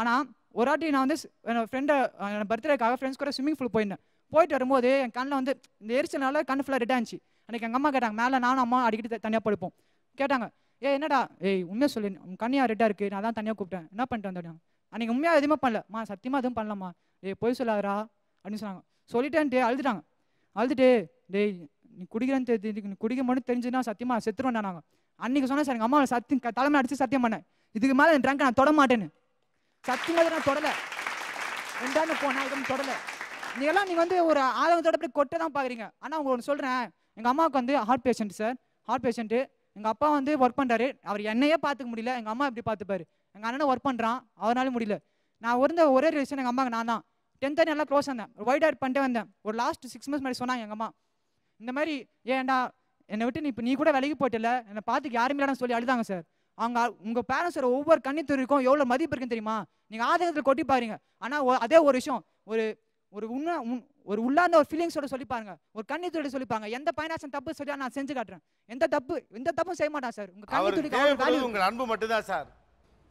ஆனால் ஒரு வாட்டி நான் வந்து என் ஃப்ரெண்டை என் பர்த்டேக்காக ஃப்ரெண்ட்ஸ் கூட ஸ்விம்மிங் ஃபூல் போயிருந்தேன் போயிட்டு வரும்போது என் கண்ணில் வந்து இந்த எரிச்சல்னால கண் ஃபுல்லாக ரெட் ஆச்சு அன்றைக்கி எங்கள் அம்மா கேட்டாங்க மேலே நானும் அம்மா அடிக்கடி தனியாக படுப்போம் கேட்டாங்க ஏ என்னடா ஏய் உண்மையாக சொல்லி கண்ணியாக ரெட்டாக இருக்குது நான் தான் தனியாக கூப்பிட்டேன் என்ன பண்ணிட்டு வந்தேன் அன்றைக்கி உண்மையாக எதுவுமே பண்ணலம்மா சத்தியமாக எதுவும் பண்ணலாமா ஏ பொய் சொல்லாதரா அப்படின்னு சொன்னாங்க சொல்லிட்டேன்ட்டு அழுதுட்டாங்க அழுதுட்டு டேய் நீ குடிக்கிறேன்னு தெரிஞ்சு நீ குடிக்க மட்டும் தெரிஞ்சுன்னா சத்தியமாக செத்துருவேன் நாங்கள் அன்றைக்கி சொன்னால் சார் எங்கள் அம்மாவை சத்தியம் தலைமை அடித்து சத்தியம் பண்ணேன் இதுக்கு மேலே என் ட்ரங்கை நான் தொட மாட்டேன்னு சத்தியமாக நான் தொடலை ரெண்டாவது போனேன் எதுவும் தொடலை நீங்கள்லாம் நீங்கள் வந்து ஒரு ஆதங்கத்தோட அப்படி கொட்டை தான் பார்க்குறீங்க ஆனால் உங்களுக்கு சொல்கிறேன் எங்கள் அம்மாவுக்கு வந்து heart patient sir heart patient எங்கள் அப்பா வந்து ஒர்க் பண்ணுறாரு அவர் என்னையே பார்த்துக்க முடியல எங்கள் அம்மா எப்படி பார்த்துப்பாரு எங்கள் அண்ணனை ஒர்க் பண்ணுறான் அவனாலும் முடியல நான் இருந்த ஒரே ரிலேஷன் எங்கள் அம்மாவுக்கு நான் தான் டென்த்து நல்லா க்ளோஸ் வந்தேன் ஒயிட் அவுட் பண்ணிட்டே வந்தேன் ஒரு லாஸ்ட் சிக்ஸ் மந்த்ஸ் மாதிரி சொன்னாங்க எங்கள் அம்மா இந்த மாதிரி ஏன்டா என்னை விட்டு நீ இப்போ நீ கூட விலகி போயிட்டல என்னை பார்த்துக்கு யாருமே இல்லாமல் சொல்லி அழுதாங்க சார் அவங்க உங்கள் சார் ஒவ்வொரு கண்ணித்துறைக்கும் எவ்வளோ மதிப்பு இருக்குன்னு தெரியுமா நீங்கள் ஆதங்கத்தில் கொட்டி பாருங்க ஆனால் அதே ஒரு விஷயம் ஒரு ஒரு உண்மை ஒரு உள்ளாந்த ஒரு ஃபீலிங்ஸோட சொல்லி பாருங்க ஒரு கண்ணித்துறை சொல்லி பாருங்க எந்த பைனாசன் தப்பு சொல்லி நான் செஞ்சு காட்டுறேன் எந்த தப்பு எந்த தப்பும் செய்ய மாட்டான் சார் உங்க கண்ணித்துறை உங்க அன்பு மட்டும்தான் சார்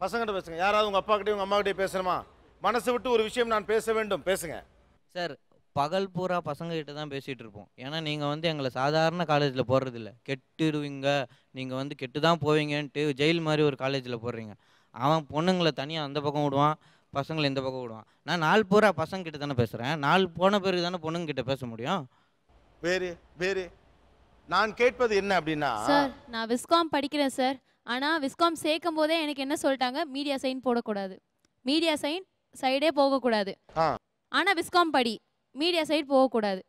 பசங்கிட்ட பேசுங்க யாராவது உங்கள் அப்பாக்கிட்டே உங்கள் கிட்டே பேசணுமா மனசு விட்டு ஒரு விஷயம் நான் பேச வேண்டும் பேசுங்க சார் பகல் பூரா கிட்ட தான் பேசிகிட்டு இருப்போம் ஏன்னா நீங்கள் வந்து எங்களை சாதாரண காலேஜில் போடுறதில்ல கெட்டுடுவீங்க நீங்கள் வந்து கெட்டு தான் போவீங்கன்ட்டு ஜெயில் மாதிரி ஒரு காலேஜில் போடுறீங்க அவன் பொண்ணுங்களை தனியாக அந்த பக்கம் விடுவான் பசங்களை இந்த பக்கம் விடுவான் நான் நாள் பூரா கிட்ட தானே பேசுகிறேன் நாள் போன பிறகு தானே பொண்ணுங்க கிட்ட பேச முடியும் வேறு வேறு நான் கேட்பது என்ன அப்படின்னா சார் நான் விஸ்காம் படிக்கிறேன் சார் ஆனால் விஸ்காம் சேர்க்கும் போதே எனக்கு என்ன சொல்லிட்டாங்க மீடியா சைன் போடக்கூடாது மீடியா சைன் சைடே போகக்கூடாது ஆனால் விஸ்காம் படி மீடியா சைட் போகக்கூடாது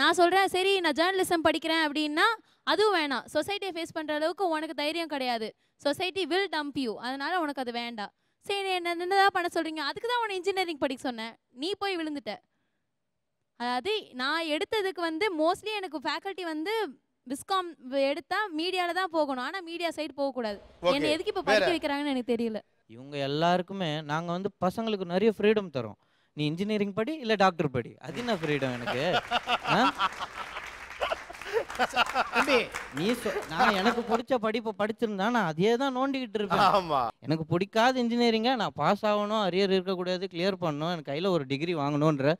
நான் சொல்கிறேன் சரி நான் ஜேர்னலிசம் படிக்கிறேன் அப்படின்னா அதுவும் வேணாம் சொசைட்டியை ஃபேஸ் பண்ணுற அளவுக்கு உனக்கு தைரியம் கிடையாது சொசைட்டி வில் டம்ப் யூ அதனால் உனக்கு அது வேண்டாம் சரி என்ன என்னதான் பண்ண சொல்கிறீங்க அதுக்கு தான் உன்னை இன்ஜினியரிங் படிக்க சொன்னேன் நீ போய் விழுந்துட்ட அதாவது நான் எடுத்ததுக்கு வந்து மோஸ்ட்லி எனக்கு ஃபேக்கல்ட்டி வந்து விஸ்காம் எடுத்தா மீடியால தான் போகணும் ஆனா மீடியா சைடு போக கூடாது என்ன எதுக்கு இப்ப படிக்க வைக்கிறாங்கன்னு எனக்கு தெரியல இவங்க எல்லாருக்குமே நாங்க வந்து பசங்களுக்கு நிறைய ஃப்ரீடம் தரோம் நீ இன்ஜினியரிங் படி இல்ல டாக்டர் படி அது என்ன ஃப்ரீடம் எனக்கு நீ நான் எனக்கு பிடிச்ச படிப்பு படிச்சிருந்தா நான் அதே தான் நோண்டிக்கிட்டு இருப்பேன் எனக்கு பிடிக்காத இன்ஜினியரிங்கா நான் பாஸ் ஆகணும் அரியர் இருக்கக்கூடாது கிளியர் பண்ணணும் எனக்கு கையில ஒரு டிகிரி வாங்கணும்ன்ற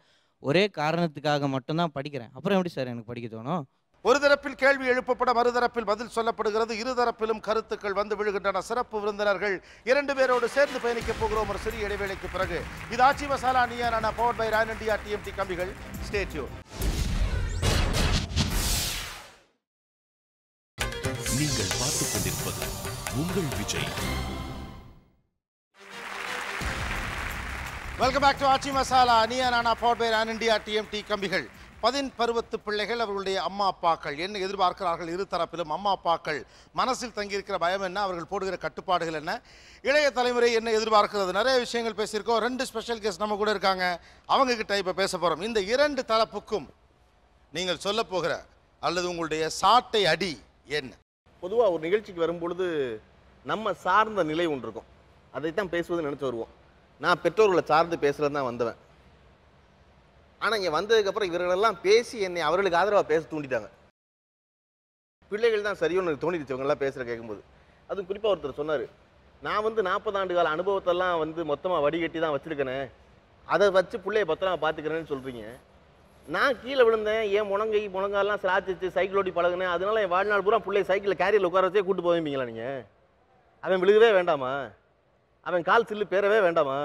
ஒரே காரணத்துக்காக மட்டும்தான் படிக்கிறேன் அப்புறம் எப்படி சார் எனக்கு படிக்க தோணும் ஒரு தரப்பில் கேள்வி எழுப்பப்பட மறுதரப்பில் பதில் சொல்லப்படுகிறது இருதரப்பிலும் கருத்துக்கள் வந்து விழுகின்றன சிறப்பு விருந்தினர்கள் இரண்டு பேரோடு சேர்ந்து பயணிக்க போகிறோம் ஒரு சிறிய இடைவேளைக்கு பிறகு இது ஆட்சி மசாலா நியாரான power by Ran India TMT கம்பிகள் ஸ்டேட்யூ நீங்கள் பார்த்துக் கொண்டிருப்பது உங்கள் Vijay welcome back to Aachi Masala அனியா Naana power by Ran India TMT கம்பிகள் பதின் பருவத்து பிள்ளைகள் அவர்களுடைய அம்மா அப்பாக்கள் என்ன எதிர்பார்க்கிறார்கள் இரு தரப்பிலும் அம்மா அப்பாக்கள் மனசில் தங்கியிருக்கிற பயம் என்ன அவர்கள் போடுகிற கட்டுப்பாடுகள் என்ன இளைய தலைமுறை என்ன எதிர்பார்க்கிறது நிறைய விஷயங்கள் பேசியிருக்கோம் ரெண்டு ஸ்பெஷல் கேஸ் நம்ம கூட இருக்காங்க அவங்கக்கிட்ட இப்போ பேச போகிறோம் இந்த இரண்டு தரப்புக்கும் நீங்கள் சொல்ல போகிற அல்லது உங்களுடைய சாட்டை அடி என்ன பொதுவாக ஒரு நிகழ்ச்சிக்கு வரும்பொழுது நம்ம சார்ந்த நிலை ஒன்று இருக்கும் அதைத்தான் பேசுவது நினச்சி வருவோம் நான் பெற்றோர்களை சார்ந்து பேசுகிறது தான் வந்தவன் ஆனால் இங்கே வந்ததுக்கப்புறம் இவர்களெல்லாம் பேசி என்னை அவர்களுக்கு ஆதரவாக பேச தூண்டிட்டாங்க பிள்ளைகள் தான் சரியோன்னு எனக்கு தோணிடுச்சு இவங்கெல்லாம் பேசுகிற கேட்கும்போது அதுவும் குறிப்பாக ஒருத்தர் சொன்னார் நான் வந்து நாற்பது ஆண்டு கால அனுபவத்தெல்லாம் வந்து மொத்தமாக வடிகட்டி தான் வச்சுருக்கேனே அதை வச்சு பிள்ளைய பத்திரமா பார்த்துக்கிறேன்னு சொல்கிறீங்க நான் கீழே விழுந்தேன் ஏன் முழங்கை முழங்காலாம் சிராச்சிச்சு சைக்கிள் ஓட்டி பழகினேன் அதனால என் வாழ்நாள் பூரா பிள்ளைய சைக்கிளில் கேரியரில் உட்கார வச்சே கூட்டு போவீங்களா நீங்கள் அவன் விழுகவே வேண்டாமா அவன் கால் சில்லு பேரவே வேண்டாமா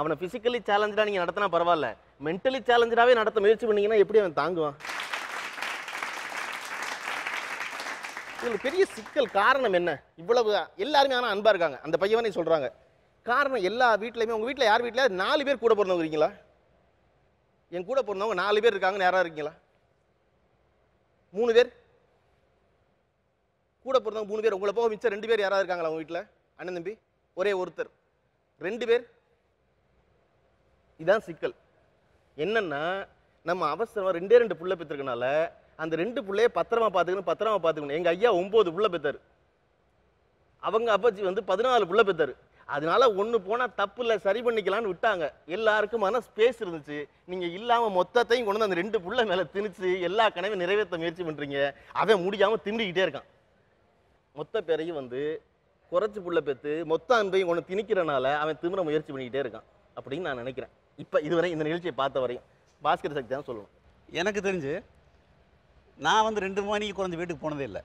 அவனை ஃபிசிக்கலி சேலஞ்சாக நீங்கள் நடத்தினா பரவாயில்ல மென்டலி சேலஞ்சாகவே நடத்த முயற்சி பண்ணீங்கன்னா எப்படி அவன் தாங்குவான் இதில் பெரிய சிக்கல் காரணம் என்ன இவ்வளவு எல்லாருமே ஆனால் அன்பாக இருக்காங்க அந்த பையவனே சொல்கிறாங்க காரணம் எல்லா வீட்லையுமே உங்கள் வீட்டில் யார் வீட்டில் நாலு பேர் கூட பிறந்தவங்க இருக்கீங்களா என் கூட பிறந்தவங்க நாலு பேர் இருக்காங்க நேராக இருக்கீங்களா மூணு பேர் கூட பிறந்தவங்க மூணு பேர் உங்களை போக மிச்சம் ரெண்டு பேர் யாராவது இருக்காங்களா உங்க வீட்டில் அண்ணன் தம்பி ஒரே ஒருத்தர் ரெண்டு பேர் இதான் சிக்கல் என்னன்னா நம்ம அவசரம் ரெண்டே ரெண்டு புள்ள பெற்றிருக்கனால அந்த ரெண்டு பிள்ளைய பத்திரமா பார்த்துக்கணும் பத்திரமா பார்த்துக்கணும் எங்கள் ஐயா ஒம்பது புள்ள பெற்றார் அவங்க அப்பச்சி வந்து பதினாலு புள்ள பெற்றார் அதனால ஒன்று போனால் தப்புல சரி பண்ணிக்கலாம்னு விட்டாங்க எல்லாருக்கும் மன ஸ்பேஸ் இருந்துச்சு நீங்கள் இல்லாமல் மொத்தத்தையும் கொண்டு அந்த ரெண்டு புள்ள மேலே திணிச்சு எல்லா கனவையும் நிறைவேற்ற முயற்சி பண்ணுறீங்க அவன் முடியாமல் திண்டிக்கிட்டே இருக்கான் மொத்த பேரையும் வந்து குறைச்சி புள்ள பெற்று மொத்த அன்பையும் கொண்டு திணிக்கிறனால அவன் திமிர முயற்சி பண்ணிக்கிட்டே இருக்கான் அப்படின்னு நான் நினைக்கிறேன் இப்போ இதுவரை இந்த நிகழ்ச்சியை பார்த்த வரையும் பாஸ்கர் சக்தி தான் சொல்லுவோம் எனக்கு தெரிஞ்சு நான் வந்து ரெண்டு மணிக்கு குறைஞ்ச வீட்டுக்கு போனதே இல்லை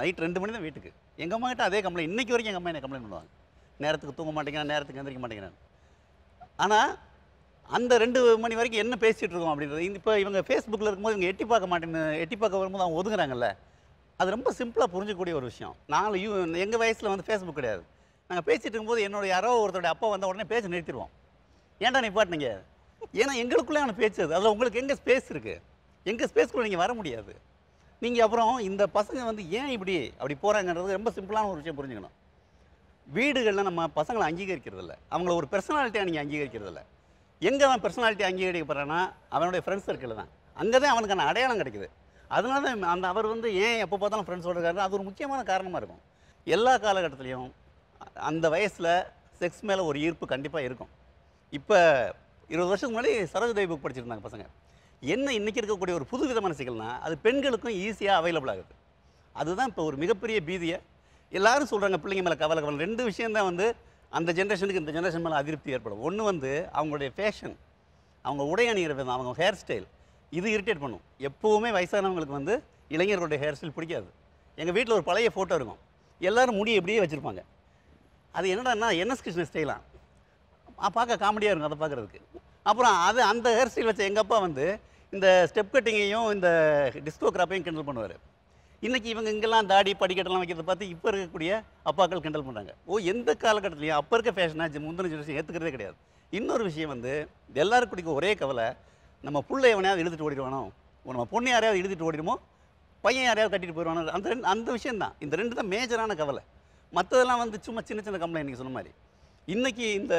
நைட் ரெண்டு மணி தான் வீட்டுக்கு எங்கள் அம்மா கிட்ட அதே கம்ப்ளைண்ட் இன்றைக்கி வரைக்கும் எங்கள் அம்மா என்ன கம்ப்ளைண்ட் பண்ணுவாங்க நேரத்துக்கு தூங்க மாட்டேங்கிறேன் நேரத்துக்கு எந்திரிக்க மாட்டேங்கிறேன் ஆனால் அந்த ரெண்டு மணி வரைக்கும் என்ன பேசிகிட்டு இருக்கோம் அப்படின்றது இப்போ இவங்க ஃபேஸ்புக்கில் இருக்கும்போது இவங்க எட்டி பார்க்க மாட்டேன்னு எட்டி பார்க்க வரும்போது அவங்க ஒதுங்குறாங்கல்ல அது ரொம்ப சிம்பிளாக புரிஞ்சக்கூடிய ஒரு விஷயம் நாங்கள் யூ எங்கள் வயசில் வந்து ஃபேஸ்புக் கிடையாது நாங்கள் பேசிகிட்டு இருக்கும்போது என்னோட யாரோ ஒருத்தருடைய அப்பா வந்த உடனே பேச நிறுத்திடுவோம் ஏன்டா நிப்பாட்டினீங்க ஏன்னா எங்களுக்குள்ளே பேச்சு அது அதில் உங்களுக்கு எங்கே ஸ்பேஸ் இருக்குது எங்கள் ஸ்பேஸ்க்குள்ளே நீங்கள் வர முடியாது நீங்கள் அப்புறம் இந்த பசங்க வந்து ஏன் இப்படி அப்படி போகிறாங்கன்றது ரொம்ப சிம்பிளான ஒரு விஷயம் புரிஞ்சுக்கணும் வீடுகளில் நம்ம பசங்களை அங்கீகரிக்கிறதில்ல அவங்கள ஒரு பர்சனாலிட்டியாக நீங்கள் அங்கீகரிக்கிறதில்ல எங்கே அவன் பெர்சனாலிட்டி அங்கீகரிக்கப்படுறான்னா அவனுடைய ஃப்ரெண்ட்ஸ் சர்க்கிள் தான் அங்கே தான் அவனுக்கான அடையாளம் கிடைக்குது அதனால தான் அந்த அவர் வந்து ஏன் எப்போ பார்த்தாலும் ஃப்ரெண்ட்ஸ் சொல்கிறாரு அது ஒரு முக்கியமான காரணமாக இருக்கும் எல்லா காலகட்டத்துலேயும் அந்த வயசில் செக்ஸ் மேலே ஒரு ஈர்ப்பு கண்டிப்பாக இருக்கும் இப்போ இருபது வருஷத்துக்கு முன்னாடி சரோஜதேவி புக் படிச்சிருந்தாங்க பசங்க என்ன இன்றைக்கி இருக்கக்கூடிய ஒரு புது விதமான சிக்கல்னா அது பெண்களுக்கும் ஈஸியாக அவைலபிள் ஆகுது அதுதான் இப்போ ஒரு மிகப்பெரிய பீதியை எல்லோரும் சொல்கிறாங்க பிள்ளைங்க மேலே கவலை கவலை ரெண்டு விஷயந்தான் வந்து அந்த ஜென்ரேஷனுக்கு இந்த ஜென்ரேஷன் மேலே அதிருப்தி ஏற்படும் ஒன்று வந்து அவங்களுடைய ஃபேஷன் அவங்க உடை அணிகிற விதம் அவங்க ஹேர் ஸ்டைல் இது இரிட்டேட் பண்ணும் எப்போவுமே வயசானவங்களுக்கு வந்து இளைஞர்களுடைய ஹேர் ஸ்டைல் பிடிக்காது எங்கள் வீட்டில் ஒரு பழைய ஃபோட்டோ இருக்கும் எல்லோரும் முடியை இப்படியே வச்சுருப்பாங்க அது என்னடான்னா என்எஸ் கிருஷ்ண ஸ்டைலாம் பார்க்க காமெடியாக இருக்கும் அதை பார்க்குறதுக்கு அப்புறம் அது அந்த ஹேர் ஸ்டைல் வச்ச எங்கள் அப்பா வந்து இந்த ஸ்டெப் கட்டிங்கையும் இந்த டிஸ்கோ கிராப்பையும் கிண்டல் பண்ணுவார் இன்றைக்கி இவங்க இங்கெல்லாம் தாடி படிக்கட்டெல்லாம் வைக்கிறத பார்த்து இப்போ இருக்கக்கூடிய அப்பாக்கள் கிண்டல் பண்ணுறாங்க ஓ எந்த காலகட்டத்துலையும் அப்போ இருக்க ஃபேஷனாக முந்தின ஜெனரேஷன் ஏற்றுக்கிறதே கிடையாது இன்னொரு விஷயம் வந்து குடிக்க ஒரே கவலை நம்ம பிள்ளை எவனையாவது எழுதிட்டு ஓடிடுவானோ நம்ம பொண்ணு யாரையாவது எழுதிட்டு ஓடிடுமோ பையன் யாரையாவது கட்டிட்டு போயிடுவானோ அந்த ரெண்டு அந்த விஷயம் தான் இந்த ரெண்டு தான் மேஜரான கவலை மற்றதெல்லாம் வந்து சும்மா சின்ன சின்ன கம்ப்ளைண்ட் நீங்கள் சொன்ன மாதிரி இன்றைக்கி இந்த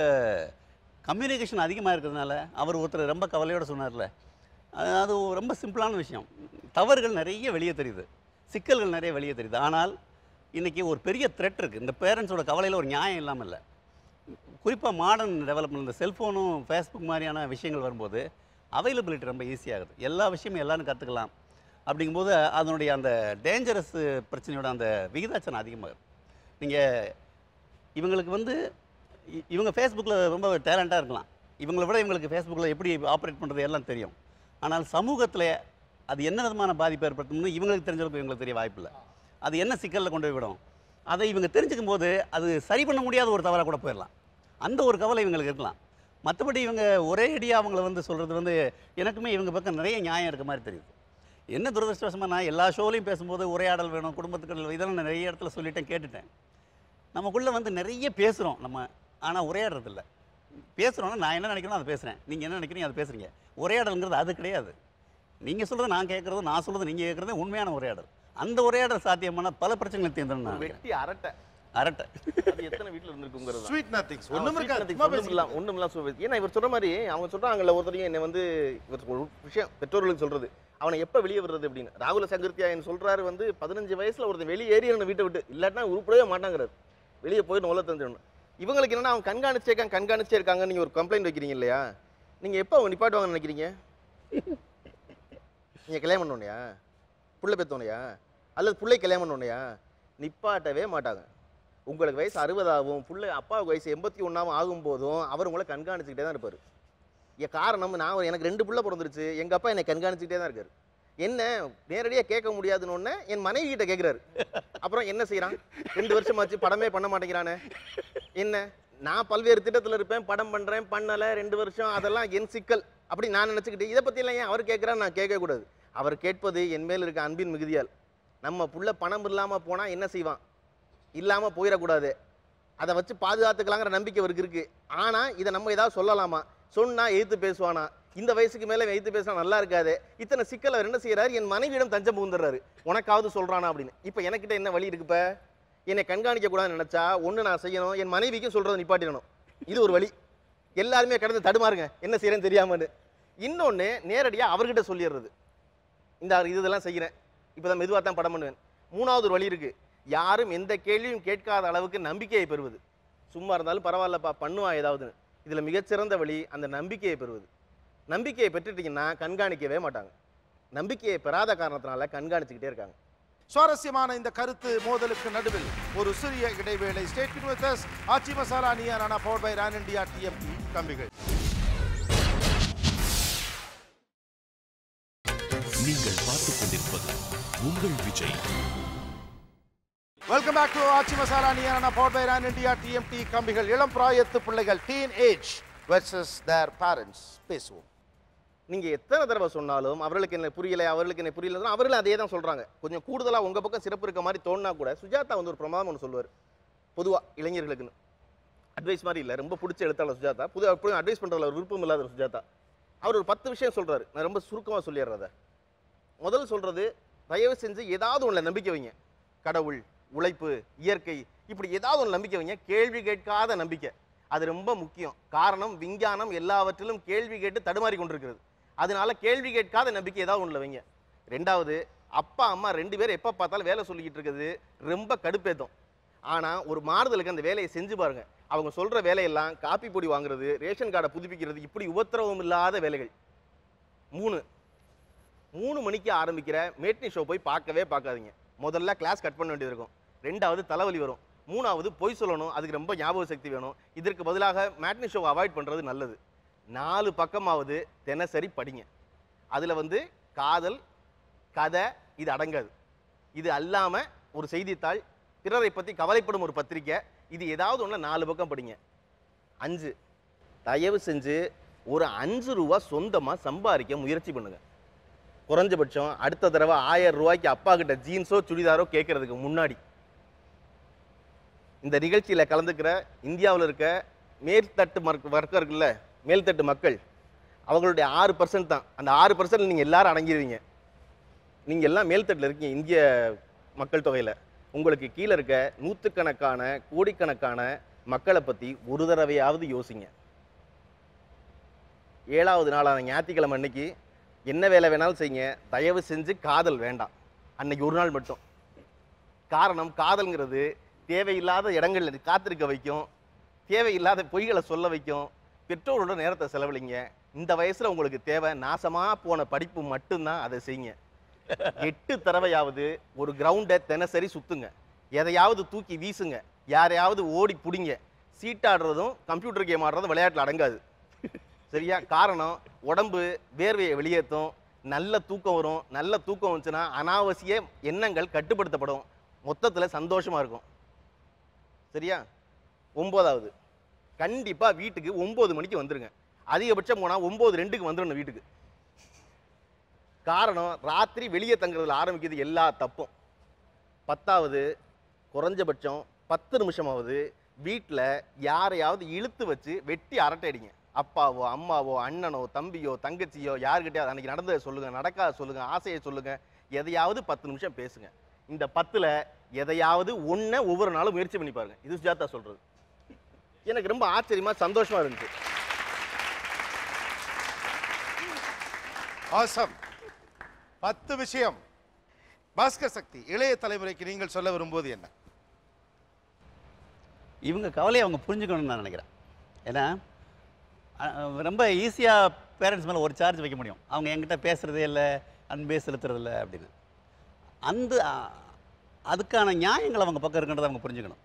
கம்யூனிகேஷன் அதிகமாக இருக்கிறதுனால அவர் ஒருத்தர் ரொம்ப கவலையோடு சொன்னார்ல அது ரொம்ப சிம்பிளான விஷயம் தவறுகள் நிறைய வெளியே தெரியுது சிக்கல்கள் நிறைய வெளியே தெரியுது ஆனால் இன்றைக்கி ஒரு பெரிய த்ரெட் இருக்குது இந்த பேரண்ட்ஸோட கவலையில் ஒரு நியாயம் இல்லாமல் இல்லை குறிப்பாக மாடர்ன் டெவலப்மெண்ட் இந்த செல்ஃபோனும் ஃபேஸ்புக் மாதிரியான விஷயங்கள் வரும்போது அவைலபிலிட்டி ரொம்ப ஈஸியாகுது எல்லா விஷயமும் எல்லோரும் கற்றுக்கலாம் அப்படிங்கும்போது அதனுடைய அந்த டேஞ்சரஸ் பிரச்சனையோட அந்த விகிதாச்சனம் அதிகமாகுது நீங்கள் இவங்களுக்கு வந்து இவங்க ஃபேஸ்புக்கில் ரொம்ப டேலண்ட்டாக இருக்கலாம் இவங்களை விட இவங்களுக்கு ஃபேஸ்புக்கில் எப்படி ஆப்ரேட் பண்ணுறது எல்லாம் தெரியும் ஆனால் சமூகத்தில் அது என்ன விதமான பாதிப்பு ஏற்படுத்தும்னு இவங்களுக்கு தெரிஞ்சவங்களுக்கு இவங்களுக்கு தெரிய வாய்ப்பில்லை அது என்ன சிக்கலில் கொண்டு போய் விடும் அதை இவங்க தெரிஞ்சுக்கும் போது அது சரி பண்ண முடியாத ஒரு தவறாக கூட போயிடலாம் அந்த ஒரு கவலை இவங்களுக்கு இருக்கலாம் மற்றபடி இவங்க ஒரே அடியாக அவங்கள வந்து சொல்கிறது வந்து எனக்குமே இவங்க பக்கம் நிறைய நியாயம் இருக்க மாதிரி தெரியுது என்ன துரதிருஷ்டவசமாக நான் எல்லா ஷோலையும் பேசும்போது உரையாடல் வேணும் குடும்பத்துக்கள் இதெல்லாம் நிறைய இடத்துல சொல்லிட்டேன் கேட்டுட்டேன் நமக்குள்ளே வந்து நிறைய பேசுகிறோம் நம்ம ஆனால் உரையாடுறதில்ல பேசுகிறோன்னா நான் என்ன நினைக்கிறேன் அதை பேசுகிறேன் நீங்கள் என்ன நினைக்கிறீங்க அதை பேசுகிறீங்க உரையாடலுங்கிறது அது கிடையாது நீங்கள் சொல்கிறது நான் கேட்குறது நான் சொல்கிறது நீங்கள் கேட்குறது உண்மையான உரையாடல் அந்த உரையாடல் சாத்தியமான பல பிரச்சனைகளை தீர்ந்தோம்னா வெட்டி அரட்டை அரட்டை எத்தனை வீட்டில் இருந்திருக்குங்கிறது ஸ்வீட் நத்திங்ஸ் ஒன்றும் இருக்காது ஒன்றும் இல்லை ஒன்றும் இல்லை ஏன்னா இவர் சொல்கிற மாதிரி அவங்க சொல்கிறாங்கல்ல ஒருத்தரையும் என்னை வந்து இவர் விஷயம் பெற்றோர்களுக்கு சொல்கிறது அவனை எப்போ வெளியே விடுறது அப்படின்னு ராகுல சங்கர்த்தியா என்ன சொல்கிறாரு வந்து பதினஞ்சு வயசில் ஒருத்தன் வெளியேறி என்னை வீட்டை விட்டு இல்லாட்டினா உருப்படவே மாட்டாங்கிறார் வெளியே போய் நோல தெரிஞ்சிடணும் இவங்களுக்கு என்னன்னா அவங்க கண்காணிச்சே கண்காணிச்சே இருக்காங்க நீங்கள் ஒரு கம்ப்ளைண்ட் வைக்கிறீங்க இல்லையா நீங்கள் எப்போ அவங்க நிப்பாட்டுவாங்க நினைக்கிறீங்க நீங்கள் கல்யாணம் பண்ணோனையா பிள்ளை பெற்றோனையா அல்லது பிள்ளை கல்யாணம் பண்ணோனையா நிப்பாட்டவே மாட்டாங்க உங்களுக்கு வயசு அறுபதாகும் புள்ளை அப்பாவுக்கு வயசு எண்பத்தி ஒன்றாவும் ஆகும்போதும் அவர் உங்களை கண்காணிச்சுக்கிட்டே தான் இருப்பார் என் காரணம் நான் எனக்கு ரெண்டு பிள்ளை பிறந்துருச்சு எங்கள் அப்பா என்னை கண்காணிச்சுக்கிட்டே தான் இருக்கார் என்ன நேரடியாக கேட்க முடியாதுன்னு ஒன்று என் மனைவி கிட்ட கேட்குறாரு அப்புறம் என்ன செய்கிறான் ரெண்டு ஆச்சு படமே பண்ண மாட்டேங்கிறானே என்ன நான் பல்வேறு திட்டத்தில் இருப்பேன் படம் பண்ணுறேன் பண்ணலை ரெண்டு வருஷம் அதெல்லாம் என் சிக்கல் அப்படின்னு நான் நினச்சிக்கிட்டு இதை பற்றியெல்லாம் ஏன் அவர் கேட்குறா நான் கேட்கக்கூடாது அவர் கேட்பது என் மேல் இருக்க அன்பின் மிகுதியால் நம்ம புள்ள பணம் இல்லாமல் போனால் என்ன செய்வான் இல்லாமல் போயிடக்கூடாது அதை வச்சு பாதுகாத்துக்கலாங்கிற நம்பிக்கை அவருக்கு இருக்குது ஆனால் இதை நம்ம ஏதாவது சொல்லலாமா சொன்னால் எதிர்த்து பேசுவானா இந்த வயசுக்கு மேலே வைத்து பேசினா நல்லா இருக்காது இத்தனை சிக்கல் அவர் என்ன செய்கிறாரு என் மனைவியிடம் தஞ்சம் பூந்துடுறாரு உனக்காவது சொல்கிறானா அப்படின்னு இப்போ எனக்கிட்ட என்ன வழி இருக்குப்ப என்னை கண்காணிக்க கூடாதுன்னு நினச்சா ஒன்று நான் செய்யணும் என் மனைவிக்கும் சொல்கிறத நிப்பாட்டிடணும் இது ஒரு வழி எல்லாருமே கடந்து தடுமாறுங்க என்ன செய்கிறேன்னு தெரியாமன்னு இன்னொன்று நேரடியாக அவர்கிட்ட சொல்லிடுறது இந்த இதெல்லாம் செய்கிறேன் இப்போ தான் மெதுவாக தான் படம் பண்ணுவேன் மூணாவது ஒரு வழி இருக்குது யாரும் எந்த கேள்வியும் கேட்காத அளவுக்கு நம்பிக்கையை பெறுவது சும்மா இருந்தாலும் பரவாயில்லப்பா பண்ணுவான் ஏதாவதுன்னு இதில் மிகச்சிறந்த வழி அந்த நம்பிக்கையை பெறுவது நம்பிக்கையை பெற்றுட்டீங்கன்னா கண்காணிக்கவே மாட்டாங்க நம்பிக்கையை பெறாத காரணத்தினால கண்காணிச்சுக்கிட்டே இருக்காங்க சுவாரஸ்யமான இந்த கருத்து மோதலுக்கு நடுவில் ஒரு சிறிய இடைவேளை ஸ்டேட் யூனிவர்சஸ் மசாலா நியா power by Ran India TMT கம்பிகள் நீங்கள் பார்த்துக் கொண்டிருப்பது உங்கள் Vijay welcome back to Aachi Masala நியானா power by Ran India TMT கம்பிகள் இளம் பிராயத்து பிள்ளைகள் teen age versus their parents பேசுவோம் நீங்கள் எத்தனை தடவை சொன்னாலும் அவர்களுக்கு என்ன புரியலை அவர்களுக்கு என்ன புரியலன்னா அவர்களும் அதே தான் சொல்கிறாங்க கொஞ்சம் கூடுதலாக உங்கள் பக்கம் சிறப்பு இருக்க மாதிரி தோணுனா கூட சுஜாதா வந்து ஒரு பிரமாதம் ஒன்று சொல்லுவார் பொதுவாக இளைஞர்களுக்குன்னு அட்வைஸ் மாதிரி இல்லை ரொம்ப பிடிச்ச எழுத்தாளர் சுஜாதா புது எப்படியும் அட்வைஸ் பண்ணுறதுல ஒரு விருப்பம் இல்லாத சுஜாதா அவர் ஒரு பத்து விஷயம் சொல்கிறார் நான் ரொம்ப சுருக்கமாக சொல்லிடுறத முதல் சொல்கிறது தயவு செஞ்சு ஏதாவது ஒன்றை நம்பிக்கை வைங்க கடவுள் உழைப்பு இயற்கை இப்படி ஏதாவது ஒன்று நம்பிக்கை வைங்க கேள்வி கேட்காத நம்பிக்கை அது ரொம்ப முக்கியம் காரணம் விஞ்ஞானம் எல்லாவற்றிலும் கேள்வி கேட்டு தடுமாறி கொண்டிருக்கிறது அதனால கேள்வி கேட்காத நம்பிக்கை ஏதாவது ஒன்றில் வைங்க ரெண்டாவது அப்பா அம்மா ரெண்டு பேரும் எப்போ பார்த்தாலும் வேலை சொல்லிக்கிட்டு இருக்கிறது ரொம்ப கடுப்பேத்தும் ஆனால் ஒரு மாறுதலுக்கு அந்த வேலையை செஞ்சு பாருங்கள் அவங்க சொல்கிற வேலையெல்லாம் காப்பி பொடி வாங்குறது ரேஷன் கார்டை புதுப்பிக்கிறது இப்படி உபத்திரவம் இல்லாத வேலைகள் மூணு மூணு மணிக்கு ஆரம்பிக்கிற மேட்னி ஷோ போய் பார்க்கவே பார்க்காதீங்க முதல்ல கிளாஸ் கட் பண்ண வேண்டியது இருக்கும் ரெண்டாவது தலைவலி வரும் மூணாவது பொய் சொல்லணும் அதுக்கு ரொம்ப ஞாபக சக்தி வேணும் இதற்கு பதிலாக மேட்னி ஷோவை அவாய்ட் பண்ணுறது நல்லது நாலு பக்கமாவது தினசரி படிங்க அதில் வந்து காதல் கதை இது அடங்காது இது அல்லாமல் ஒரு செய்தித்தாள் பிறரை பற்றி கவலைப்படும் ஒரு பத்திரிக்கை இது ஏதாவது ஒன்று நாலு பக்கம் படிங்க அஞ்சு தயவு செஞ்சு ஒரு அஞ்சு ரூபா சொந்தமாக சம்பாதிக்க முயற்சி பண்ணுங்கள் குறைஞ்சபட்சம் அடுத்த தடவை ஆயிரம் ரூபாய்க்கு அப்பா கிட்ட ஜீன்ஸோ சுடிதாரோ கேட்குறதுக்கு முன்னாடி இந்த நிகழ்ச்சியில் கலந்துக்கிற இந்தியாவில் இருக்க மேற்தட்டு மர்க் இருக்குல்ல மேல்தட்டு மக்கள் அவங்களுடைய ஆறு பர்சன்ட் தான் அந்த ஆறு பர்சன்ட் நீங்கள் எல்லாரும் அடங்கிடுவீங்க நீங்கள் எல்லாம் மேல்தட்டில் இருக்கீங்க இந்திய மக்கள் தொகையில் உங்களுக்கு கீழே இருக்க நூற்றுக்கணக்கான கோடிக்கணக்கான மக்களை பற்றி ஒரு தடவையாவது யோசிங்க ஏழாவது நாளான ஞாயிற்றுக்கிழமை அன்னைக்கு என்ன வேலை வேணாலும் செய்யுங்க தயவு செஞ்சு காதல் வேண்டாம் அன்னைக்கு ஒரு நாள் மட்டும் காரணம் காதல்ங்கிறது தேவையில்லாத இடங்களில் காத்திருக்க வைக்கும் தேவையில்லாத பொய்களை சொல்ல வைக்கும் பெற்றோருடன் நேரத்தை செலவழிங்க இந்த வயசில் உங்களுக்கு தேவை நாசமாக போன படிப்பு மட்டும்தான் அதை செய்யுங்க எட்டு தடவையாவது ஒரு கிரவுண்டை தினசரி சுற்றுங்க எதையாவது தூக்கி வீசுங்க யாரையாவது ஓடி பிடிங்க சீட்டாடுறதும் கம்ப்யூட்டர் கேம் ஆடுறதும் விளையாட்டில் அடங்காது சரியா காரணம் உடம்பு வேர்வையை வெளியேற்றும் நல்ல தூக்கம் வரும் நல்ல தூக்கம் வந்துச்சுன்னா அனாவசிய எண்ணங்கள் கட்டுப்படுத்தப்படும் மொத்தத்தில் சந்தோஷமாக இருக்கும் சரியா ஒம்போதாவது கண்டிப்பாக வீட்டுக்கு ஒம்பது மணிக்கு வந்துடுங்க அதிகபட்சம் போனால் ஒம்பது ரெண்டுக்கு வந்துடணும் வீட்டுக்கு காரணம் ராத்திரி வெளியே தங்குறதுல ஆரம்பிக்கிறது எல்லா தப்பும் பத்தாவது குறைஞ்சபட்சம் பத்து நிமிஷமாவது வீட்டில் யாரையாவது இழுத்து வச்சு வெட்டி அரட்டை அடிங்க அப்பாவோ அம்மாவோ அண்ணனோ தம்பியோ தங்கச்சியோ யார்கிட்டயாவது அன்றைக்கி நடந்ததை சொல்லுங்கள் நடக்காத சொல்லுங்கள் ஆசையை சொல்லுங்கள் எதையாவது பத்து நிமிஷம் பேசுங்க இந்த பத்தில் எதையாவது ஒன்று ஒவ்வொரு நாளும் முயற்சி பண்ணி பாருங்கள் இது சுஜாதா சொல்கிறது எனக்கு ரொம்ப ஆச்சரியமாக சந்தோஷமாக இருந்துச்சு ஆசம் பத்து விஷயம் பாஸ்கர் சக்தி இளைய தலைமுறைக்கு நீங்கள் சொல்ல விரும்புவது என்ன இவங்க கவலையை அவங்க புரிஞ்சுக்கணும்னு நான் நினைக்கிறேன் ஏன்னா ரொம்ப ஈஸியாக பேரண்ட்ஸ் மேலே ஒரு சார்ஜ் வைக்க முடியும் அவங்க என்கிட்ட பேசுகிறதே இல்லை அன்பே செலுத்துறதில்லை அப்படின்னு அந்த அதுக்கான நியாயங்கள் அவங்க பக்கம் இருக்குன்றதை அவங்க புரிஞ்சுக்கணும்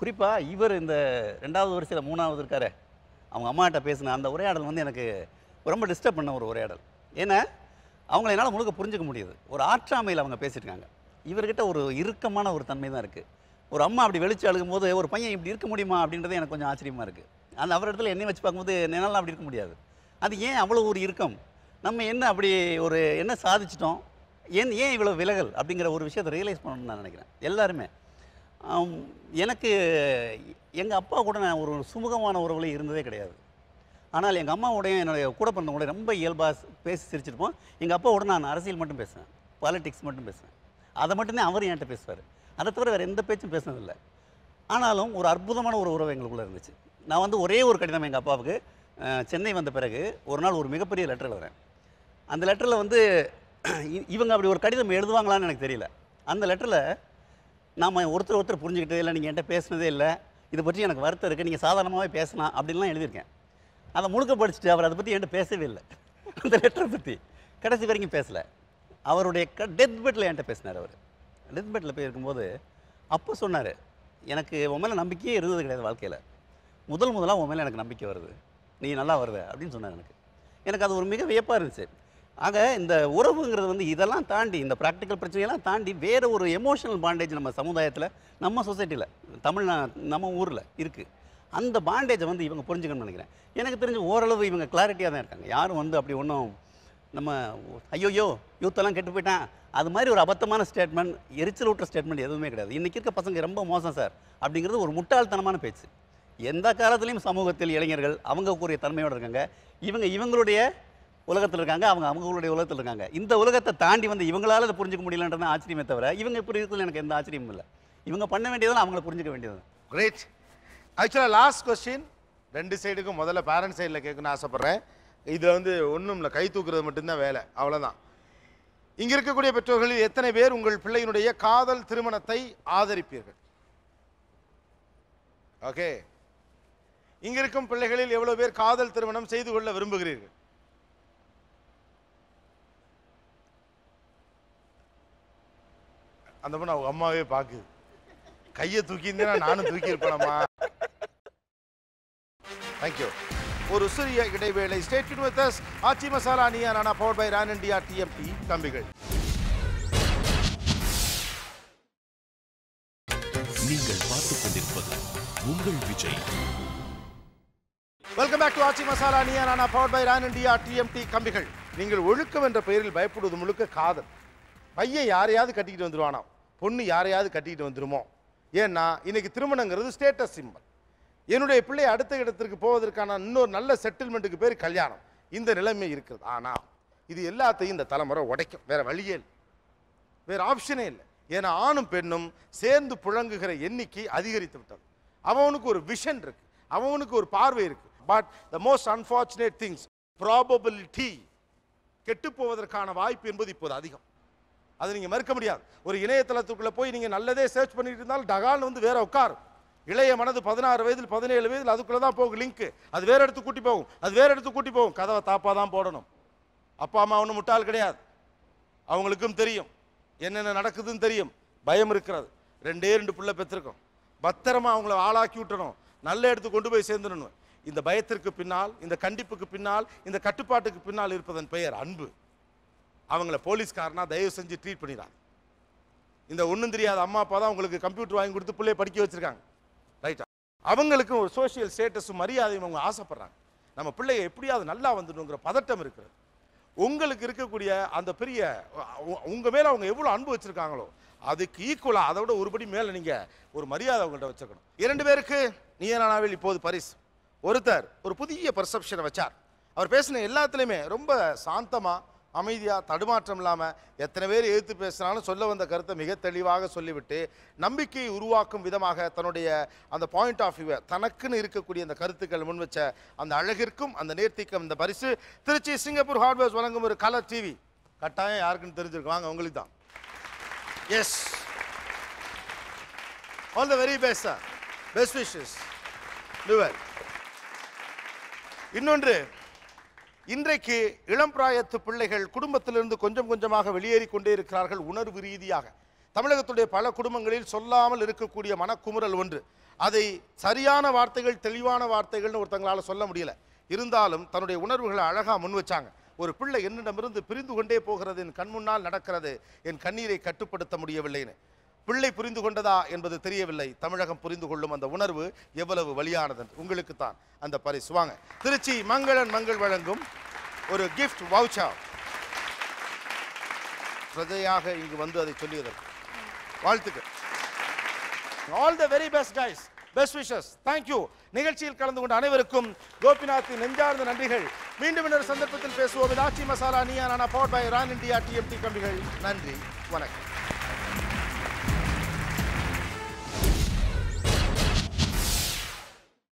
குறிப்பாக இவர் இந்த ரெண்டாவது வரிசையில் மூணாவது இருக்காரு அவங்க அம்மாட்ட பேசின அந்த உரையாடல் வந்து எனக்கு ரொம்ப டிஸ்டர்ப் பண்ண ஒரு உரையாடல் ஏன்னா அவங்கள என்னால் முழுக்க புரிஞ்சுக்க முடியுது ஒரு ஆற்றாமையில் அவங்க பேசியிருக்காங்க இவர்கிட்ட ஒரு இறுக்கமான ஒரு தன்மை தான் இருக்குது ஒரு அம்மா அப்படி வெளிச்சு அழுகும் போது ஒரு பையன் இப்படி இருக்க முடியுமா அப்படின்றது எனக்கு கொஞ்சம் ஆச்சரியமாக இருக்குது அந்த அவர் இடத்துல என்னை வச்சு பார்க்கும்போது என்னால் அப்படி இருக்க முடியாது அது ஏன் அவ்வளோ ஒரு இறுக்கம் நம்ம என்ன அப்படி ஒரு என்ன சாதிச்சிட்டோம் ஏன் ஏன் இவ்வளோ விலகல் அப்படிங்கிற ஒரு விஷயத்தை ரியலைஸ் பண்ணணும்னு நான் நினைக்கிறேன் எல்லாருமே எனக்கு எங்கள் அப்பா கூட நான் ஒரு சுமூகமான உறவில் இருந்ததே கிடையாது ஆனால் எங்கள் அம்மாவோடையும் என்னுடைய கூட கூட ரொம்ப இயல்பாக பேசி சிரிச்சிருப்போம் எங்கள் அப்பாவோட நான் அரசியல் மட்டும் பேசுவேன் பாலிடிக்ஸ் மட்டும் பேசுவேன் அதை மட்டும்தான் அவர் என்கிட்ட பேசுவார் அதை தவிர வேறு எந்த பேச்சும் பேசுனதில்லை ஆனாலும் ஒரு அற்புதமான ஒரு உறவு எங்களுக்குள்ளே இருந்துச்சு நான் வந்து ஒரே ஒரு கடிதம் எங்கள் அப்பாவுக்கு சென்னை வந்த பிறகு ஒரு நாள் ஒரு மிகப்பெரிய லெட்டர் எழுதுறேன் அந்த லெட்டரில் வந்து இவங்க அப்படி ஒரு கடிதம் எழுதுவாங்களான்னு எனக்கு தெரியல அந்த லெட்டரில் நாம் ஒருத்தர் ஒருத்தர் புரிஞ்சுக்கிட்டது இல்லை நீங்கள் என்கிட்ட பேசினதே இல்லை இதை பற்றி எனக்கு வருத்தம் இருக்குது நீங்கள் சாதாரணமாகவே பேசலாம் அப்படின்லாம் எழுதியிருக்கேன் அதை முழுக்க படிச்சுட்டு அவர் அதை பற்றி என்கிட்ட பேசவே இல்லை அந்த லெட்டரை பற்றி கடைசி வரைக்கும் பேசலை அவருடைய க டெத் பெட்டில் என்கிட்ட பேசினார் அவர் டெத் பெட்டில் இருக்கும்போது அப்போ சொன்னார் எனக்கு உன் மேலே நம்பிக்கையே இருந்தது கிடையாது வாழ்க்கையில் முதல் முதலாக உன் மேலே எனக்கு நம்பிக்கை வருது நீ நல்லா வருது அப்படின்னு சொன்னார் எனக்கு எனக்கு அது ஒரு மிக வியப்பாக இருந்துச்சு ஆக இந்த உறவுங்கிறது வந்து இதெல்லாம் தாண்டி இந்த ப்ராக்டிக்கல் பிரச்சனையெல்லாம் தாண்டி வேறு ஒரு எமோஷனல் பாண்டேஜ் நம்ம சமுதாயத்தில் நம்ம சொசைட்டியில் தமிழ்நா நம்ம ஊரில் இருக்குது அந்த பாண்டேஜை வந்து இவங்க புரிஞ்சுக்கணும்னு நினைக்கிறேன் எனக்கு தெரிஞ்சு ஓரளவு இவங்க கிளாரிட்டியாக தான் இருக்காங்க யாரும் வந்து அப்படி ஒன்றும் நம்ம ஐயோயோ யூத்தெல்லாம் கெட்டு போயிட்டான் அது மாதிரி ஒரு அபத்தமான ஸ்டேட்மெண்ட் எரிச்சல் ஊற்ற ஸ்டேட்மெண்ட் எதுவுமே கிடையாது இன்றைக்கி இருக்க பசங்க ரொம்ப மோசம் சார் அப்படிங்கிறது ஒரு முட்டாள்தனமான பேச்சு எந்த காலத்துலேயும் சமூகத்தில் இளைஞர்கள் அவங்க கூறிய தன்மையோடு இருக்காங்க இவங்க இவங்களுடைய உலகத்தில் இருக்காங்க அவங்க அவங்களுடைய உலகத்தில் இருக்காங்க இந்த உலகத்தை தாண்டி வந்து இவங்களால அதை புரிஞ்சுக்க முடியலன்றது ஆச்சரியமே தவிர இவங்க இப்படி இருக்கிறது எனக்கு எந்த ஆச்சரியமும் இல்லை இவங்க பண்ண வேண்டியதான் அவங்கள புரிஞ்சுக்க வேண்டியது கிரேட் ஆக்சுவலாக லாஸ்ட் கொஸ்டின் ரெண்டு சைடுக்கும் முதல்ல பேரண்ட் சைடில் கேட்கணும்னு ஆசைப்பட்றேன் இதில் வந்து ஒன்றும் இல்லை கை தூக்குறது மட்டும்தான் வேலை அவ்வளோதான் இங்கே இருக்கக்கூடிய பெற்றோர்களில் எத்தனை பேர் உங்கள் பிள்ளையினுடைய காதல் திருமணத்தை ஆதரிப்பீர்கள் ஓகே இங்கிருக்கும் பிள்ளைகளில் எவ்வளோ பேர் காதல் திருமணம் செய்து கொள்ள விரும்புகிறீர்கள் அந்த பொண்ணு அவங்க அம்மாவே பார்க்குது கையை தூக்கியிருந்தேன்னா நானும் தூக்கியிருப்பேனம்மா தேங்க்யூ ஒரு சிறிய இடைவேளை stay with us Aachi Masala அணியா Naana power by Ran India TMT தம்பிகள் நீங்கள் பார்த்துக் கொண்டிருப்பது உங்கள் Vijay welcome back to Aachi Masala அணியா Naana power by Ran India TMT கம்பிகள் நீங்கள் ஒழுக்கம் என்ற பெயரில் பயப்படுவது முழுக்க காதல் பையன் யாரையாவது கட்டிக்கிட்டு வந்துடுவானாம் பொண்ணு யாரையாவது கட்டிக்கிட்டு வந்துடுமோ ஏன்னா இன்னைக்கு திருமணங்கிறது ஸ்டேட்டஸ் சிம்பிள் என்னுடைய பிள்ளை அடுத்த இடத்திற்கு போவதற்கான இன்னொரு நல்ல செட்டில்மெண்ட்டுக்கு பேர் கல்யாணம் இந்த நிலைமை இருக்கிறது ஆனால் இது எல்லாத்தையும் இந்த தலைமுறை உடைக்கும் வேற வழியே இல்லை வேற ஆப்ஷனே இல்லை ஏன்னா ஆணும் பெண்ணும் சேர்ந்து புழங்குகிற எண்ணிக்கை அதிகரித்து விட்டது அவனுக்கு ஒரு விஷன் இருக்கு அவனுக்கு ஒரு பார்வை இருக்கு but the most unfortunate things probability கெட்டு போவதற்கான வாய்ப்பு என்பது இப்போது அதிகம் அது நீங்கள் மறுக்க முடியாது ஒரு இணையதளத்துக்குள்ளே போய் நீங்கள் நல்லதே சர்ச் பண்ணிட்டு இருந்தால் டகால்னு வந்து வேற உட்கார் இளைய மனது பதினாறு வயதில் பதினேழு வயதில் அதுக்குள்ளே தான் போகும் லிங்க்கு அது வேற இடத்துக்கு கூட்டி போகும் அது வேற இடத்துக்கு கூட்டி போகும் கதவை தாப்பாக தான் போடணும் அப்பா அம்மா ஒன்றும் முட்டால் கிடையாது அவங்களுக்கும் தெரியும் என்னென்ன நடக்குதுன்னு தெரியும் பயம் இருக்கிறது ரெண்டே ரெண்டு பிள்ளை பெற்றிருக்கோம் பத்திரமா அவங்கள ஆளாக்கி விட்டணும் நல்ல இடத்துக்கு கொண்டு போய் சேர்ந்துடணும் இந்த பயத்திற்கு பின்னால் இந்த கண்டிப்புக்கு பின்னால் இந்த கட்டுப்பாட்டுக்கு பின்னால் இருப்பதன் பெயர் அன்பு அவங்கள போலீஸ்காரனா தயவு செஞ்சு ட்ரீட் பண்ணிடாங்க இந்த ஒன்றும் தெரியாத அம்மா அப்பா தான் உங்களுக்கு கம்ப்யூட்டர் வாங்கி கொடுத்து பிள்ளைய படிக்க வச்சுருக்காங்க ரைட்டா அவங்களுக்கு ஒரு சோஷியல் ஸ்டேட்டஸும் மரியாதையும் அவங்க ஆசைப்படுறாங்க நம்ம பிள்ளைய எப்படியாவது நல்லா வந்துடுங்கிற பதட்டம் இருக்கிறது உங்களுக்கு இருக்கக்கூடிய அந்த பெரிய உங்கள் மேலே அவங்க எவ்வளோ அன்பு வச்சுருக்காங்களோ அதுக்கு ஈக்குவலாக அதை விட ஒருபடி மேலே நீங்கள் ஒரு மரியாதை அவங்கள்ட்ட வச்சுக்கணும் இரண்டு பேருக்கு நியனானாவில் இப்போது பரிசு ஒருத்தர் ஒரு புதிய பர்செப்ஷனை வச்சார் அவர் பேசின எல்லாத்துலேயுமே ரொம்ப சாந்தமாக அமைதியாக தடுமாற்றம் இல்லாமல் எத்தனை பேர் எதிர்த்து பேசினாலும் சொல்ல வந்த கருத்தை மிக தெளிவாக சொல்லிவிட்டு நம்பிக்கையை உருவாக்கும் விதமாக தன்னுடைய அந்த பாயிண்ட் ஆஃப் வியூ தனக்குன்னு இருக்கக்கூடிய அந்த கருத்துக்கள் முன் வச்ச அந்த அழகிற்கும் அந்த நேர்த்திக்கும் இந்த பரிசு திருச்சி சிங்கப்பூர் ஹார்ட்வேர்ஸ் வழங்கும் ஒரு கலர் டிவி கட்டாயம் யாருக்குன்னு தெரிஞ்சிருக்கு வாங்க உங்களுக்கு தான் yes all the very best sir best wishes இன்னொன்று இன்றைக்கு இளம் பிராயத்து பிள்ளைகள் குடும்பத்திலிருந்து கொஞ்சம் கொஞ்சமாக வெளியேறி கொண்டே இருக்கிறார்கள் உணர்வு ரீதியாக தமிழகத்துடைய பல குடும்பங்களில் சொல்லாமல் இருக்கக்கூடிய மனக்குமுறல் ஒன்று அதை சரியான வார்த்தைகள் தெளிவான வார்த்தைகள்னு ஒருத்தங்களால் சொல்ல முடியல இருந்தாலும் தன்னுடைய உணர்வுகளை அழகாக முன் வச்சாங்க ஒரு பிள்ளை என்னிடமிருந்து பிரிந்து கொண்டே போகிறது என் கண் முன்னால் நடக்கிறது என் கண்ணீரை கட்டுப்படுத்த முடியவில்லைன்னு பிள்ளை புரிந்து கொண்டதா என்பது தெரியவில்லை தமிழகம் புரிந்து கொள்ளும் அந்த உணர்வு எவ்வளவு வழியானது உங்களுக்கு தான் அந்த பரிசு வாங்க திருச்சி மங்களன் மங்கள் வழங்கும் ஒரு கிஃப்ட் வவுச்சா பிரஜையாக இங்கு வந்து அதை சொல்லியதற்கு வாழ்த்துக்கள் all the very best guys best wishes thank you நிகழ்ச்சியில் கலந்து கொண்ட அனைவருக்கும் கோபிநாத்தின் நெஞ்சார்ந்த நன்றிகள் மீண்டும் இன்னொரு சந்தர்ப்பத்தில் பேசுவோம் ஆட்சி Masala Neeya Naana power by Ran India TMT கம்பிகள் நன்றி வணக்கம்